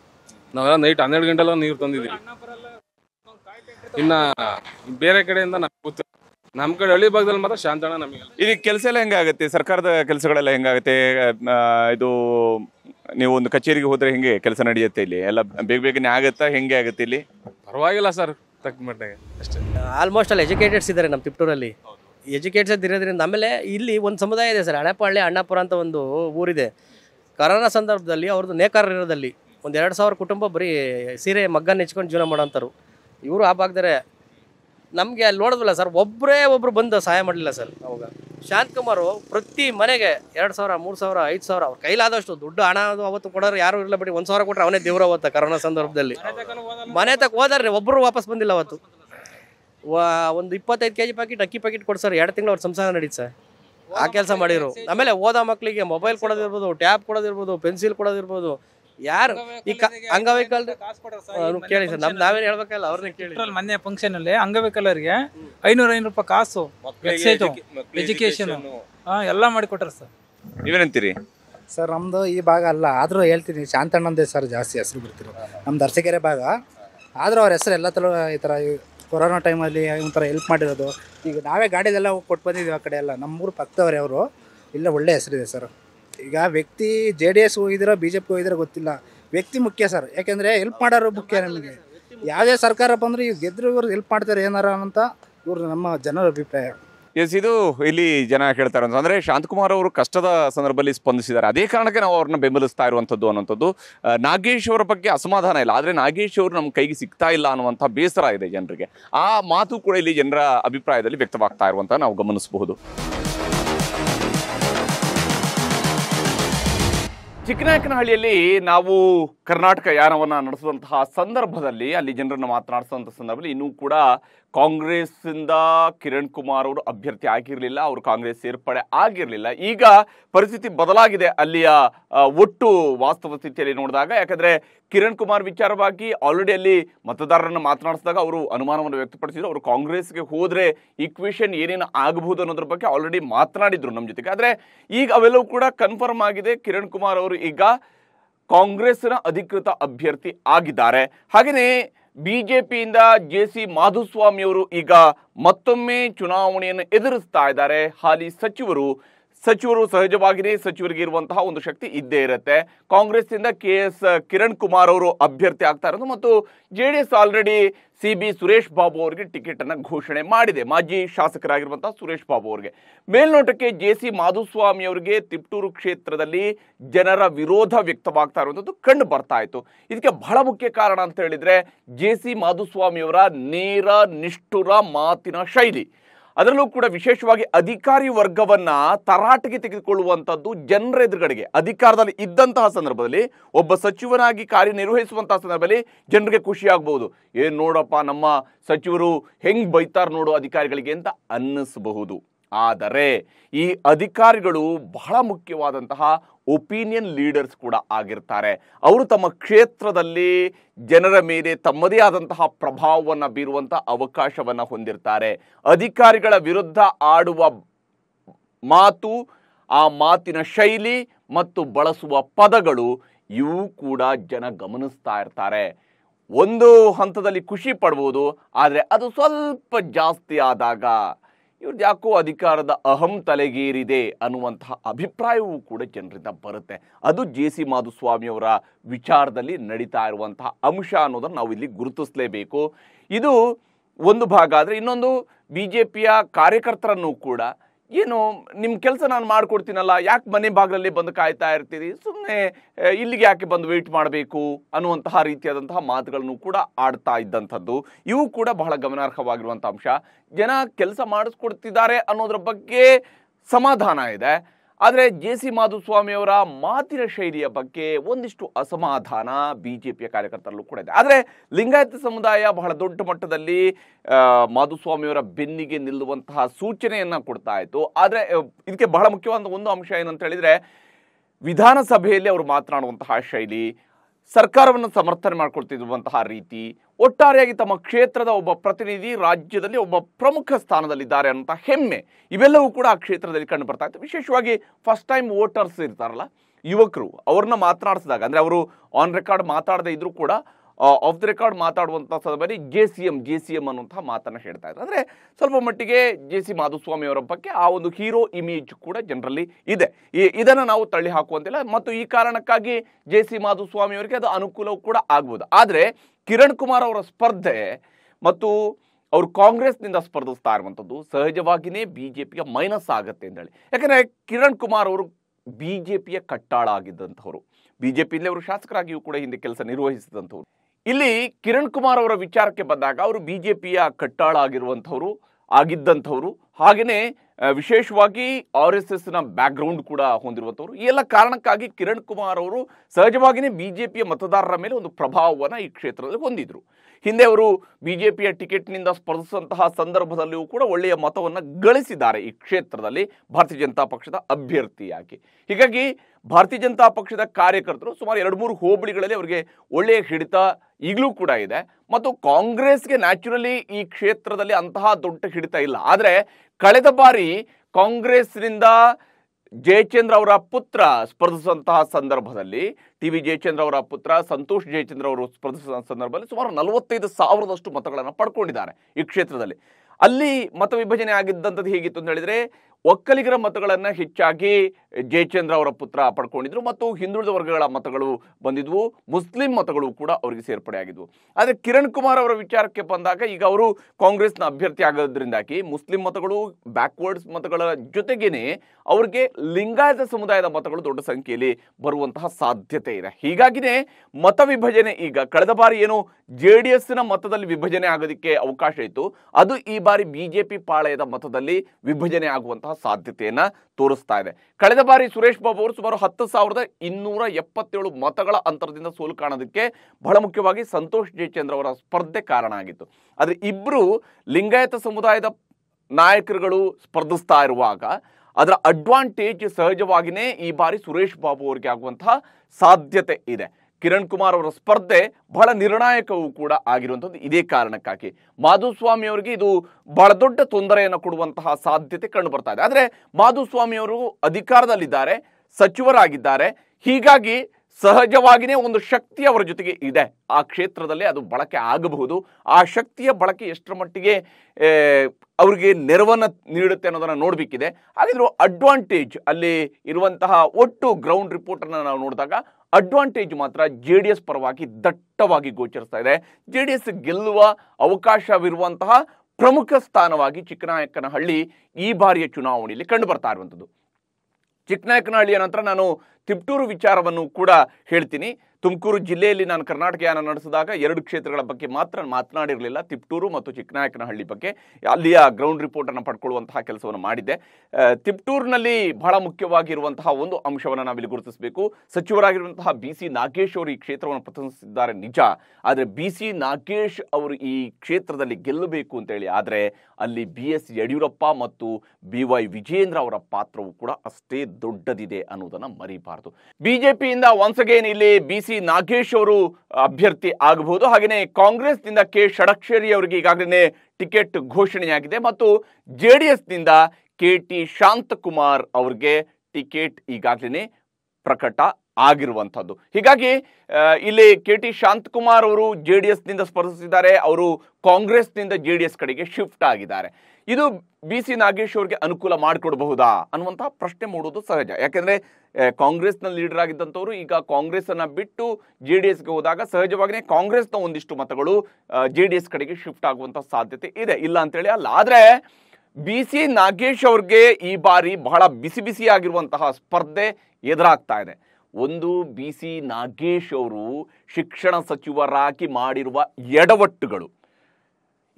ನಾವೆಲ್ಲ ನೈಟ್ ಹನ್ನೆರಡು ಗಂಟೆಲ್ಲ ನೀರು ತಂದಿದ್ದೀವಿ ಇನ್ನು ಬೇರೆ ಕಡೆಯಿಂದ ನಾವು ನಮ್ ಕಡೆ ಹಳ್ಳಿ ಭಾಗದಲ್ಲಿ ಮಾತ್ರ ಶಾಂತಣ ನಮಗೆ ಇದಕ್ಕೆ ಕೆಲಸ ಎಲ್ಲ ಹೆಂಗಾಗತ್ತೆ ಸರ್ಕಾರದ ಕೆಲಸಗಳೆಲ್ಲ ಹೆಂಗಾಗತ್ತೆ ಇದು ನೀವು ಒಂದು ಕಚೇರಿಗೆ ಹೋದ್ರೆ ಹೆಂಗೆ ಕೆಲಸ ನಡೆಯುತ್ತೆ ಇಲ್ಲಿ ಎಲ್ಲ ಬೇಗ ಬೇಗನೆ ಆಗತ್ತಾ ಹೆಂಗೆ ಆಗುತ್ತೆ ಇಲ್ಲಿ ಪರವಾಗಿಲ್ಲ ಸರ್ ತಕ್ಕ ಮಟ್ಟಿಗೆ ಅಷ್ಟೇ ಆಲ್ಮೋಸ್ಟ್ ಅಲ್ಲಿ ಎಜುಕೇಟೆಡ್ಸ್ ಇದ್ದಾರೆ ನಮ್ಮ ತಿಪ್ಟೂರಲ್ಲಿ ಎಜುಕೇಟೆಡ್ಸ್ ಇರೋದ್ರಿಂದ ಆಮೇಲೆ ಇಲ್ಲಿ ಒಂದು ಸಮುದಾಯ ಇದೆ ಸರ್ ಹಣೆಪಾಳ್ಳಿ ಅಣ್ಣಾಪುರ ಅಂತ ಒಂದು ಊರಿದೆ ಕರೋನಾ ಸಂದರ್ಭದಲ್ಲಿ ಅವ್ರದ್ದು ನೇಕಾರರದಲ್ಲಿ ಒಂದು ಎರಡು ಸಾವಿರ ಕುಟುಂಬ ಬರೀ ಸೀರೆ ಮಗ್ಗನ್ನ ಹೆಚ್ಕೊಂಡು ಜೀವನ ಮಾಡೋಂಥರು ಇವರು ಆ ಭಾಗದರೆ ನಮಗೆ ಅಲ್ಲಿ ನೋಡಿದ್ವಲ್ಲ ಸರ್ ಒಬ್ಬರೇ ಒಬ್ಬರು ಬಂದು ಸಹಾಯ ಮಾಡಲಿಲ್ಲ ಸರ್ ಅವಾಗ ಶಾಂತಕುಮಾರು ಪ್ರತಿ ಮನೆಗೆ ಎರಡು ಸಾವಿರ ಮೂರು ಸಾವಿರ ಐದು ಸಾವಿರ ಅವ್ರ ಕೈಲಾದಷ್ಟು ದುಡ್ಡು ಹಣ ಅದು ಅವತ್ತು ಕೊಡೋರು ಯಾರು ಇರಲ್ಲ ಬಿಡಿ ಒಂದು ಸಾವಿರ ಕೊಟ್ಟರೆ ಅವನೇ ದೇವ್ರ ಅವತ್ತ ಕರೋನಾ ಸಂದರ್ಭದಲ್ಲಿ ಮನೆ ತಕ್ಕ ಹೋದಾರ್ರಿ ಒಬ್ಬರು ವಾಪಸ್ ಬಂದಿಲ್ಲ ಅವತ್ತು ಒಂದು ಇಪ್ಪತ್ತೈದು ಕೆ ಜಿ ಪ್ಯಾಕೆಟ್ ಅಕ್ಕಿ ಪ್ಯಾಕೆಟ್ ಕೊಡಿ ಸರ್ ಎರಡು ತಿಂಗಳು ಅವ್ರ ಸಂಸಾರ ನಡೀತು ಸರ್ ಆ ಕೆಲಸ ಮಾಡಿರು ಆಮೇಲೆ ಓದೋ ಮಕ್ಕಳಿಗೆ ಮೊಬೈಲ್ ಕೊಡೋದಿರ್ಬೋದು ಟ್ಯಾಬ್ ಕೊಡೋದಿರ್ಬೋದು ಪೆನ್ಸಿಲ್ ಕೊಡೋದಿರ್ಬೋದು ಯಾರು ಈ ಅಂಗವೈಕಲ್ ಕೇಳಿ ಸರ್ ನಮ್ ನಾವೇನ್ ಹೇಳ್ಬೇಕಲ್ಲ ಅವ್ರನ್ನ ಕೇಳಿ ಮೊನ್ನೆ ಫಂಕ್ಷನ್ ಅಲ್ಲಿ ಅಂಗವೈಕಲರಿಗೆ ಐನೂರ ಐನೂರು ರೂಪಾಯಿ ಕಾಸು ಎಜುಕೇಶನ್ ಎಲ್ಲ ಮಾಡಿಕೊಟ್ರ ಸರ್ ನೀವೇನಂತೀರಿ ಸರ್ ನಮ್ದು ಈ ಭಾಗ ಅಲ್ಲ ಆದ್ರೂ ಹೇಳ್ತೀನಿ ಶಾಂತಣ್ಣಂದೇ ಸರ್ ಜಾಸ್ತಿ ಹೆಸರು ಬಿಡ್ತಿರೋ ನಮ್ದು ಅರಸಕೆರೆ ಭಾಗ ಆದ್ರೂ ಅವ್ರ ಹೆಸರು ಎಲ್ಲ ತರ ಈ ತರ ಕೊರೋನಾ ಟೈಮಲ್ಲಿ ಒಂಥರ ಹೆಲ್ಪ್ ಮಾಡಿರೋದು ಈಗ ನಾವೇ ಗಾಡಿದೆಲ್ಲ ಹೋಗಿ ಕೊಟ್ಟು ಬಂದಿದ್ದೀವಿ ಆ ಕಡೆ ಎಲ್ಲ ನಮ್ಮೂರು ಪಕ್ಕದವ್ರೆ ಅವರು ಇಲ್ಲ ಒಳ್ಳೆ ಹೆಸರಿದೆ ಸರ್ ಈಗ ವ್ಯಕ್ತಿ ಜೆ ಡಿ ಎಸ್ ಹೋಗಿದ್ರೆ ಬಿ ಜೆ ಪಿ ಹೋಗಿದಿರೋ ಗೊತ್ತಿಲ್ಲ ವ್ಯಕ್ತಿ ಮುಖ್ಯ ಸರ್ ಯಾಕೆಂದರೆ ಹೆಲ್ಪ್ ಮಾಡೋರು ಮುಖ್ಯ ನಮಗೆ ಯಾವುದೇ ಸರ್ಕಾರ ಬಂದ್ರೆ ಈಗ ಗೆದ್ರು ಇವರು ಹೆಲ್ಪ್ ಮಾಡ್ತಾರೆ ಏನಾರ ಅಂತ ಇವ್ರು ನಮ್ಮ ಜನರ ಅಭಿಪ್ರಾಯ ಎಸ್ ಇದು ಇಲ್ಲಿ ಜನ ಹೇಳ್ತಾರೆ ಅಂತ ಅಂದರೆ ಶಾಂತಕುಮಾರ್ ಅವರು ಕಷ್ಟದ ಸಂದರ್ಭದಲ್ಲಿ ಸ್ಪಂದಿಸಿದ್ದಾರೆ ಅದೇ ಕಾರಣಕ್ಕೆ ನಾವು ಅವ್ರನ್ನ ಬೆಂಬಲಿಸ್ತಾ ಇರುವಂಥದ್ದು ಅನ್ನೋಂಥದ್ದು ನಾಗೇಶ್ ಅವರ ಬಗ್ಗೆ ಅಸಮಾಧಾನ ಇಲ್ಲ ಆದರೆ ನಾಗೇಶ್ ಅವರು ನಮ್ಮ ಕೈಗೆ ಸಿಗ್ತಾ ಇಲ್ಲ ಅನ್ನುವಂಥ ಬೇಸರ ಇದೆ ಜನರಿಗೆ ಆ ಮಾತು ಕೂಡ ಇಲ್ಲಿ ಜನರ ಅಭಿಪ್ರಾಯದಲ್ಲಿ ವ್ಯಕ್ತವಾಗ್ತಾ ಇರುವಂಥ ನಾವು ಗಮನಿಸಬಹುದು ಚಿಕ್ಕನಾಯಕನಹಳ್ಳಿಯಲ್ಲಿ ನಾವು ಕರ್ನಾಟಕ ಯಾನವನ್ನು ನಡೆಸುವಂತಹ ಸಂದರ್ಭದಲ್ಲಿ ಅಲ್ಲಿ ಜನರನ್ನು ಮಾತನಾಡಿಸುವಂಥ ಸಂದರ್ಭದಲ್ಲಿ ಇನ್ನೂ ಕೂಡ ಕಾಂಗ್ರೆಸ್ಸಿಂದ ಕಿರಣ್ ಕುಮಾರ್ ಅವರು ಅಭ್ಯರ್ಥಿ ಆಗಿರಲಿಲ್ಲ ಅವರು ಕಾಂಗ್ರೆಸ್ ಸೇರ್ಪಡೆ ಆಗಿರಲಿಲ್ಲ ಈಗ ಪರಿಸ್ಥಿತಿ ಬದಲಾಗಿದೆ ಅಲ್ಲಿಯ ಒಟ್ಟು ವಾಸ್ತವ ಸ್ಥಿತಿಯಲ್ಲಿ ನೋಡಿದಾಗ ಯಾಕಂದರೆ ಕಿರಣ್ ಕುಮಾರ್ ವಿಚಾರವಾಗಿ ಆಲ್ರೆಡಿ ಅಲ್ಲಿ ಮತದಾರರನ್ನು ಮಾತನಾಡಿಸಿದಾಗ ಅವರು ಅನುಮಾನವನ್ನು ವ್ಯಕ್ತಪಡಿಸಿದ್ರು ಅವರು ಕಾಂಗ್ರೆಸ್ಗೆ ಹೋದರೆ ಈಕ್ವೇಷನ್ ಏನೇನು ಆಗಬಹುದು ಅನ್ನೋದ್ರ ಬಗ್ಗೆ ಆಲ್ರೆಡಿ ಮಾತನಾಡಿದ್ರು ನಮ್ಮ ಜೊತೆಗೆ ಆದರೆ ಈಗ ಅವೆಲ್ಲವೂ ಕೂಡ ಕನ್ಫರ್ಮ್ ಆಗಿದೆ ಕಿರಣ್ ಕುಮಾರ್ ಅವರು ಈಗ ಕಾಂಗ್ರೆಸ್ನ ಅಧಿಕೃತ ಅಭ್ಯರ್ಥಿ ಆಗಿದ್ದಾರೆ ಹಾಗೆಯೇ ಬಿಜೆಪಿಯಿಂದ ಜೆ ಸಿ ಮಾಧುಸ್ವಾಮಿಯವರು ಈಗ ಮತ್ತೊಮ್ಮೆ ಚುನಾವಣೆಯನ್ನು ಎದುರಿಸ್ತಾ ಇದ್ದಾರೆ ಹಾಲಿ ಸಚಿವರು ಸಚಿವರು ಸಹಜವಾಗಿಯೇ ಸಚಿವರಿಗೆ ಇರುವಂತಹ ಒಂದು ಶಕ್ತಿ ಇದ್ದೇ ಇರುತ್ತೆ ಕಾಂಗ್ರೆಸ್ನಿಂದ ಕೆ ಎಸ್ ಕಿರಣ್ ಕುಮಾರ್ ಅವರು ಅಭ್ಯರ್ಥಿ ಆಗ್ತಾ ಇರೋದು ಮತ್ತು J D S already C B Suresh Babu ಅವರಿಗೆ ಟಿಕೆಟ್ ಅನ್ನು ಘೋಷಣೆ ಮಾಡಿದೆ ಮಾಜಿ ಶಾಸಕರಾಗಿರುವಂತಹ ಸುರೇಶ್ ಬಾಬು ಅವರಿಗೆ ಮೇಲ್ನೋಟಕ್ಕೆ ಜೆ ಸಿ ಮಾಧುಸ್ವಾಮಿ ಅವರಿಗೆ ತಿಪ್ಟೂರು ಕ್ಷೇತ್ರದಲ್ಲಿ ಜನರ ವಿರೋಧ ವ್ಯಕ್ತವಾಗ್ತಾ ಇರುವಂಥದ್ದು ಕಂಡು ಬರ್ತಾ ಇತ್ತು ಇದಕ್ಕೆ ಬಹಳ ಮುಖ್ಯ ಕಾರಣ ಅಂತ ಹೇಳಿದ್ರೆ ಜೆ ಸಿ ಮಾಧುಸ್ವಾಮಿ ಅವರ ನೇರ ನಿಷ್ಠುರ ಮಾತಿನ ಶೈಲಿ ಅದರಲ್ಲೂ ಕೂಡ ವಿಶೇಷವಾಗಿ ಅಧಿಕಾರಿ ವರ್ಗವನ್ನ ತರಾಟೆಗೆ ತೆಗೆದುಕೊಳ್ಳುವಂಥದ್ದು ಜನರ ಎದುರುಗಡೆಗೆ ಅಧಿಕಾರದಲ್ಲಿ ಇದ್ದಂತಹ ಸಂದರ್ಭದಲ್ಲಿ ಒಬ್ಬ ಸಚಿವನಾಗಿ ಕಾರ್ಯನಿರ್ವಹಿಸುವಂತಹ ಸಂದರ್ಭದಲ್ಲಿ ಜನರಿಗೆ ಖುಷಿ ಆಗ್ಬಹುದು ಏನ್ ನೋಡಪ್ಪ ನಮ್ಮ ಸಚಿವರು ಹೆಂಗ್ ಬೈತಾರ ನೋಡು ಅಧಿಕಾರಿಗಳಿಗೆ ಅಂತ ಅನ್ನಿಸಬಹುದು ಆದರೆ ಈ ಅಧಿಕಾರಿಗಳು ಬಹಳ ಮುಖ್ಯವಾದಂತಹ ಒಪಿನಿಯನ್ ಲೀಡರ್ಸ್ ಕೂಡ ಆಗಿರ್ತಾರೆ ಅವರು ತಮ್ಮ ಕ್ಷೇತ್ರದಲ್ಲಿ ಜನರ ಮೇಲೆ ತಮ್ಮದೇ ಆದಂತಹ ಪ್ರಭಾವವನ್ನು ಬೀರುವಂಥ ಅವಕಾಶವನ್ನು ಹೊಂದಿರ್ತಾರೆ ಅಧಿಕಾರಿಗಳ ವಿರುದ್ಧ ಆಡುವ ಮಾತು ಆ ಮಾತಿನ ಶೈಲಿ ಮತ್ತು ಬಳಸುವ ಪದಗಳು ಇವು ಕೂಡ ಜನ ಗಮನಿಸ್ತಾ ಇರ್ತಾರೆ ಒಂದು ಹಂತದಲ್ಲಿ ಖುಷಿ ಪಡ್ಬೋದು ಆದರೆ ಅದು ಸ್ವಲ್ಪ ಜಾಸ್ತಿ ಆದಾಗ ಇವ್ರದ್ದು ಯಾಕೋ ಅಧಿಕಾರದ ಅಹಂ ತಲೆಗೇರಿದೆ ಅನ್ನುವಂತಹ ಅಭಿಪ್ರಾಯವೂ ಕೂಡ ಜನರಿಂದ ಬರುತ್ತೆ ಅದು ಜೆ ಸಿ ಮಾಧುಸ್ವಾಮಿಯವರ ವಿಚಾರದಲ್ಲಿ ನಡೀತಾ ಇರುವಂತಹ ಅಂಶ ಅನ್ನೋದನ್ನು ನಾವು ಇಲ್ಲಿ ಗುರುತಿಸಲೇಬೇಕು ಇದು ಒಂದು ಭಾಗ ಆದರೆ ಇನ್ನೊಂದು ಬಿ ಜೆ ಪಿಯ ಕಾರ್ಯಕರ್ತರನ್ನು ಕೂಡ ಏನು ನಿಮ್ಮ ಕೆಲಸ ನಾನು ಮಾಡಿಕೊಡ್ತೀನಲ್ಲ ಯಾಕೆ ಮನೆ ಬಾಗಿಲಲ್ಲಿ ಬಂದು ಕಾಯ್ತಾ ಇರ್ತೀರಿ ಸುಮ್ಮನೆ ಇಲ್ಲಿಗೆ ಯಾಕೆ ಬಂದು ವೆಯ್ಟ್ ಮಾಡಬೇಕು ಅನ್ನುವಂತಹ ರೀತಿಯಾದಂತಹ ಮಾತುಗಳನ್ನು ಕೂಡ ಆಡ್ತಾ ಇದ್ದಂಥದ್ದು ಇವು ಕೂಡ ಬಹಳ ಗಮನಾರ್ಹವಾಗಿರುವಂಥ ಅಂಶ ಜನ ಕೆಲಸ ಮಾಡಿಸ್ಕೊಡ್ತಿದ್ದಾರೆ ಅನ್ನೋದ್ರ ಬಗ್ಗೆ ಸಮಾಧಾನ ಇದೆ ಆದರೆ ಜೆ ಸಿ ಮಾಧುಸ್ವಾಮಿಯವರ ಮಾತಿನ ಶೈಲಿಯ ಬಗ್ಗೆ ಒಂದಿಷ್ಟು ಅಸಮಾಧಾನ ಬಿ ಜೆ ಪಿಯ ಕಾರ್ಯಕರ್ತರಲ್ಲೂ ಕೂಡ ಇದೆ ಆದರೆ ಲಿಂಗಾಯತ ಸಮುದಾಯ ಬಹಳ ದೊಡ್ಡ ಮಟ್ಟದಲ್ಲಿ ಮಾಧುಸ್ವಾಮಿಯವರ ಬೆನ್ನಿಗೆ ನಿಲ್ಲುವಂತಹ ಸೂಚನೆಯನ್ನು ಕೊಡ್ತಾ ಇತ್ತು ಆದರೆ ಇದಕ್ಕೆ ಬಹಳ ಮುಖ್ಯವಾದ ಒಂದು ಅಂಶ ಏನಂತ ಹೇಳಿದರೆ ವಿಧಾನಸಭೆಯಲ್ಲಿ ಅವರು ಮಾತನಾಡುವಂತಹ ಶೈಲಿ ಸರ್ಕಾರವನ್ನು ಸಮರ್ಥನೆ ಮಾಡಿಕೊಳ್ತಿರುವಂತಹ ರೀತಿ ಒಟ್ಟಾರೆಯಾಗಿ ತಮ್ಮ ಕ್ಷೇತ್ರದ ಒಬ್ಬ ಪ್ರತಿನಿಧಿ ರಾಜ್ಯದಲ್ಲಿ ಒಬ್ಬ ಪ್ರಮುಖ ಸ್ಥಾನದಲ್ಲಿದ್ದಾರೆ ಅಂತ ಹೆಮ್ಮೆ ಇವೆಲ್ಲವೂ ಕೂಡ ಆ ಕ್ಷೇತ್ರದಲ್ಲಿ ಕಂಡು ಬರ್ತಾ ಇತ್ತು ವಿಶೇಷವಾಗಿ ಫಸ್ಟ್ ಟೈಮ್ ವೋಟರ್ಸ್ ಇರ್ತಾರಲ್ಲ ಯುವಕರು ಅವ್ರನ್ನ ಮಾತನಾಡಿಸಿದಾಗ ಅಂದರೆ ಅವರು ಆನ್ ರೆಕಾರ್ಡ್ ಮಾತಾಡದೇ ಇದ್ದರೂ ಕೂಡ ಆಫ್ ದಿ ರೆಕಾರ್ಡ್ ಮಾತಾಡುವಂಥ ಸಂದರ್ಭದಲ್ಲಿ J C M J C M ಅನ್ನುವಂಥ ಮಾತನ್ನು ಹೇಳ್ತಾ ಇದ್ದಾರೆ ಅಂದರೆ ಸ್ವಲ್ಪ ಮಟ್ಟಿಗೆ ಜೆ ಸಿ ಮಾಧುಸ್ವಾಮಿ ಅವರ ಬಗ್ಗೆ ಆ ಒಂದು ಹೀರೋ ಇಮೇಜ್ ಕೂಡ ಜನರಲ್ಲಿ ಇದೆ ಈ ಇದನ್ನು ನಾವು ತಳ್ಳಿ ಹಾಕುವಂತಿಲ್ಲ ಮತ್ತು ಈ ಕಾರಣಕ್ಕಾಗಿ ಜೆ ಸಿ ಮಾಧುಸ್ವಾಮಿ ಅವರಿಗೆ ಅದು ಅನುಕೂಲವೂ ಕೂಡ ಆಗ್ಬೋದು ಆದರೆ ಕಿರಣ್ ಕುಮಾರ್ ಅವರ ಸ್ಪರ್ಧೆ ಮತ್ತು ಅವರು ಕಾಂಗ್ರೆಸ್ನಿಂದ ಸ್ಪರ್ಧಿಸ್ತಾ ಇರುವಂಥದ್ದು ಸಹಜವಾಗಿಯೇ ಬಿ ಜೆ ಪಿಯ ಮೈನಸ್ ಆಗುತ್ತೆ ಅಂತ ಹೇಳಿ ಯಾಕಂದರೆ ಕಿರಣ್ ಕುಮಾರ್ ಅವರು ಬಿ ಜೆ ಪಿಯ ಕಟ್ಟಾಳ ಆಗಿದ್ದಂಥವ್ರು ಬಿ ಜೆ ಪಿಯಲ್ಲಿ ಅವರು ಶಾಸಕರಾಗಿಯೂ ಕೂಡ ಹಿಂದೆ ಕೆಲಸ ನಿರ್ವಹಿಸಿದಂಥವ್ರು ಇಲ್ಲಿ ಕಿರಣ್ ಕುಮಾರ್ ಅವರ ವಿಚಾರಕ್ಕೆ ಬಂದಾಗ ಅವರು ಬಿ ಜೆ ಪಿಯ ಕಟ್ಟಾಳ ಆಗಿರುವಂಥವ್ರು ಆಗಿದ್ದಂಥವ್ರು ಹಾಗೆಯೇ ವಿಶೇಷವಾಗಿ ಆರ್ ಎಸ್ ಎಸ್ನ ಬ್ಯಾಕ್ಗ್ರೌಂಡ್ ಕೂಡ ಹೊಂದಿರುವಂಥವ್ರು ಈ ಎಲ್ಲ ಕಾರಣಕ್ಕಾಗಿ ಕಿರಣ್ ಕುಮಾರ್ ಅವರು ಸಹಜವಾಗಿಯೇ ಬಿ ಜೆ ಪಿಯ ಮತದಾರರ ಮೇಲೆ ಒಂದು ಪ್ರಭಾವವನ್ನು ಈ ಕ್ಷೇತ್ರದಲ್ಲಿ ಹೊಂದಿದ್ರು ಹಿಂದೆ ಅವರು ಪಿಯ ಟಿಕೆಟ್ನಿಂದ ಸ್ಪರ್ಧಿಸುವಂತಹ ಸಂದರ್ಭದಲ್ಲಿಯೂ ಕೂಡ ಒಳ್ಳೆಯ ಮತವನ್ನು ಗಳಿಸಿದ್ದಾರೆ ಈ ಕ್ಷೇತ್ರದಲ್ಲಿ ಭಾರತೀಯ ಜನತಾ ಪಕ್ಷದ ಅಭ್ಯರ್ಥಿಯಾಗಿ ಹೀಗಾಗಿ ಭಾರತೀಯ ಜನತಾ ಪಕ್ಷದ ಕಾರ್ಯಕರ್ತರು ಸುಮಾರು ಎರಡು ಮೂರು ಹೋಬಳಿಗಳಲ್ಲಿ ಅವರಿಗೆ ಒಳ್ಳೆಯ ಹಿಡಿತ ಈಗಲೂ ಕೂಡ ಇದೆ ಮತ್ತು ಕಾಂಗ್ರೆಸ್ಗೆ ನ್ಯಾಚುರಲಿ ಈ ಕ್ಷೇತ್ರದಲ್ಲಿ ಅಂತಹ ದೊಡ್ಡ ಹಿಡಿತ ಇಲ್ಲ ಆದರೆ ಕಳೆದ ಬಾರಿ ಕಾಂಗ್ರೆಸ್ನಿಂದ ಜಯಚಂದ್ರ ಅವರ ಪುತ್ರ ಸ್ಪರ್ಧಿಸುವಂತಹ ಸಂದರ್ಭದಲ್ಲಿ ಟಿ ವಿ ಜಯಚಂದ್ರ ಅವರ ಪುತ್ರ ಸಂತೋಷ್ ಜಯಚಂದ್ರ ಅವರು ಸ್ಪರ್ಧಿಸುವ ಸಂದರ್ಭದಲ್ಲಿ ಸುಮಾರು ನಲವತ್ತೈದು ಸಾವಿರದಷ್ಟು ಮತಗಳನ್ನು ಪಡ್ಕೊಂಡಿದ್ದಾರೆ ಈ ಕ್ಷೇತ್ರದಲ್ಲಿ ಅಲ್ಲಿ ಮತ ವಿಭಜನೆ ಆಗಿದ್ದಂಥದ್ದು ಹೇಗಿತ್ತು ಅಂತ ಹೇಳಿದರೆ ಒಕ್ಕಲಿಗರ ಮತಗಳನ್ನು ಹೆಚ್ಚಾಗಿ ಜಯಚಂದ್ರ ಅವರ ಪುತ್ರ ಪಡ್ಕೊಂಡಿದ್ರು ಮತ್ತು ಹಿಂದುಳಿದ ವರ್ಗಗಳ ಮತಗಳು ಬಂದಿದ್ವು ಮುಸ್ಲಿಂ ಮತಗಳು ಕೂಡ ಅವರಿಗೆ ಸೇರ್ಪಡೆಯಾಗಿದ್ವು ಆದರೆ ಕಿರಣ್ ಕುಮಾರ್ ಅವರ ವಿಚಾರಕ್ಕೆ ಬಂದಾಗ ಈಗ ಅವರು ಕಾಂಗ್ರೆಸ್ನ ಅಭ್ಯರ್ಥಿ ಆಗೋದ್ರಿಂದಾಗಿ ಮುಸ್ಲಿಂ ಮತಗಳು ಬ್ಯಾಕ್ವರ್ಡ್ಸ್ ಮತಗಳ ಜೊತೆಗೇನೆ ಅವ್ರಿಗೆ ಲಿಂಗಾಯತ ಸಮುದಾಯದ ಮತಗಳು ದೊಡ್ಡ ಸಂಖ್ಯೆಯಲ್ಲಿ ಬರುವಂತಹ ಸಾಧ್ಯತೆ ಇದೆ ಹೀಗಾಗಿನೇ ಮತ ವಿಭಜನೆ ಈಗ ಕಳೆದ ಬಾರಿ ಏನು ಜೆ ಡಿ ಎಸ್ನ ಮತದಲ್ಲಿ ವಿಭಜನೆ ಆಗೋದಕ್ಕೆ ಅವಕಾಶ ಇತ್ತು ಅದು ಈ ಬಾರಿ ಬಿಜೆಪಿ ಪಾಳಯದ ಮತದಲ್ಲಿ ವಿಭಜನೆ ಆಗುವಂತಹ ಸಾಧ್ಯತೆಯನ್ನು ಸಾಧ್ಯತೆಯನ್ನ ತೋರಿಸ್ತಾ ಇದೆ ಕಳೆದ ಬಾರಿ ಸುರೇಶ್ ಬಾಬು ಅವರು ಸುಮಾರು ಹತ್ತು ಸಾವಿರದ ಇನ್ನೂರ ಎಪ್ಪತ್ತೇಳು ಮತಗಳ ಅಂತರದಿಂದ ಸೋಲು ಕಾಣೋದಕ್ಕೆ ಬಹಳ ಮುಖ್ಯವಾಗಿ ಸಂತೋಷ್ ಜಯಚಂದ್ರ ಅವರ ಸ್ಪರ್ಧೆ ಕಾರಣ ಆಗಿತ್ತು ಆದರೆ ಇಬ್ಬರು ಲಿಂಗಾಯತ ಸಮುದಾಯದ ನಾಯಕರುಗಳು ಸ್ಪರ್ಧಿಸ್ತಾ ಇರುವಾಗ ಅದರ ಅಡ್ವಾಂಟೇಜ್ ಸಹಜವಾಗಿಯೇ ಈ ಬಾರಿ ಸುರೇಶ್ ಬಾಬು ಅವರಿಗೆ ಆಗುವಂತಹ ಸಾಧ್ಯತೆ ಇದೆ ಕಿರಣ್ ಕುಮಾರ್ ಅವರ ಸ್ಪರ್ಧೆ ಬಹಳ ನಿರ್ಣಾಯಕವೂ ಕೂಡ ಆಗಿರುವಂಥದ್ದು ಇದೇ ಕಾರಣಕ್ಕಾಗಿ ಮಾಧುಸ್ವಾಮಿ ಅವರಿಗೆ ಇದು ಬಹಳ ದೊಡ್ಡ ತೊಂದರೆಯನ್ನು ಕೊಡುವಂತಹ ಸಾಧ್ಯತೆ ಕಂಡು ಬರ್ತಾ ಇದೆ ಆದರೆ ಮಾಧುಸ್ವಾಮಿ ಅವರು ಅಧಿಕಾರದಲ್ಲಿದ್ದಾರೆ ಸಚಿವರಾಗಿದ್ದಾರೆ ಹೀಗಾಗಿ ಸಹಜವಾಗಿಯೇ ಒಂದು ಶಕ್ತಿ ಅವರ ಜೊತೆಗೆ ಇದೆ ಆ ಕ್ಷೇತ್ರದಲ್ಲಿ ಅದು ಬಳಕೆ ಆಗಬಹುದು ಆ ಶಕ್ತಿಯ ಬಳಕೆ ಎಷ್ಟರ ಮಟ್ಟಿಗೆ ಅವರಿಗೆ ನೆರವನ್ನು ನೀಡುತ್ತೆ ಅನ್ನೋದನ್ನು ನೋಡಬೇಕಿದೆ ಹಾಗಿದ್ರು ಅಡ್ವಾಂಟೇಜ್ ಅಲ್ಲಿ ಇರುವಂತಹ ಒಟ್ಟು ಗ್ರೌಂಡ್ ರಿಪೋರ್ಟನ್ನು ನಾವು ನೋಡಿದಾಗ ಅಡ್ವಾಂಟೇಜ್ ಮಾತ್ರ ಜೆ ಡಿ ಎಸ್ ಪರವಾಗಿ ದಟ್ಟವಾಗಿ ಗೋಚರಿಸ್ತಾ ಇದೆ ಜೆ ಡಿ ಎಸ್ ಗೆಲ್ಲುವ ಅವಕಾಶವಿರುವಂತಹ ಪ್ರಮುಖ ಸ್ಥಾನವಾಗಿ ಚಿಕ್ಕನಾಯಕನಹಳ್ಳಿ ಈ ಬಾರಿಯ ಚುನಾವಣೆಯಲ್ಲಿ ಕಂಡು ಬರ್ತಾ ಇರುವಂಥದ್ದು ಚಿಕ್ಕನಾಯಕನಹಳ್ಳಿಯ ನಂತರ ನಾನು ತಿಪ್ಟೂರು ವಿಚಾರವನ್ನು ಕೂಡ ಹೇಳ್ತೀನಿ ತುಮಕೂರು ಜಿಲ್ಲೆಯಲ್ಲಿ ನಾನು ಕರ್ನಾಟಕ ಯಾನ ನಡೆಸಿದಾಗ ಎರಡು ಕ್ಷೇತ್ರಗಳ ಬಗ್ಗೆ ಮಾತ್ರ ಮಾತನಾಡಿರಲಿಲ್ಲ ತಿಪ್ಟೂರು ಮತ್ತು ಚಿಕ್ಕನಾಯಕನಹಳ್ಳಿ ಬಗ್ಗೆ ಅಲ್ಲಿಯ ಗ್ರೌಂಡ್ ರಿಪೋರ್ಟನ್ನು ಪಡ್ಕೊಳ್ಳುವಂತಹ ಕೆಲಸವನ್ನು ಮಾಡಿದ್ದೆ ತಿಪ್ಟೂರಿನಲ್ಲಿ ಬಹಳ ಮುಖ್ಯವಾಗಿರುವಂತಹ ಒಂದು ಅಂಶವನ್ನು ನಾವಿಲ್ಲಿ ಗುರುತಿಸಬೇಕು ಸಚಿವರಾಗಿರುವಂತಹ ಬಿ ಸಿ ನಾಗೇಶ್ ಅವರು ಈ ಕ್ಷೇತ್ರವನ್ನು ಪ್ರತಿನಿಧಿಸಿದ್ದಾರೆ ನಿಜ ಆದರೆ ಬಿ ಸಿ ನಾಗೇಶ್ ಅವರು ಈ ಕ್ಷೇತ್ರದಲ್ಲಿ ಗೆಲ್ಲಬೇಕು ಅಂತೇಳಿ ಆದರೆ ಅಲ್ಲಿ ಬಿ ಎಸ್ ಯಡಿಯೂರಪ್ಪ ಮತ್ತು ಬಿ ವೈ ವಿಜೇಂದ್ರ ಅವರ ಪಾತ್ರವು ಕೂಡ ಅಷ್ಟೇ ದೊಡ್ಡದಿದೆ ಅನ್ನೋದನ್ನು ಮರಿಬಾರದು ಬಿಜೆಪಿಯಿಂದ ಒನ್ಸ್ ಅಗೇನ್ ಇಲ್ಲಿ ಬಿ ಸಿ ಸಿ ನಾಗೇಶ್ ಅವರು ಅಭ್ಯರ್ಥಿ ಆಗಬಹುದು ಹಾಗೆಯೇ ಕಾಂಗ್ರೆಸ್ನಿಂದ ಕೆ ಷಡಕ್ಷೇರಿ ಅವರಿಗೆ ಈಗಾಗಲೇ ಟಿಕೆಟ್ ಘೋಷಣೆಯಾಗಿದೆ ಮತ್ತು ಜೆ ಡಿ ಎಸ್ನಿಂದ ಕೆ ಟಿ ಶಾಂತಕುಮಾರ್ ಅವ್ರಿಗೆ ಟಿಕೆಟ್ ಈಗಾಗಲೇ ಪ್ರಕಟ ಆಗಿರುವಂಥದ್ದು ಹೀಗಾಗಿ ಇಲ್ಲಿ ಕೆ ಟಿ ಶಾಂತಕುಮಾರ್ ಅವರು ಜೆ ಡಿ ಎಸ್ನಿಂದ ಸ್ಪರ್ಧಿಸಿದ್ದಾರೆ ಅವರು ಕಾಂಗ್ರೆಸ್ನಿಂದ ಜೆ ಡಿ ಎಸ್ ಕಡೆಗೆ ಶಿಫ್ಟ್ ಆಗಿದ್ದಾರೆ ಇದು ಬಿ ಸಿ ನಾಗೇಶ್ ಅವರಿಗೆ ಅನುಕೂಲ ಮಾಡಿಕೊಡಬಹುದಾ ಅನ್ನುವಂತಹ ಪ್ರಶ್ನೆ ಮೂಡೋದು ಸಹಜ ಯಾಕೆಂದರೆ ಕಾಂಗ್ರೆಸ್ನ ಲೀಡರ್ ಆಗಿದ್ದಂಥವ್ರು ಈಗ ಅನ್ನ ಬಿಟ್ಟು ಜೆ ಡಿ ಎಸ್ಗೆ ಹೋದಾಗ ಸಹಜವಾಗಿಯೇ ಕಾಂಗ್ರೆಸ್ನ ಒಂದಿಷ್ಟು ಮತಗಳು ಜೆ ಡಿ ಎಸ್ ಕಡೆಗೆ ಶಿಫ್ಟ್ ಆಗುವಂಥ ಸಾಧ್ಯತೆ ಇದೆ ಇಲ್ಲ ಅಂತೇಳಿ ಅಲ್ಲ ಆದರೆ ಬಿ ಸಿ ನಾಗೇಶ್ ಅವ್ರಿಗೆ ಈ ಬಾರಿ ಬಹಳ ಬಿಸಿ ಬಿಸಿಯಾಗಿರುವಂತಹ ಸ್ಪರ್ಧೆ ಎದುರಾಗ್ತಾ ಇದೆ ಒಂದು ಬಿ ಸಿ ನಾಗೇಶ್ ಅವರು ಶಿಕ್ಷಣ ಸಚಿವರಾಗಿ ಮಾಡಿರುವ ಎಡವಟ್ಟುಗಳು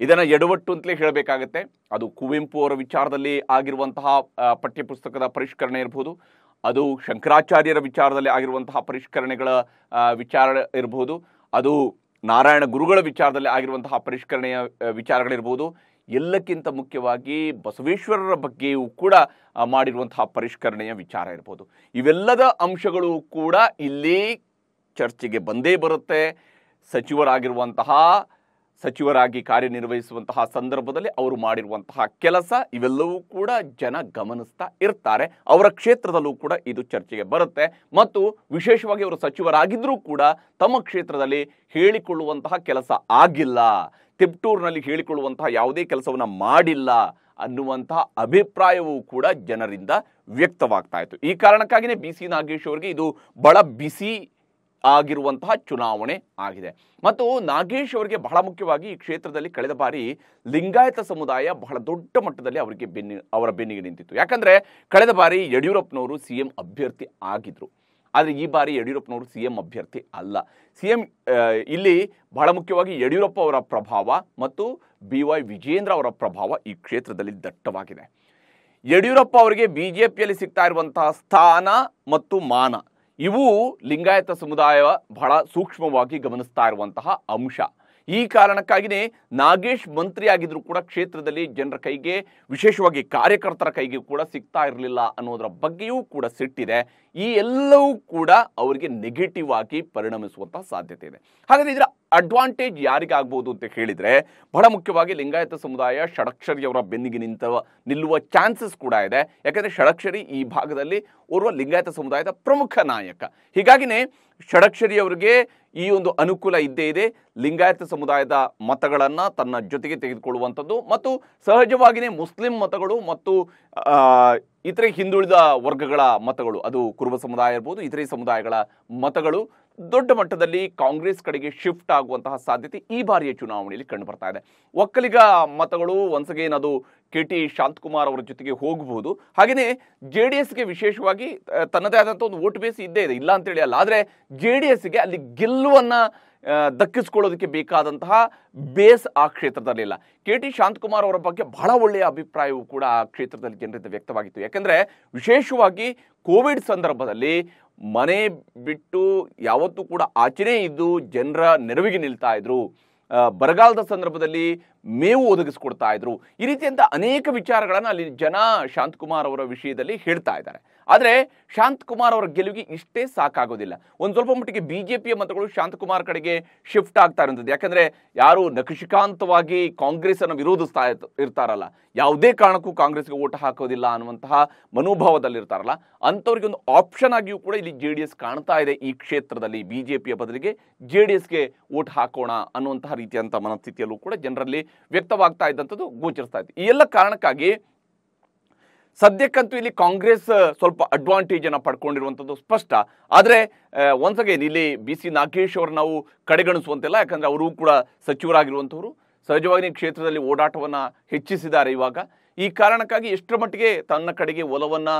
ಇದನ್ನು ಎಡವಟ್ಟು ಅಂತಲೇ ಹೇಳಬೇಕಾಗತ್ತೆ ಅದು ಕುವೆಂಪು ಅವರ ವಿಚಾರದಲ್ಲಿ ಆಗಿರುವಂತಹ ಪಠ್ಯಪುಸ್ತಕದ ಪರಿಷ್ಕರಣೆ ಇರಬಹುದು ಅದು ಶಂಕರಾಚಾರ್ಯರ ವಿಚಾರದಲ್ಲಿ ಆಗಿರುವಂತಹ ಪರಿಷ್ಕರಣೆಗಳ ವಿಚಾರ ಇರಬಹುದು ಅದು ನಾರಾಯಣ ಗುರುಗಳ ವಿಚಾರದಲ್ಲಿ ಆಗಿರುವಂತಹ ಪರಿಷ್ಕರಣೆಯ ವಿಚಾರಗಳಿರ್ಬೋದು ಎಲ್ಲಕ್ಕಿಂತ ಮುಖ್ಯವಾಗಿ ಬಸವೇಶ್ವರರ ಬಗ್ಗೆಯೂ ಕೂಡ ಮಾಡಿರುವಂತಹ ಪರಿಷ್ಕರಣೆಯ ವಿಚಾರ ಇರ್ಬೋದು ಇವೆಲ್ಲದ ಅಂಶಗಳು ಕೂಡ ಇಲ್ಲಿ ಚರ್ಚೆಗೆ ಬಂದೇ ಬರುತ್ತೆ ಸಚಿವರಾಗಿರುವಂತಹ ಸಚಿವರಾಗಿ ಕಾರ್ಯನಿರ್ವಹಿಸುವಂತಹ ಸಂದರ್ಭದಲ್ಲಿ ಅವರು ಮಾಡಿರುವಂತಹ ಕೆಲಸ ಇವೆಲ್ಲವೂ ಕೂಡ ಜನ ಗಮನಿಸ್ತಾ ಇರ್ತಾರೆ ಅವರ ಕ್ಷೇತ್ರದಲ್ಲೂ ಕೂಡ ಇದು ಚರ್ಚೆಗೆ ಬರುತ್ತೆ ಮತ್ತು ವಿಶೇಷವಾಗಿ ಅವರು ಸಚಿವರಾಗಿದ್ದರೂ ಕೂಡ ತಮ್ಮ ಕ್ಷೇತ್ರದಲ್ಲಿ ಹೇಳಿಕೊಳ್ಳುವಂತಹ ಕೆಲಸ ಆಗಿಲ್ಲ ತಿಪ್ಟೂರಿನಲ್ಲಿ ಹೇಳಿಕೊಳ್ಳುವಂತಹ ಯಾವುದೇ ಕೆಲಸವನ್ನು ಮಾಡಿಲ್ಲ ಅನ್ನುವಂತಹ ಅಭಿಪ್ರಾಯವೂ ಕೂಡ ಜನರಿಂದ ವ್ಯಕ್ತವಾಗ್ತಾ ಇತ್ತು ಈ ಕಾರಣಕ್ಕಾಗಿಯೇ ಬಿ ಸಿ ನಾಗೇಶ್ ಅವರಿಗೆ ಇದು ಬಹಳ ಬಿಸಿ ಆಗಿರುವಂತಹ ಚುನಾವಣೆ ಆಗಿದೆ ಮತ್ತು ನಾಗೇಶ್ ಅವರಿಗೆ ಬಹಳ ಮುಖ್ಯವಾಗಿ ಈ ಕ್ಷೇತ್ರದಲ್ಲಿ ಕಳೆದ ಬಾರಿ ಲಿಂಗಾಯತ ಸಮುದಾಯ ಬಹಳ ದೊಡ್ಡ ಮಟ್ಟದಲ್ಲಿ ಅವರಿಗೆ ಬೆನ್ನಿ ಅವರ ಬೆನ್ನಿಗೆ ನಿಂತಿತ್ತು ಯಾಕಂದರೆ ಕಳೆದ ಬಾರಿ ಯಡಿಯೂರಪ್ಪನವರು ಸಿ ಎಂ ಅಭ್ಯರ್ಥಿ ಆಗಿದ್ರು ಆದರೆ ಈ ಬಾರಿ ಯಡಿಯೂರಪ್ಪನವರು ಸಿ ಎಂ ಅಭ್ಯರ್ಥಿ ಅಲ್ಲ ಸಿ ಎಂ ಇಲ್ಲಿ ಬಹಳ ಮುಖ್ಯವಾಗಿ ಯಡಿಯೂರಪ್ಪ ಅವರ ಪ್ರಭಾವ ಮತ್ತು ಬಿ ವೈ ವಿಜೇಂದ್ರ ಅವರ ಪ್ರಭಾವ ಈ ಕ್ಷೇತ್ರದಲ್ಲಿ ದಟ್ಟವಾಗಿದೆ ಯಡಿಯೂರಪ್ಪ ಅವರಿಗೆ ಬಿ ಜೆ ಪಿಯಲ್ಲಿ ಸಿಗ್ತಾ ಇರುವಂತಹ ಸ್ಥಾನ ಮತ್ತು ಮಾನ ಇವು ಲಿಂಗಾಯತ ಸಮುದಾಯ ಬಹಳ ಸೂಕ್ಷ್ಮವಾಗಿ ಗಮನಿಸ್ತಾ ಇರುವಂತಹ ಅಂಶ ಈ ಕಾರಣಕ್ಕಾಗಿಯೇ ನಾಗೇಶ್ ಮಂತ್ರಿ ಆಗಿದ್ರು ಕೂಡ ಕ್ಷೇತ್ರದಲ್ಲಿ ಜನರ ಕೈಗೆ ವಿಶೇಷವಾಗಿ ಕಾರ್ಯಕರ್ತರ ಕೈಗೆ ಕೂಡ ಸಿಗ್ತಾ ಇರಲಿಲ್ಲ ಅನ್ನೋದರ ಬಗ್ಗೆಯೂ ಕೂಡ ಸಿಟ್ಟಿದೆ ಈ ಎಲ್ಲವೂ ಕೂಡ ಅವರಿಗೆ ನೆಗೆಟಿವ್ ಆಗಿ ಪರಿಣಮಿಸುವಂತಹ ಸಾಧ್ಯತೆ ಇದೆ ಹಾಗಾದರೆ ಇದರ ಅಡ್ವಾಂಟೇಜ್ ಯಾರಿಗಾಗ್ಬೋದು ಅಂತ ಹೇಳಿದರೆ ಬಹಳ ಮುಖ್ಯವಾಗಿ ಲಿಂಗಾಯತ ಸಮುದಾಯ ಷಡಕ್ಷರಿಯವರ ಬೆನ್ನಿಗೆ ನಿಂತ ನಿಲ್ಲುವ ಚಾನ್ಸಸ್ ಕೂಡ ಇದೆ ಯಾಕಂದ್ರೆ ಷಡಕ್ಷರಿ ಈ ಭಾಗದಲ್ಲಿ ಓರ್ವ ಲಿಂಗಾಯತ ಸಮುದಾಯದ ಪ್ರಮುಖ ನಾಯಕ ಹೀಗಾಗಿನೇ ಷಡಕ್ಷರಿಯವರಿಗೆ ಈ ಒಂದು ಅನುಕೂಲ ಇದ್ದೇ ಇದೆ ಲಿಂಗಾಯತ ಸಮುದಾಯದ ಮತಗಳನ್ನು ತನ್ನ ಜೊತೆಗೆ ತೆಗೆದುಕೊಳ್ಳುವಂಥದ್ದು ಮತ್ತು ಸಹಜವಾಗಿಯೇ ಮುಸ್ಲಿಂ ಮತಗಳು ಮತ್ತು ಇತರೆ ಹಿಂದುಳಿದ ವರ್ಗಗಳ ಮತಗಳು ಅದು ಕುರುಬ ಸಮುದಾಯ ಇರ್ಬೋದು ಇತರೆ ಸಮುದಾಯಗಳ ಮತಗಳು ದೊಡ್ಡ ಮಟ್ಟದಲ್ಲಿ ಕಾಂಗ್ರೆಸ್ ಕಡೆಗೆ ಶಿಫ್ಟ್ ಆಗುವಂತಹ ಸಾಧ್ಯತೆ ಈ ಬಾರಿಯ ಚುನಾವಣೆಯಲ್ಲಿ ಕಂಡು ಬರ್ತಾ ಇದೆ ಒಕ್ಕಲಿಗ ಮತಗಳು ಒನ್ಸ್ ಅಗೇನ್ ಅದು ಕೆ ಟಿ ಶಾಂತಕುಮಾರ್ ಅವರ ಜೊತೆಗೆ ಹೋಗಬಹುದು ಹಾಗೆಯೇ ಜೆ ಡಿ ಎಸ್ಗೆ ವಿಶೇಷವಾಗಿ ತನ್ನದೇ ಆದಂಥ ಒಂದು ವೋಟ್ ಬೇಸ್ ಇದ್ದೇ ಇದೆ ಇಲ್ಲ ಅಂತೇಳಿ ಅಲ್ಲ ಆದರೆ ಜೆ ಡಿ ಎಸ್ಗೆ ಅಲ್ಲಿ ಗೆಲ್ಲುವನ್ನು ದಕ್ಕಿಸ್ಕೊಳ್ಳೋದಕ್ಕೆ ಬೇಕಾದಂತಹ ಬೇಸ್ ಆ ಕ್ಷೇತ್ರದಲ್ಲಿಲ್ಲ ಕೆ ಟಿ ಶಾಂತಕುಮಾರ್ ಅವರ ಬಗ್ಗೆ ಬಹಳ ಒಳ್ಳೆಯ ಅಭಿಪ್ರಾಯವೂ ಕೂಡ ಆ ಕ್ಷೇತ್ರದಲ್ಲಿ ಜನರಿಂದ ವ್ಯಕ್ತವಾಗಿತ್ತು ಯಾಕೆಂದರೆ ವಿಶೇಷವಾಗಿ ಕೋವಿಡ್ ಸಂದರ್ಭದಲ್ಲಿ ಮನೆ ಬಿಟ್ಟು ಯಾವತ್ತೂ ಕೂಡ ಆಚೆನೇ ಇದ್ದು ಜನರ ನೆರವಿಗೆ ನಿಲ್ತಾ ಇದ್ರು ಬರಗಾಲದ ಸಂದರ್ಭದಲ್ಲಿ ಮೇವು ಒದಗಿಸ್ಕೊಡ್ತಾ ಇದ್ರು ಈ ರೀತಿಯಂಥ ಅನೇಕ ವಿಚಾರಗಳನ್ನು ಅಲ್ಲಿ ಜನ ಶಾಂತಕುಮಾರ್ ಅವರ ವಿಷಯದಲ್ಲಿ ಹೇಳ್ತಾ ಇದ್ದಾರೆ ಆದರೆ ಶಾಂತಕುಮಾರ್ ಅವರ ಗೆಲುವಿಗೆ ಇಷ್ಟೇ ಸಾಕಾಗೋದಿಲ್ಲ ಒಂದು ಸ್ವಲ್ಪ ಮಟ್ಟಿಗೆ ಬಿ ಜೆ ಪಿಯ ಮತಗಳು ಶಾಂತಕುಮಾರ್ ಕಡೆಗೆ ಶಿಫ್ಟ್ ಆಗ್ತಾ ಇರುವಂಥದ್ದು ಯಾಕಂದರೆ ಯಾರು ನಕಶಿಕಾಂತವಾಗಿ ಕಾಂಗ್ರೆಸ್ಸನ್ನು ವಿರೋಧಿಸ್ತಾ ಇರ್ತಾರಲ್ಲ ಯಾವುದೇ ಕಾರಣಕ್ಕೂ ಕಾಂಗ್ರೆಸ್ಗೆ ಓಟ್ ಹಾಕೋದಿಲ್ಲ ಅನ್ನುವಂತಹ ಮನೋಭಾವದಲ್ಲಿರ್ತಾರಲ್ಲ ಅಂಥವ್ರಿಗೆ ಒಂದು ಆಪ್ಷನ್ ಆಗಿಯೂ ಕೂಡ ಇಲ್ಲಿ ಜೆ ಡಿ ಎಸ್ ಕಾಣ್ತಾ ಇದೆ ಈ ಕ್ಷೇತ್ರದಲ್ಲಿ ಬಿ ಜೆ ಪಿಯ ಬದಲಿಗೆ ಜೆ ಡಿ ಎಸ್ಗೆ ಓಟ್ ಹಾಕೋಣ ಅನ್ನುವಂತಹ ರೀತಿಯಂಥ ಮನಸ್ಥಿತಿಯಲ್ಲೂ ಕೂಡ ಜನರಲ್ಲಿ ವ್ಯಕ್ತವಾಗ್ತಾ ಇದ್ದಂಥದ್ದು ಗೋಚರಿಸ್ತಾ ಇದೆ ಈ ಎಲ್ಲ ಕಾರಣಕ್ಕಾಗಿ ಸದ್ಯಕ್ಕಂತೂ ಇಲ್ಲಿ ಕಾಂಗ್ರೆಸ್ ಸ್ವಲ್ಪ ಅಡ್ವಾಂಟೇಜ್ ಅನ್ನು ಪಡ್ಕೊಂಡಿರುವಂಥದ್ದು ಸ್ಪಷ್ಟ ಆದರೆ ಒನ್ಸ್ ಅಗೇನ್ ಇಲ್ಲಿ ಬಿ ಸಿ ನಾಗೇಶ್ ಅವರು ನಾವು ಕಡೆಗಣಿಸುವಂತಿಲ್ಲ ಯಾಕಂದ್ರೆ ಅವರು ಕೂಡ ಸಚಿವರಾಗಿರುವಂಥವ್ರು ಸಹಜವಾಗಿ ಕ್ಷೇತ್ರದಲ್ಲಿ ಓಡಾಟವನ್ನು ಹೆಚ್ಚಿಸಿದ್ದಾರೆ ಇವಾಗ ಈ ಕಾರಣಕ್ಕಾಗಿ ಎಷ್ಟರ ಮಟ್ಟಿಗೆ ತನ್ನ ಕಡೆಗೆ ಒಲವನ್ನು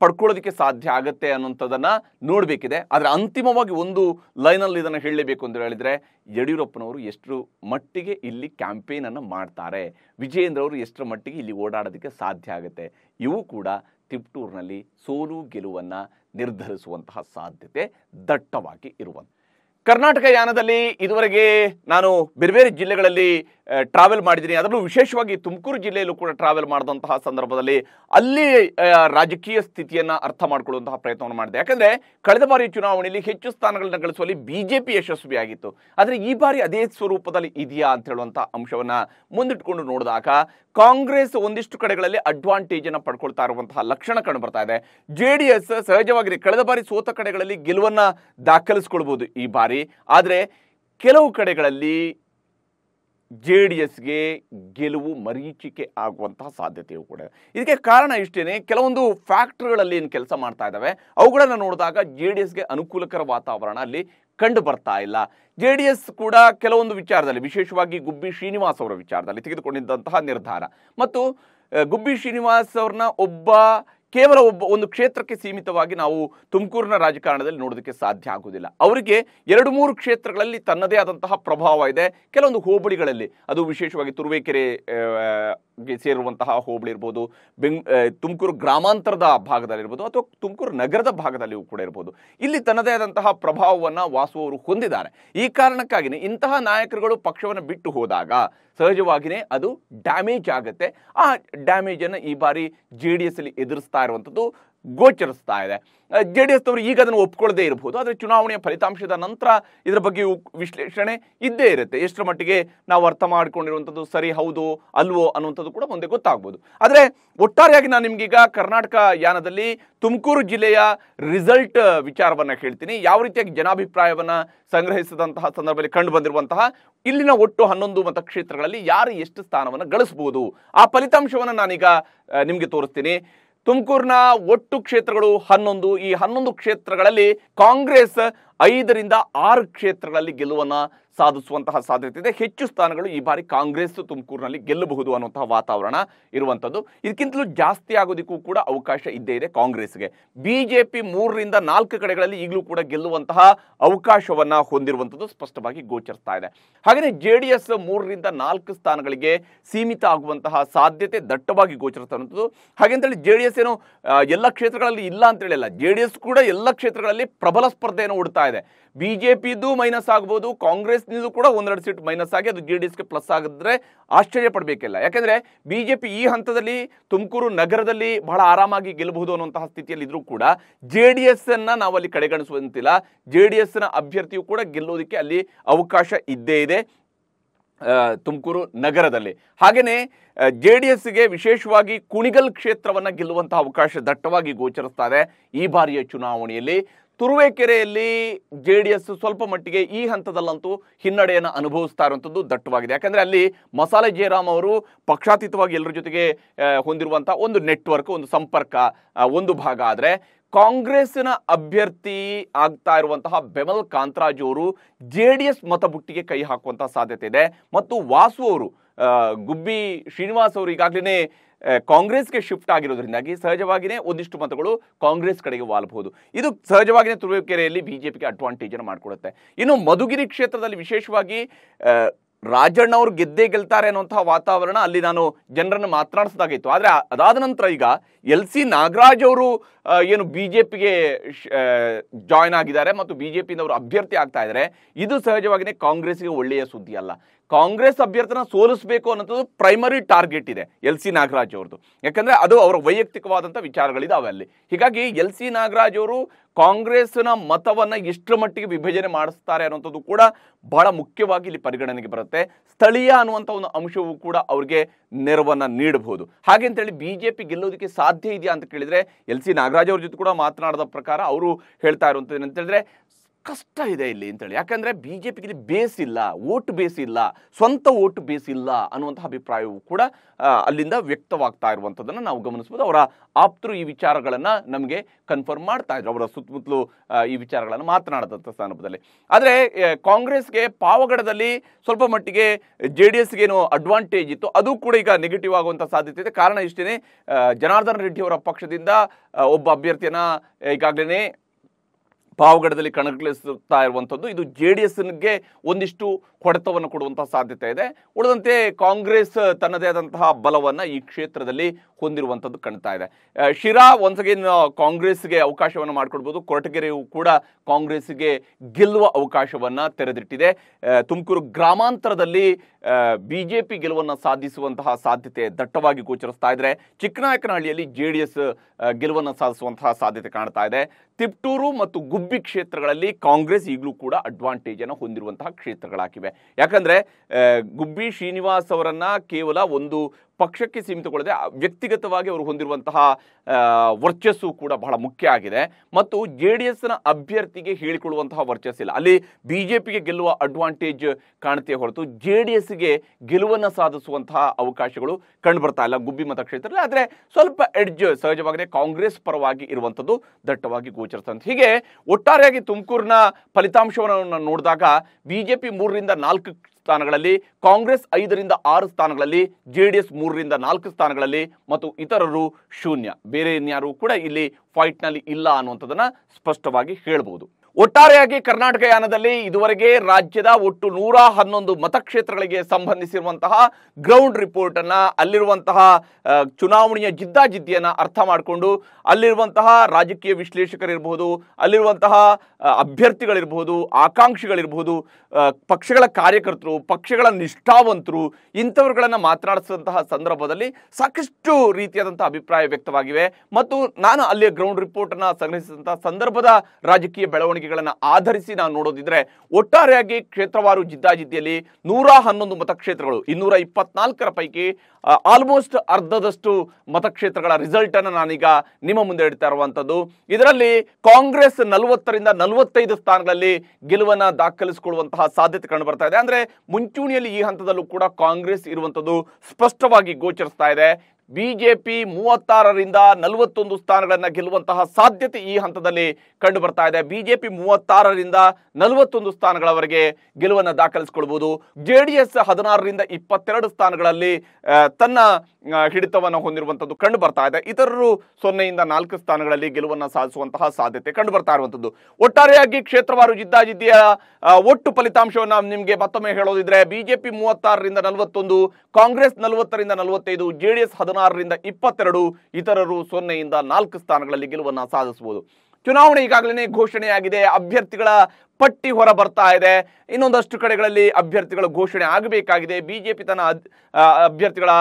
ಪಡ್ಕೊಳ್ಳೋದಕ್ಕೆ ಸಾಧ್ಯ ಆಗುತ್ತೆ ಅನ್ನೋಂಥದ್ದನ್ನು ನೋಡಬೇಕಿದೆ ಆದರೆ ಅಂತಿಮವಾಗಿ ಒಂದು ಲೈನಲ್ಲಿ ಇದನ್ನು ಹೇಳಬೇಕು ಅಂತ ಹೇಳಿದರೆ ಯಡಿಯೂರಪ್ಪನವರು ಎಷ್ಟು ಮಟ್ಟಿಗೆ ಇಲ್ಲಿ ಕ್ಯಾಂಪೇನನ್ನು ಮಾಡ್ತಾರೆ ವಿಜಯೇಂದ್ರ ಅವರು ಎಷ್ಟರ ಮಟ್ಟಿಗೆ ಇಲ್ಲಿ ಓಡಾಡೋದಕ್ಕೆ ಸಾಧ್ಯ ಆಗುತ್ತೆ ಇವು ಕೂಡ ತಿಪ್ಟೂರಿನಲ್ಲಿ ಸೋಲು ಗೆಲುವನ್ನು ನಿರ್ಧರಿಸುವಂತಹ ಸಾಧ್ಯತೆ ದಟ್ಟವಾಗಿ ಇರುವಂತೆ ಕರ್ನಾಟಕ ಯಾನದಲ್ಲಿ ಇದುವರೆಗೆ ನಾನು ಬೇರೆ ಬೇರೆ ಜಿಲ್ಲೆಗಳಲ್ಲಿ ಟ್ರಾವೆಲ್ ಮಾಡಿದ್ದೀನಿ ಅದರಲ್ಲೂ ವಿಶೇಷವಾಗಿ ತುಮಕೂರು ಜಿಲ್ಲೆಯಲ್ಲೂ ಕೂಡ ಟ್ರಾವೆಲ್ ಮಾಡಿದಂತಹ ಸಂದರ್ಭದಲ್ಲಿ ಅಲ್ಲಿ ರಾಜಕೀಯ ಸ್ಥಿತಿಯನ್ನು ಅರ್ಥ ಮಾಡಿಕೊಳ್ಳುವಂತಹ ಪ್ರಯತ್ನವನ್ನು ಮಾಡಿದೆ ಯಾಕಂದರೆ ಕಳೆದ ಬಾರಿ ಚುನಾವಣೆಯಲ್ಲಿ ಹೆಚ್ಚು ಸ್ಥಾನಗಳನ್ನು ಗಳಿಸುವಲ್ಲಿ ಬಿಜೆಪಿ ಯಶಸ್ವಿಯಾಗಿತ್ತು ಆದರೆ ಈ ಬಾರಿ ಅದೇ ಸ್ವರೂಪದಲ್ಲಿ ಇದೆಯಾ ಅಂತ ಹೇಳುವಂಥ ಅಂಶವನ್ನು ಮುಂದಿಟ್ಕೊಂಡು ನೋಡಿದಾಗ ಕಾಂಗ್ರೆಸ್ ಒಂದಿಷ್ಟು ಕಡೆಗಳಲ್ಲಿ ಅಡ್ವಾಂಟೇಜನ್ನು ಪಡ್ಕೊಳ್ತಾ ಇರುವಂತಹ ಲಕ್ಷಣ ಕಂಡು ಬರ್ತಾ ಇದೆ ಜೆ ಡಿ ಎಸ್ ಸಹಜವಾಗಿ ಕಳೆದ ಬಾರಿ ಸೋತ ಕಡೆಗಳಲ್ಲಿ ಗೆಲುವನ್ನು ದಾಖಲಿಸ್ಕೊಳ್ಬೋದು ಈ ಬಾರಿ ಆದರೆ ಕೆಲವು ಕಡೆಗಳಲ್ಲಿ ಜೆ ಡಿ ಎಸ್ಗೆ ಗೆಲುವು ಮರೀಚಿಕೆ ಆಗುವಂತಹ ಸಾಧ್ಯತೆಯು ಕೂಡ ಇದಕ್ಕೆ ಕಾರಣ ಇಷ್ಟೇನೆ ಕೆಲವೊಂದು ಫ್ಯಾಕ್ಟ್ರಿಗಳಲ್ಲಿ ಏನು ಕೆಲಸ ಮಾಡ್ತಾ ಇದ್ದಾವೆ ಅವುಗಳನ್ನು ನೋಡಿದಾಗ ಜೆ ಡಿ ಎಸ್ಗೆ ಅನುಕೂಲಕರ ವಾತಾವರಣ ಅಲ್ಲಿ ಕಂಡು ಬರ್ತಾ ಇಲ್ಲ ಜೆ ಡಿ ಎಸ್ ಕೂಡ ಕೆಲವೊಂದು ವಿಚಾರದಲ್ಲಿ ವಿಶೇಷವಾಗಿ ಗುಬ್ಬಿ ಶ್ರೀನಿವಾಸ್ ಅವರ ವಿಚಾರದಲ್ಲಿ ತೆಗೆದುಕೊಂಡಿದ್ದಂತಹ ನಿರ್ಧಾರ ಮತ್ತು ಗುಬ್ಬಿ ಶ್ರೀನಿವಾಸ್ ಅವ್ರನ್ನ ಒಬ್ಬ ಕೇವಲ ಒಬ್ಬ ಒಂದು ಕ್ಷೇತ್ರಕ್ಕೆ ಸೀಮಿತವಾಗಿ ನಾವು ತುಮಕೂರಿನ ರಾಜಕಾರಣದಲ್ಲಿ ನೋಡೋದಕ್ಕೆ ಸಾಧ್ಯ ಆಗುವುದಿಲ್ಲ ಅವರಿಗೆ ಎರಡು ಮೂರು ಕ್ಷೇತ್ರಗಳಲ್ಲಿ ತನ್ನದೇ ಆದಂತಹ ಪ್ರಭಾವ ಇದೆ ಕೆಲವೊಂದು ಹೋಬಳಿಗಳಲ್ಲಿ ಅದು ವಿಶೇಷವಾಗಿ ತುರುವೇಕೆರೆ ಸೇರುವಂತಹ ಹೋಬಳಿ ಇರ್ಬೋದು ಬೆಂಗ್ ತುಮಕೂರು ಗ್ರಾಮಾಂತರದ ಭಾಗದಲ್ಲಿರ್ಬೋದು ಅಥವಾ ತುಮಕೂರು ನಗರದ ಭಾಗದಲ್ಲಿಯೂ ಕೂಡ ಇರ್ಬೋದು ಇಲ್ಲಿ ತನ್ನದೇ ಆದಂತಹ ಪ್ರಭಾವವನ್ನು ವಾಸುವವರು ಹೊಂದಿದ್ದಾರೆ ಈ ಕಾರಣಕ್ಕಾಗಿ ಇಂತಹ ನಾಯಕರುಗಳು ಪಕ್ಷವನ್ನು ಬಿಟ್ಟು ಹೋದಾಗ ಸಹಜವಾಗಿಯೇ ಅದು ಡ್ಯಾಮೇಜ್ ಆಗುತ್ತೆ ಆ ಡ್ಯಾಮೇಜನ್ನು ಈ ಬಾರಿ ಜೆ ಡಿ ಎಸ್ ಅಲ್ಲಿ ಎದುರಿಸ್ತಾ ಇರುವಂಥದ್ದು ಗೋಚರಿಸ್ತಾ ಇದೆ ಜೆ ಡಿ ಎಸ್ನವರು ಈಗ ಅದನ್ನು ಒಪ್ಕೊಳ್ಳದೇ ಇರಬಹುದು ಆದರೆ ಚುನಾವಣೆಯ ಫಲಿತಾಂಶದ ನಂತರ ಇದರ ಬಗ್ಗೆ ವಿಶ್ಲೇಷಣೆ ಇದ್ದೇ ಇರುತ್ತೆ ಎಷ್ಟರ ಮಟ್ಟಿಗೆ ನಾವು ಅರ್ಥ ಮಾಡಿಕೊಂಡಿರುವಂಥದ್ದು ಸರಿ ಹೌದು ಅಲ್ವೋ ಅನ್ನುವಂಥದ್ದು ಕೂಡ ಮುಂದೆ ಗೊತ್ತಾಗ್ಬೋದು ಆದರೆ ಒಟ್ಟಾರೆಯಾಗಿ ನಾನು ನಿಮಗೀಗ ಕರ್ನಾಟಕ ಯಾನದಲ್ಲಿ ತುಮಕೂರು ಜಿಲ್ಲೆಯ ರಿಸಲ್ಟ್ ವಿಚಾರವನ್ನು ಹೇಳ್ತೀನಿ ಯಾವ ರೀತಿಯಾಗಿ ಜನಾಭಿಪ್ರಾಯವನ್ನು ಸಂಗ್ರಹಿಸಿದಂತಹ ಸಂದರ್ಭದಲ್ಲಿ ಕಂಡು ಬಂದಿರುವಂತಹ ಇಲ್ಲಿನ ಒಟ್ಟು ಹನ್ನೊಂದು ಮತಕ್ಷೇತ್ರಗಳಲ್ಲಿ ಯಾರು ಎಷ್ಟು ಸ್ಥಾನವನ್ನು ಗಳಿಸಬಹುದು ಆ ಫಲಿತಾಂಶವನ್ನು ನಾನೀಗ ನಿಮಗೆ ತೋರಿಸ್ತೀನಿ ತುಮಕೂರಿನ ಒಟ್ಟು ಕ್ಷೇತ್ರಗಳು ಹನ್ನೊಂದು ಈ ಹನ್ನೊಂದು ಕ್ಷೇತ್ರಗಳಲ್ಲಿ ಕಾಂಗ್ರೆಸ್ ಐದರಿಂದ ಆರು ಕ್ಷೇತ್ರಗಳಲ್ಲಿ ಗೆಲುವನ್ನು ಸಾಧಿಸುವಂತಹ ಸಾಧ್ಯತೆ ಇದೆ ಹೆಚ್ಚು ಸ್ಥಾನಗಳು ಈ ಬಾರಿ ಕಾಂಗ್ರೆಸ್ ತುಮಕೂರಿನಲ್ಲಿ ಗೆಲ್ಲಬಹುದು ಅನ್ನುವಂತಹ ವಾತಾವರಣ ಇರುವಂಥದ್ದು ಇದಕ್ಕಿಂತಲೂ ಜಾಸ್ತಿ ಆಗೋದಕ್ಕೂ ಕೂಡ ಅವಕಾಶ ಇದ್ದೇ ಇದೆ ಕಾಂಗ್ರೆಸ್ಗೆ ಬಿಜೆಪಿ ಮೂರರಿಂದ ನಾಲ್ಕು ಕಡೆಗಳಲ್ಲಿ ಈಗಲೂ ಕೂಡ ಗೆಲ್ಲುವಂತಹ ಅವಕಾಶವನ್ನು ಹೊಂದಿರುವಂಥದ್ದು ಸ್ಪಷ್ಟವಾಗಿ ಗೋಚರಿಸ್ತಾ ಇದೆ ಹಾಗೆಯೇ ಜೆ ಡಿ ಎಸ್ ಮೂರರಿಂದ ನಾಲ್ಕು ಸ್ಥಾನಗಳಿಗೆ ಸೀಮಿತ ಆಗುವಂತಹ ಸಾಧ್ಯತೆ ದಟ್ಟವಾಗಿ ಗೋಚರಿಸ್ತಾ ಇರುವಂಥದ್ದು ಹಾಗೆಂತೇಳಿ ಜೆ ಡಿ ಎಸ್ ಏನು ಎಲ್ಲ ಕ್ಷೇತ್ರಗಳಲ್ಲಿ ಇಲ್ಲ ಅಂತ ಹೇಳಿಲ್ಲ ಜೆ ಡಿ ಎಸ್ ಕೂಡ ಎಲ್ಲ ಕ್ಷೇತ್ರಗಳಲ್ಲಿ ಪ್ರಬಲ ಸ್ಪರ್ಧೆಯನ್ನು ಉಡ್ತಾ ಇದೆ ಬಿಜೆಪಿದು ಮೈನಸ್ ಆಗ್ಬೋದು ಕಾಂಗ್ರೆಸ್ನಿಂದ ಕೂಡ ಒಂದೆರಡು ಸೀಟ್ ಮೈನಸ್ ಆಗಿ ಅದು ಜೆಡಿಎಸ್ಗೆ ಪ್ಲಸ್ ಆಗಿದ್ರೆ ಆಶ್ಚರ್ಯ ಪಡಬೇಕಿಲ್ಲ ಯಾಕೆಂದ್ರೆ ಬಿಜೆಪಿ ಈ ಹಂತದಲ್ಲಿ ತುಮಕೂರು ನಗರದಲ್ಲಿ ಬಹಳ ಆರಾಮಾಗಿ ಗೆಲ್ಲಬಹುದು ಅನ್ನುವಂತಹ ಸ್ಥಿತಿಯಲ್ಲಿ ಇದ್ರೂ ಕೂಡ ಜೆ ಡಿ ಎಸ್ ಅನ್ನ ನಾವಲ್ಲಿ ಕಡೆಗಣಿಸುವಂತಿಲ್ಲ ಜೆ ಡಿ ಎಸ್ನ ಅಭ್ಯರ್ಥಿಯು ಕೂಡ ಗೆಲ್ಲೋದಕ್ಕೆ ಅಲ್ಲಿ ಅವಕಾಶ ಇದ್ದೇ ಇದೆ ತುಮಕೂರು ನಗರದಲ್ಲಿ ಹಾಗೆಯೇ ಜೆ ಡಿ ಎಸ್ಗೆ ವಿಶೇಷವಾಗಿ ಕುಣಿಗಲ್ ಕ್ಷೇತ್ರವನ್ನು ಗೆಲ್ಲುವಂತಹ ಅವಕಾಶ ದಟ್ಟವಾಗಿ ಗೋಚರಿಸ್ತಾರೆ ಈ ಬಾರಿಯ ಚುನಾವಣೆಯಲ್ಲಿ ತುರುವೇಕೆರೆಯಲ್ಲಿ ಜೆ ಡಿ ಎಸ್ ಸ್ವಲ್ಪ ಮಟ್ಟಿಗೆ ಈ ಹಂತದಲ್ಲಂತೂ ಹಿನ್ನಡೆಯನ್ನು ಅನುಭವಿಸ್ತಾ ಇರುವಂಥದ್ದು ದಟ್ಟವಾಗಿದೆ ಯಾಕಂದರೆ ಅಲ್ಲಿ ಮಸಾಲೆ ಜಯರಾಮ್ ಅವರು ಪಕ್ಷಾತೀತವಾಗಿ ಎಲ್ಲರ ಜೊತೆಗೆ ಹೊಂದಿರುವಂಥ ಒಂದು ನೆಟ್ವರ್ಕ್ ಒಂದು ಸಂಪರ್ಕ ಒಂದು ಭಾಗ ಆದರೆ ಕಾಂಗ್ರೆಸ್ಸಿನ ಅಭ್ಯರ್ಥಿ ಆಗ್ತಾ ಇರುವಂತಹ ಬೆಮಲ್ ಕಾಂತರಾಜ್ ಅವರು ಜೆ ಡಿ ಎಸ್ ಮತಬುಟ್ಟಿಗೆ ಕೈ ಹಾಕುವಂತಹ ಸಾಧ್ಯತೆ ಇದೆ ಮತ್ತು ವಾಸು ಅವರು ಗುಬ್ಬಿ ಶ್ರೀನಿವಾಸ್ ಅವರು ಈಗಾಗಲೇ ಕಾಂಗ್ರೆಸ್ಗೆ ಶಿಫ್ಟ್ ಆಗಿರೋದ್ರಿಂದಾಗಿ ಸಹಜವಾಗಿಯೇ ಒಂದಿಷ್ಟು ಮತಗಳು ಕಾಂಗ್ರೆಸ್ ಕಡೆಗೆ ವಾಲಬಹುದು ಇದು ಸಹಜವಾಗಿಯೇ ತುರುವೇಕೆರೆಯಲ್ಲಿ ಬಿಜೆಪಿಗೆ ಅನ್ನು ಮಾಡಿಕೊಡುತ್ತೆ ಇನ್ನು ಮಧುಗಿರಿ ಕ್ಷೇತ್ರದಲ್ಲಿ ವಿಶೇಷವಾಗಿ ರಾಜಣ್ಣ ಅವರು ಗೆದ್ದೇ ಗೆಲ್ತಾರೆ ಅನ್ನುವಂತಹ ವಾತಾವರಣ ಅಲ್ಲಿ ನಾನು ಜನರನ್ನು ಮಾತನಾಡಿಸಿದಾಗಿತ್ತು ಆದರೆ ಅದಾದ ನಂತರ ಈಗ ಎಲ್ ಸಿ ನಾಗರಾಜ್ ಅವರು ಏನು ಬಿ ಜೆ ಪಿಗೆ ಜಾಯ್ನ್ ಆಗಿದ್ದಾರೆ ಮತ್ತು ಬಿ ಜೆ ಪಿಯಿಂದ ಅವರು ಅಭ್ಯರ್ಥಿ ಆಗ್ತಾ ಇದ್ದಾರೆ ಇದು ಸಹಜವಾಗಿಯೇ ಕಾಂಗ್ರೆಸ್ಗೆ ಒಳ್ಳೆಯ ಸುದ್ದಿ ಅಲ್ಲ ಕಾಂಗ್ರೆಸ್ ಅಭ್ಯರ್ಥನ ಸೋಲಿಸಬೇಕು ಅನ್ನೋದು ಪ್ರೈಮರಿ ಟಾರ್ಗೆಟ್ ಇದೆ ಎಲ್ ಸಿ ನಾಗರಾಜ್ ಅವ್ರದ್ದು ಯಾಕಂದ್ರೆ ಅದು ಅವರ ವೈಯಕ್ತಿಕವಾದಂಥ ವಿಚಾರಗಳಿದಾವೆ ಅಲ್ಲಿ ಹೀಗಾಗಿ ಎಲ್ ಸಿ ನಾಗರಾಜ್ ಅವರು ಕಾಂಗ್ರೆಸ್ನ ಮತವನ್ನ ಎಷ್ಟು ಮಟ್ಟಿಗೆ ವಿಭಜನೆ ಮಾಡಿಸ್ತಾರೆ ಅನ್ನೋದು ಕೂಡ ಬಹಳ ಮುಖ್ಯವಾಗಿ ಇಲ್ಲಿ ಪರಿಗಣನೆಗೆ ಬರುತ್ತೆ ಸ್ಥಳೀಯ ಅನ್ನುವಂಥ ಒಂದು ಅಂಶವೂ ಕೂಡ ಅವ್ರಿಗೆ ನೆರವನ್ನ ನೀಡಬಹುದು ಹಾಗೆ ಅಂತೇಳಿ ಬಿ ಜೆ ಪಿ ಗೆಲ್ಲೋದಕ್ಕೆ ಸಾಧ್ಯ ಇದೆಯಾ ಅಂತ ಕೇಳಿದ್ರೆ ಎಲ್ ಸಿ ನಾಗರಾಜ್ ಅವ್ರ ಜೊತೆ ಕೂಡ ಮಾತನಾಡಿದ ಪ್ರಕಾರ ಅವರು ಹೇಳ್ತಾ ಇರುವಂಥದ್ದು ಹೇಳಿದ್ರೆ ಕಷ್ಟ ಇದೆ ಇಲ್ಲಿ ಅಂತೇಳಿ ಯಾಕಂದರೆ ಬಿ ಜೆ ಪಿಗೆ ಬೇಸ್ ಇಲ್ಲ ಓಟ್ ಇಲ್ಲ ಸ್ವಂತ ಓಟ್ ಇಲ್ಲ ಅನ್ನುವಂತಹ ಅಭಿಪ್ರಾಯವೂ ಕೂಡ ಅಲ್ಲಿಂದ ವ್ಯಕ್ತವಾಗ್ತಾ ಇರುವಂಥದ್ದನ್ನು ನಾವು ಗಮನಿಸ್ಬೋದು ಅವರ ಆಪ್ತರು ಈ ವಿಚಾರಗಳನ್ನು ನಮಗೆ ಕನ್ಫರ್ಮ್ ಮಾಡ್ತಾ ಇದ್ರು ಅವರ ಸುತ್ತಮುತ್ತಲು ಈ ವಿಚಾರಗಳನ್ನು ಮಾತನಾಡದಂಥ ಸಂದರ್ಭದಲ್ಲಿ ಆದರೆ ಕಾಂಗ್ರೆಸ್ಗೆ ಪಾವಗಡದಲ್ಲಿ ಸ್ವಲ್ಪ ಮಟ್ಟಿಗೆ ಜೆ ಡಿ ಏನು ಅಡ್ವಾಂಟೇಜ್ ಇತ್ತು ಅದು ಕೂಡ ಈಗ ನೆಗೆಟಿವ್ ಆಗುವಂಥ ಸಾಧ್ಯತೆ ಇದೆ ಕಾರಣ ಇಷ್ಟೇ ಜನಾರ್ದನ ರೆಡ್ಡಿ ಅವರ ಪಕ್ಷದಿಂದ ಒಬ್ಬ ಅಭ್ಯರ್ಥಿಯನ್ನು ಈಗಾಗಲೇ ಪಾವಗಡದಲ್ಲಿ ಕಣಕ್ಕಿಳಿಸುತ್ತಾ ಇರುವಂಥದ್ದು ಇದು ಜೆ ಡಿ ಎಸ್ಗೆ ಒಂದಿಷ್ಟು ಹೊಡೆತವನ್ನು ಕೊಡುವಂತಹ ಸಾಧ್ಯತೆ ಇದೆ ಉಳಿದಂತೆ ಕಾಂಗ್ರೆಸ್ ತನ್ನದೇ ಆದಂತಹ ಬಲವನ್ನು ಈ ಕ್ಷೇತ್ರದಲ್ಲಿ ಹೊಂದಿರುವಂಥದ್ದು ಕಾಣ್ತಾ ಇದೆ ಶಿರಾ ಒನ್ಸ್ ಕಾಂಗ್ರೆಸ್ಗೆ ಅವಕಾಶವನ್ನು ಮಾಡಿಕೊಡ್ಬೋದು ಕೊರಟಗೆರೆಯು ಕೂಡ ಕಾಂಗ್ರೆಸ್ಗೆ ಗೆಲ್ಲುವ ಅವಕಾಶವನ್ನು ತೆರೆದಿಟ್ಟಿದೆ ತುಮಕೂರು ಗ್ರಾಮಾಂತರದಲ್ಲಿ ಬಿ ಜೆ ಪಿ ಗೆಲುವನ್ನು ಸಾಧಿಸುವಂತಹ ಸಾಧ್ಯತೆ ದಟ್ಟವಾಗಿ ಗೋಚರಿಸ್ತಾ ಇದ್ರೆ ಚಿಕ್ಕನಾಯಕನಹಳ್ಳಿಯಲ್ಲಿ ಜೆ ಡಿ ಎಸ್ ಗೆಲುವನ್ನು ಸಾಧಿಸುವಂತಹ ಸಾಧ್ಯತೆ ಕಾಣ್ತಾ ಇದೆ ತಿಪ್ಟೂರು ಮತ್ತು ಗುಬ್ಬಿ ಕ್ಷೇತ್ರಗಳಲ್ಲಿ ಕಾಂಗ್ರೆಸ್ ಈಗಲೂ ಕೂಡ ಅಡ್ವಾಂಟೇಜನ್ನು ಹೊಂದಿರುವಂತಹ ಕ್ಷೇತ್ರಗಳಾಗಿವೆ ಯಾಕಂದರೆ ಗುಬ್ಬಿ ಶ್ರೀನಿವಾಸ್ ಅವರನ್ನು ಕೇವಲ ಒಂದು ಪಕ್ಷಕ್ಕೆ ಸೀಮಿತಗೊಳ್ಳದೆ ವ್ಯಕ್ತಿಗತವಾಗಿ ಅವರು ಹೊಂದಿರುವಂತಹ ವರ್ಚಸ್ಸು ಕೂಡ ಬಹಳ ಮುಖ್ಯ ಆಗಿದೆ ಮತ್ತು ಜೆ ಡಿ ಎಸ್ನ ಅಭ್ಯರ್ಥಿಗೆ ಹೇಳಿಕೊಳ್ಳುವಂತಹ ವರ್ಚಸ್ಸಿಲ್ಲ ಅಲ್ಲಿ ಬಿ ಜೆ ಪಿಗೆ ಗೆಲ್ಲುವ ಅಡ್ವಾಂಟೇಜ್ ಕಾಣುತ್ತೆ ಹೊರತು ಜೆ ಡಿ ಎಸ್ಗೆ ಗೆಲುವನ್ನು ಸಾಧಿಸುವಂತಹ ಅವಕಾಶಗಳು ಕಂಡುಬರ್ತಾ ಇಲ್ಲ ಗುಬ್ಬಿ ಮತಕ್ಷೇತ್ರದಲ್ಲಿ ಆದರೆ ಸ್ವಲ್ಪ ಎಡ್ಜ್ ಸಹಜವಾಗದೆ ಕಾಂಗ್ರೆಸ್ ಪರವಾಗಿ ಇರುವಂಥದ್ದು ದಟ್ಟವಾಗಿ ಗೋಚರಿಸ್ತಂತೆ ಹೀಗೆ ಒಟ್ಟಾರೆಯಾಗಿ ತುಮಕೂರಿನ ಫಲಿತಾಂಶವನ್ನು ನೋಡಿದಾಗ ಬಿ ಜೆ ಪಿ ಮೂರರಿಂದ ನಾಲ್ಕು ಸ್ಥಾನಗಳಲ್ಲಿ ಕಾಂಗ್ರೆಸ್ ಐದರಿಂದ ಆರು ಸ್ಥಾನಗಳಲ್ಲಿ ಜೆಡಿಎಸ್ ಮೂರರಿಂದ ನಾಲ್ಕು ಸ್ಥಾನಗಳಲ್ಲಿ ಮತ್ತು ಇತರರು ಶೂನ್ಯ ಬೇರೆ ಇನ್ಯಾರು ಕೂಡ ಇಲ್ಲಿ ಫೈಟ್ನಲ್ಲಿ ಇಲ್ಲ ಅನ್ನುವಂಥದ್ದನ್ನು ಸ್ಪಷ್ಟವಾಗಿ ಹೇಳಬಹುದು ಒಟ್ಟಾರೆಯಾಗಿ ಕರ್ನಾಟಕ ಯಾನದಲ್ಲಿ ಇದುವರೆಗೆ ರಾಜ್ಯದ ಒಟ್ಟು ನೂರ ಹನ್ನೊಂದು ಮತಕ್ಷೇತ್ರಗಳಿಗೆ ಸಂಬಂಧಿಸಿರುವಂತಹ ಗ್ರೌಂಡ್ ರಿಪೋರ್ಟ್ ಅನ್ನ ಅಲ್ಲಿರುವಂತಹ ಚುನಾವಣೆಯ ಜಿದ್ದಾಜಿದ್ದಿಯನ್ನ ಅರ್ಥ ಮಾಡಿಕೊಂಡು ಅಲ್ಲಿರುವಂತಹ ರಾಜಕೀಯ ವಿಶ್ಲೇಷಕರಿರಬಹುದು ಅಲ್ಲಿರುವಂತಹ ಅಭ್ಯರ್ಥಿಗಳಿರಬಹುದು ಆಕಾಂಕ್ಷಿಗಳಿರಬಹುದು ಪಕ್ಷಗಳ ಕಾರ್ಯಕರ್ತರು ಪಕ್ಷಗಳ ನಿಷ್ಠಾವಂತರು ಇಂಥವ್ರುಗಳನ್ನ ಮಾತನಾಡಿಸಿದಂತಹ ಸಂದರ್ಭದಲ್ಲಿ ಸಾಕಷ್ಟು ರೀತಿಯಾದಂತಹ ಅಭಿಪ್ರಾಯ ವ್ಯಕ್ತವಾಗಿವೆ ಮತ್ತು ನಾನು ಅಲ್ಲಿಯ ಗ್ರೌಂಡ್ ರಿಪೋರ್ಟ್ ಅನ್ನ ಸಂಗ್ರಹಿಸಿದಂತಹ ಸಂದರ್ಭದ ರಾಜಕೀಯ ಬೆಳವಣಿಗೆ ಬೆಳವಣಿಗೆಗಳನ್ನು ಆಧರಿಸಿ ನಾವು ನೋಡೋದಿದ್ರೆ ಒಟ್ಟಾರೆಯಾಗಿ ಕ್ಷೇತ್ರವಾರು ಜಿದ್ದಾಜಿದ್ದಿಯಲ್ಲಿ ನೂರ ಹನ್ನೊಂದು ಮತಕ್ಷೇತ್ರಗಳು ಇನ್ನೂರ ಇಪ್ಪತ್ನಾಲ್ಕರ ಪೈಕಿ ಆಲ್ಮೋಸ್ಟ್ ಅರ್ಧದಷ್ಟು ಮತಕ್ಷೇತ್ರಗಳ ರಿಸಲ್ಟ್ ಅನ್ನು ನಾನೀಗ ನಿಮ್ಮ ಮುಂದೆ ಇಡ್ತಾ ಇರುವಂತದ್ದು ಇದರಲ್ಲಿ ಕಾಂಗ್ರೆಸ್ ನಲವತ್ತರಿಂದ ನಲವತ್ತೈದು ಸ್ಥಾನಗಳಲ್ಲಿ ಗೆಲುವನ್ನು ದಾಖಲಿಸಿಕೊಳ್ಳುವಂತಹ ಸಾಧ್ಯತೆ ಕಂಡು ಬರ್ತಾ ಇದೆ ಅಂದ್ರೆ ಮುಂಚೂಣಿಯಲ್ಲಿ ಈ ಹಂತದಲ್ಲೂ ಕೂಡ ಕಾಂಗ್ರೆಸ್ ಇರುವಂತದ್ದು ಸ್ಪಷ್ಟವಾಗಿ ಗೋಚರಿಸ್ತಾ ಇದೆ ಬಿಜೆಪಿ ಮೂವತ್ತಾರರಿಂದ ನಲವತ್ತೊಂದು ಸ್ಥಾನಗಳನ್ನು ಗೆಲ್ಲುವಂತಹ ಸಾಧ್ಯತೆ ಈ ಹಂತದಲ್ಲಿ ಕಂಡು ಬರ್ತಾ ಇದೆ ಬಿಜೆಪಿ ಮೂವತ್ತಾರರಿಂದ ನಲವತ್ತೊಂದು ಸ್ಥಾನಗಳವರೆಗೆ ಗೆಲುವನ್ನು ದಾಖಲಿಸಿಕೊಳ್ಬಹುದು ಜೆಡಿಎಸ್ ಹದಿನಾರರಿಂದ ಇಪ್ಪತ್ತೆರಡು ಸ್ಥಾನಗಳಲ್ಲಿ ತನ್ನ ಹಿಡಿತವನ್ನು ಹೊಂದಿರುವಂಥದ್ದು ಕಂಡು ಬರ್ತಾ ಇದೆ ಇತರರು ಸೊನ್ನೆಯಿಂದ ನಾಲ್ಕು ಸ್ಥಾನಗಳಲ್ಲಿ ಗೆಲುವನ್ನು ಸಾಧಿಸುವಂತಹ ಸಾಧ್ಯತೆ ಕಂಡು ಬರ್ತಾ ಇರುವಂತದ್ದು ಒಟ್ಟಾರೆಯಾಗಿ ಕ್ಷೇತ್ರವಾರು ಜಿದ್ದಾಜಿದ್ದಿಯ ಒಟ್ಟು ಫಲಿತಾಂಶವನ್ನು ನಿಮಗೆ ಮತ್ತೊಮ್ಮೆ ಹೇಳೋದಿದ್ರೆ ಬಿಜೆಪಿ ಮೂವತ್ತಾರರಿಂದ ನಲವತ್ತೊಂದು ಕಾಂಗ್ರೆಸ್ ನಲವತ್ತರಿಂದ ನಲವತ್ತೈದು ಜೆಡಿಎಸ್ ಹದಿನಾರು ಹದಿನಾರರಿಂದ ಇಪ್ಪತ್ತೆರಡು ಇತರರು ಸೊನ್ನೆಯಿಂದ ನಾಲ್ಕು ಸ್ಥಾನಗಳಲ್ಲಿ ಗೆಲುವನ್ನು ಸಾಧಿಸಬಹುದು ಚುನಾವಣೆ ಈಗಾಗಲೇ ಘೋಷಣೆಯಾಗಿದೆ ಅಭ್ಯರ್ಥಿಗಳ ಪಟ್ಟಿ ಹೊರ ಬರ್ತಾ ಇದೆ ಇನ್ನೊಂದಷ್ಟು ಕಡೆಗಳಲ್ಲಿ ಅಭ್ಯರ್ಥಿಗಳ ಘೋಷಣೆ ಆಗಬೇಕಾಗಿದೆ ಬಿಜೆಪಿ ತನ್ನ ಅಭ್ಯರ್ಥಿಗಳ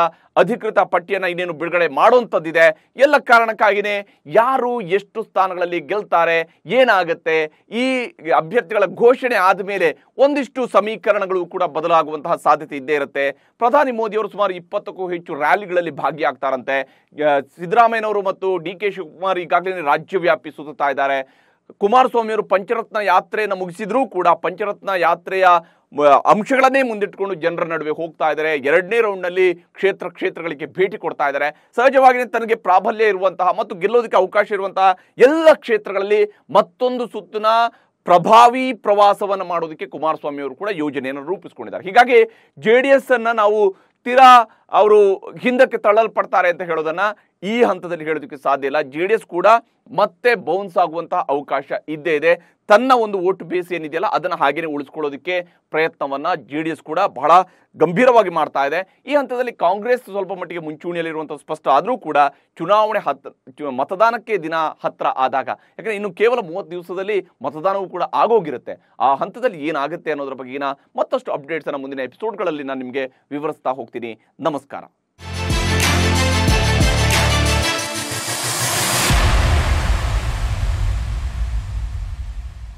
ಅಧಿಕೃತ ಪಟ್ಟಿಯನ್ನು ಇನ್ನೇನು ಬಿಡುಗಡೆ ಮಾಡುವಂಥದ್ದಿದೆ ಎಲ್ಲ ಕಾರಣಕ್ಕಾಗಿಯೇ ಯಾರು ಎಷ್ಟು ಸ್ಥಾನಗಳಲ್ಲಿ ಗೆಲ್ತಾರೆ ಏನಾಗುತ್ತೆ ಈ ಅಭ್ಯರ್ಥಿಗಳ ಘೋಷಣೆ ಆದ ಮೇಲೆ ಒಂದಿಷ್ಟು ಸಮೀಕರಣಗಳು ಕೂಡ ಬದಲಾಗುವಂತಹ ಸಾಧ್ಯತೆ ಇದ್ದೇ ಇರುತ್ತೆ ಪ್ರಧಾನಿ ಮೋದಿಯವರು ಸುಮಾರು ಇಪ್ಪತ್ತಕ್ಕೂ ಹೆಚ್ಚು ರ್ಯಾಲಿಗಳಲ್ಲಿ ಭಾಗಿಯಾಗ್ತಾರಂತೆ ಸಿದ್ದರಾಮಯ್ಯನವರು ಮತ್ತು ಡಿ ಕೆ ಶಿವಕುಮಾರ್ ಈಗಾಗಲೇ ರಾಜ್ಯವ್ಯಾಪಿ ಸುತ್ತಾ ಇದ್ದಾರೆ ಕುಮಾರಸ್ವಾಮಿಯವರು ಪಂಚರತ್ನ ಯಾತ್ರೆಯನ್ನು ಮುಗಿಸಿದ್ರೂ ಕೂಡ ಪಂಚರತ್ನ ಯಾತ್ರೆಯ ಅಂಶಗಳನ್ನೇ ಮುಂದಿಟ್ಕೊಂಡು ಜನರ ನಡುವೆ ಹೋಗ್ತಾ ಇದ್ದಾರೆ ಎರಡನೇ ರೌಂಡ್ನಲ್ಲಿ ಕ್ಷೇತ್ರ ಕ್ಷೇತ್ರಗಳಿಗೆ ಭೇಟಿ ಕೊಡ್ತಾ ಇದ್ದಾರೆ ಸಹಜವಾಗಿ ತನಗೆ ಪ್ರಾಬಲ್ಯ ಇರುವಂತಹ ಮತ್ತು ಗೆಲ್ಲೋದಕ್ಕೆ ಅವಕಾಶ ಇರುವಂತಹ ಎಲ್ಲ ಕ್ಷೇತ್ರಗಳಲ್ಲಿ ಮತ್ತೊಂದು ಸುತ್ತಿನ ಪ್ರಭಾವಿ ಪ್ರವಾಸವನ್ನು ಮಾಡೋದಕ್ಕೆ ಕುಮಾರಸ್ವಾಮಿ ಅವರು ಕೂಡ ಯೋಜನೆಯನ್ನು ರೂಪಿಸ್ಕೊಂಡಿದ್ದಾರೆ ಹೀಗಾಗಿ ಜೆ ಡಿ ಎಸ್ ಅನ್ನು ನಾವು ತೀರಾ ಅವರು ಹಿಂದಕ್ಕೆ ತಳ್ಳಲ್ಪಡ್ತಾರೆ ಅಂತ ಹೇಳೋದನ್ನ ಈ ಹಂತದಲ್ಲಿ ಹೇಳೋದಕ್ಕೆ ಸಾಧ್ಯ ಇಲ್ಲ ಜೆ ಡಿ ಎಸ್ ಕೂಡ ಮತ್ತೆ ಬೌನ್ಸ್ ಆಗುವಂತಹ ಅವಕಾಶ ಇದ್ದೇ ಇದೆ ತನ್ನ ಒಂದು ಓಟ್ ಬೇಸ್ ಏನಿದೆಯಲ್ಲ ಅದನ್ನ ಹಾಗೇನೆ ಉಳಿಸ್ಕೊಳ್ಳೋದಕ್ಕೆ ಪ್ರಯತ್ನವನ್ನ ಜೆ ಡಿ ಎಸ್ ಕೂಡ ಬಹಳ ಗಂಭೀರವಾಗಿ ಮಾಡ್ತಾ ಇದೆ ಈ ಹಂತದಲ್ಲಿ ಕಾಂಗ್ರೆಸ್ ಸ್ವಲ್ಪ ಮಟ್ಟಿಗೆ ಮುಂಚೂಣಿಯಲ್ಲಿರುವಂಥ ಸ್ಪಷ್ಟ ಆದರೂ ಕೂಡ ಚುನಾವಣೆ ಮತದಾನಕ್ಕೆ ದಿನ ಹತ್ರ ಆದಾಗ ಯಾಕಂದ್ರೆ ಇನ್ನು ಕೇವಲ ಮೂವತ್ತು ದಿವಸದಲ್ಲಿ ಮತದಾನವೂ ಕೂಡ ಆಗೋಗಿರುತ್ತೆ ಆ ಹಂತದಲ್ಲಿ ಏನಾಗುತ್ತೆ ಅನ್ನೋದ್ರ ಬಗ್ಗೆ ಮತ್ತಷ್ಟು ಅಪ್ಡೇಟ್ಸ್ ಅನ್ನ ಮುಂದಿನ ಎಪಿಸೋಡ್ಗಳಲ್ಲಿ ನಾನು ನಿಮಗೆ ವಿವರಿಸ್ತಾ ಹೋಗ್ತೀನಿ ನಮಸ್ಕಾರ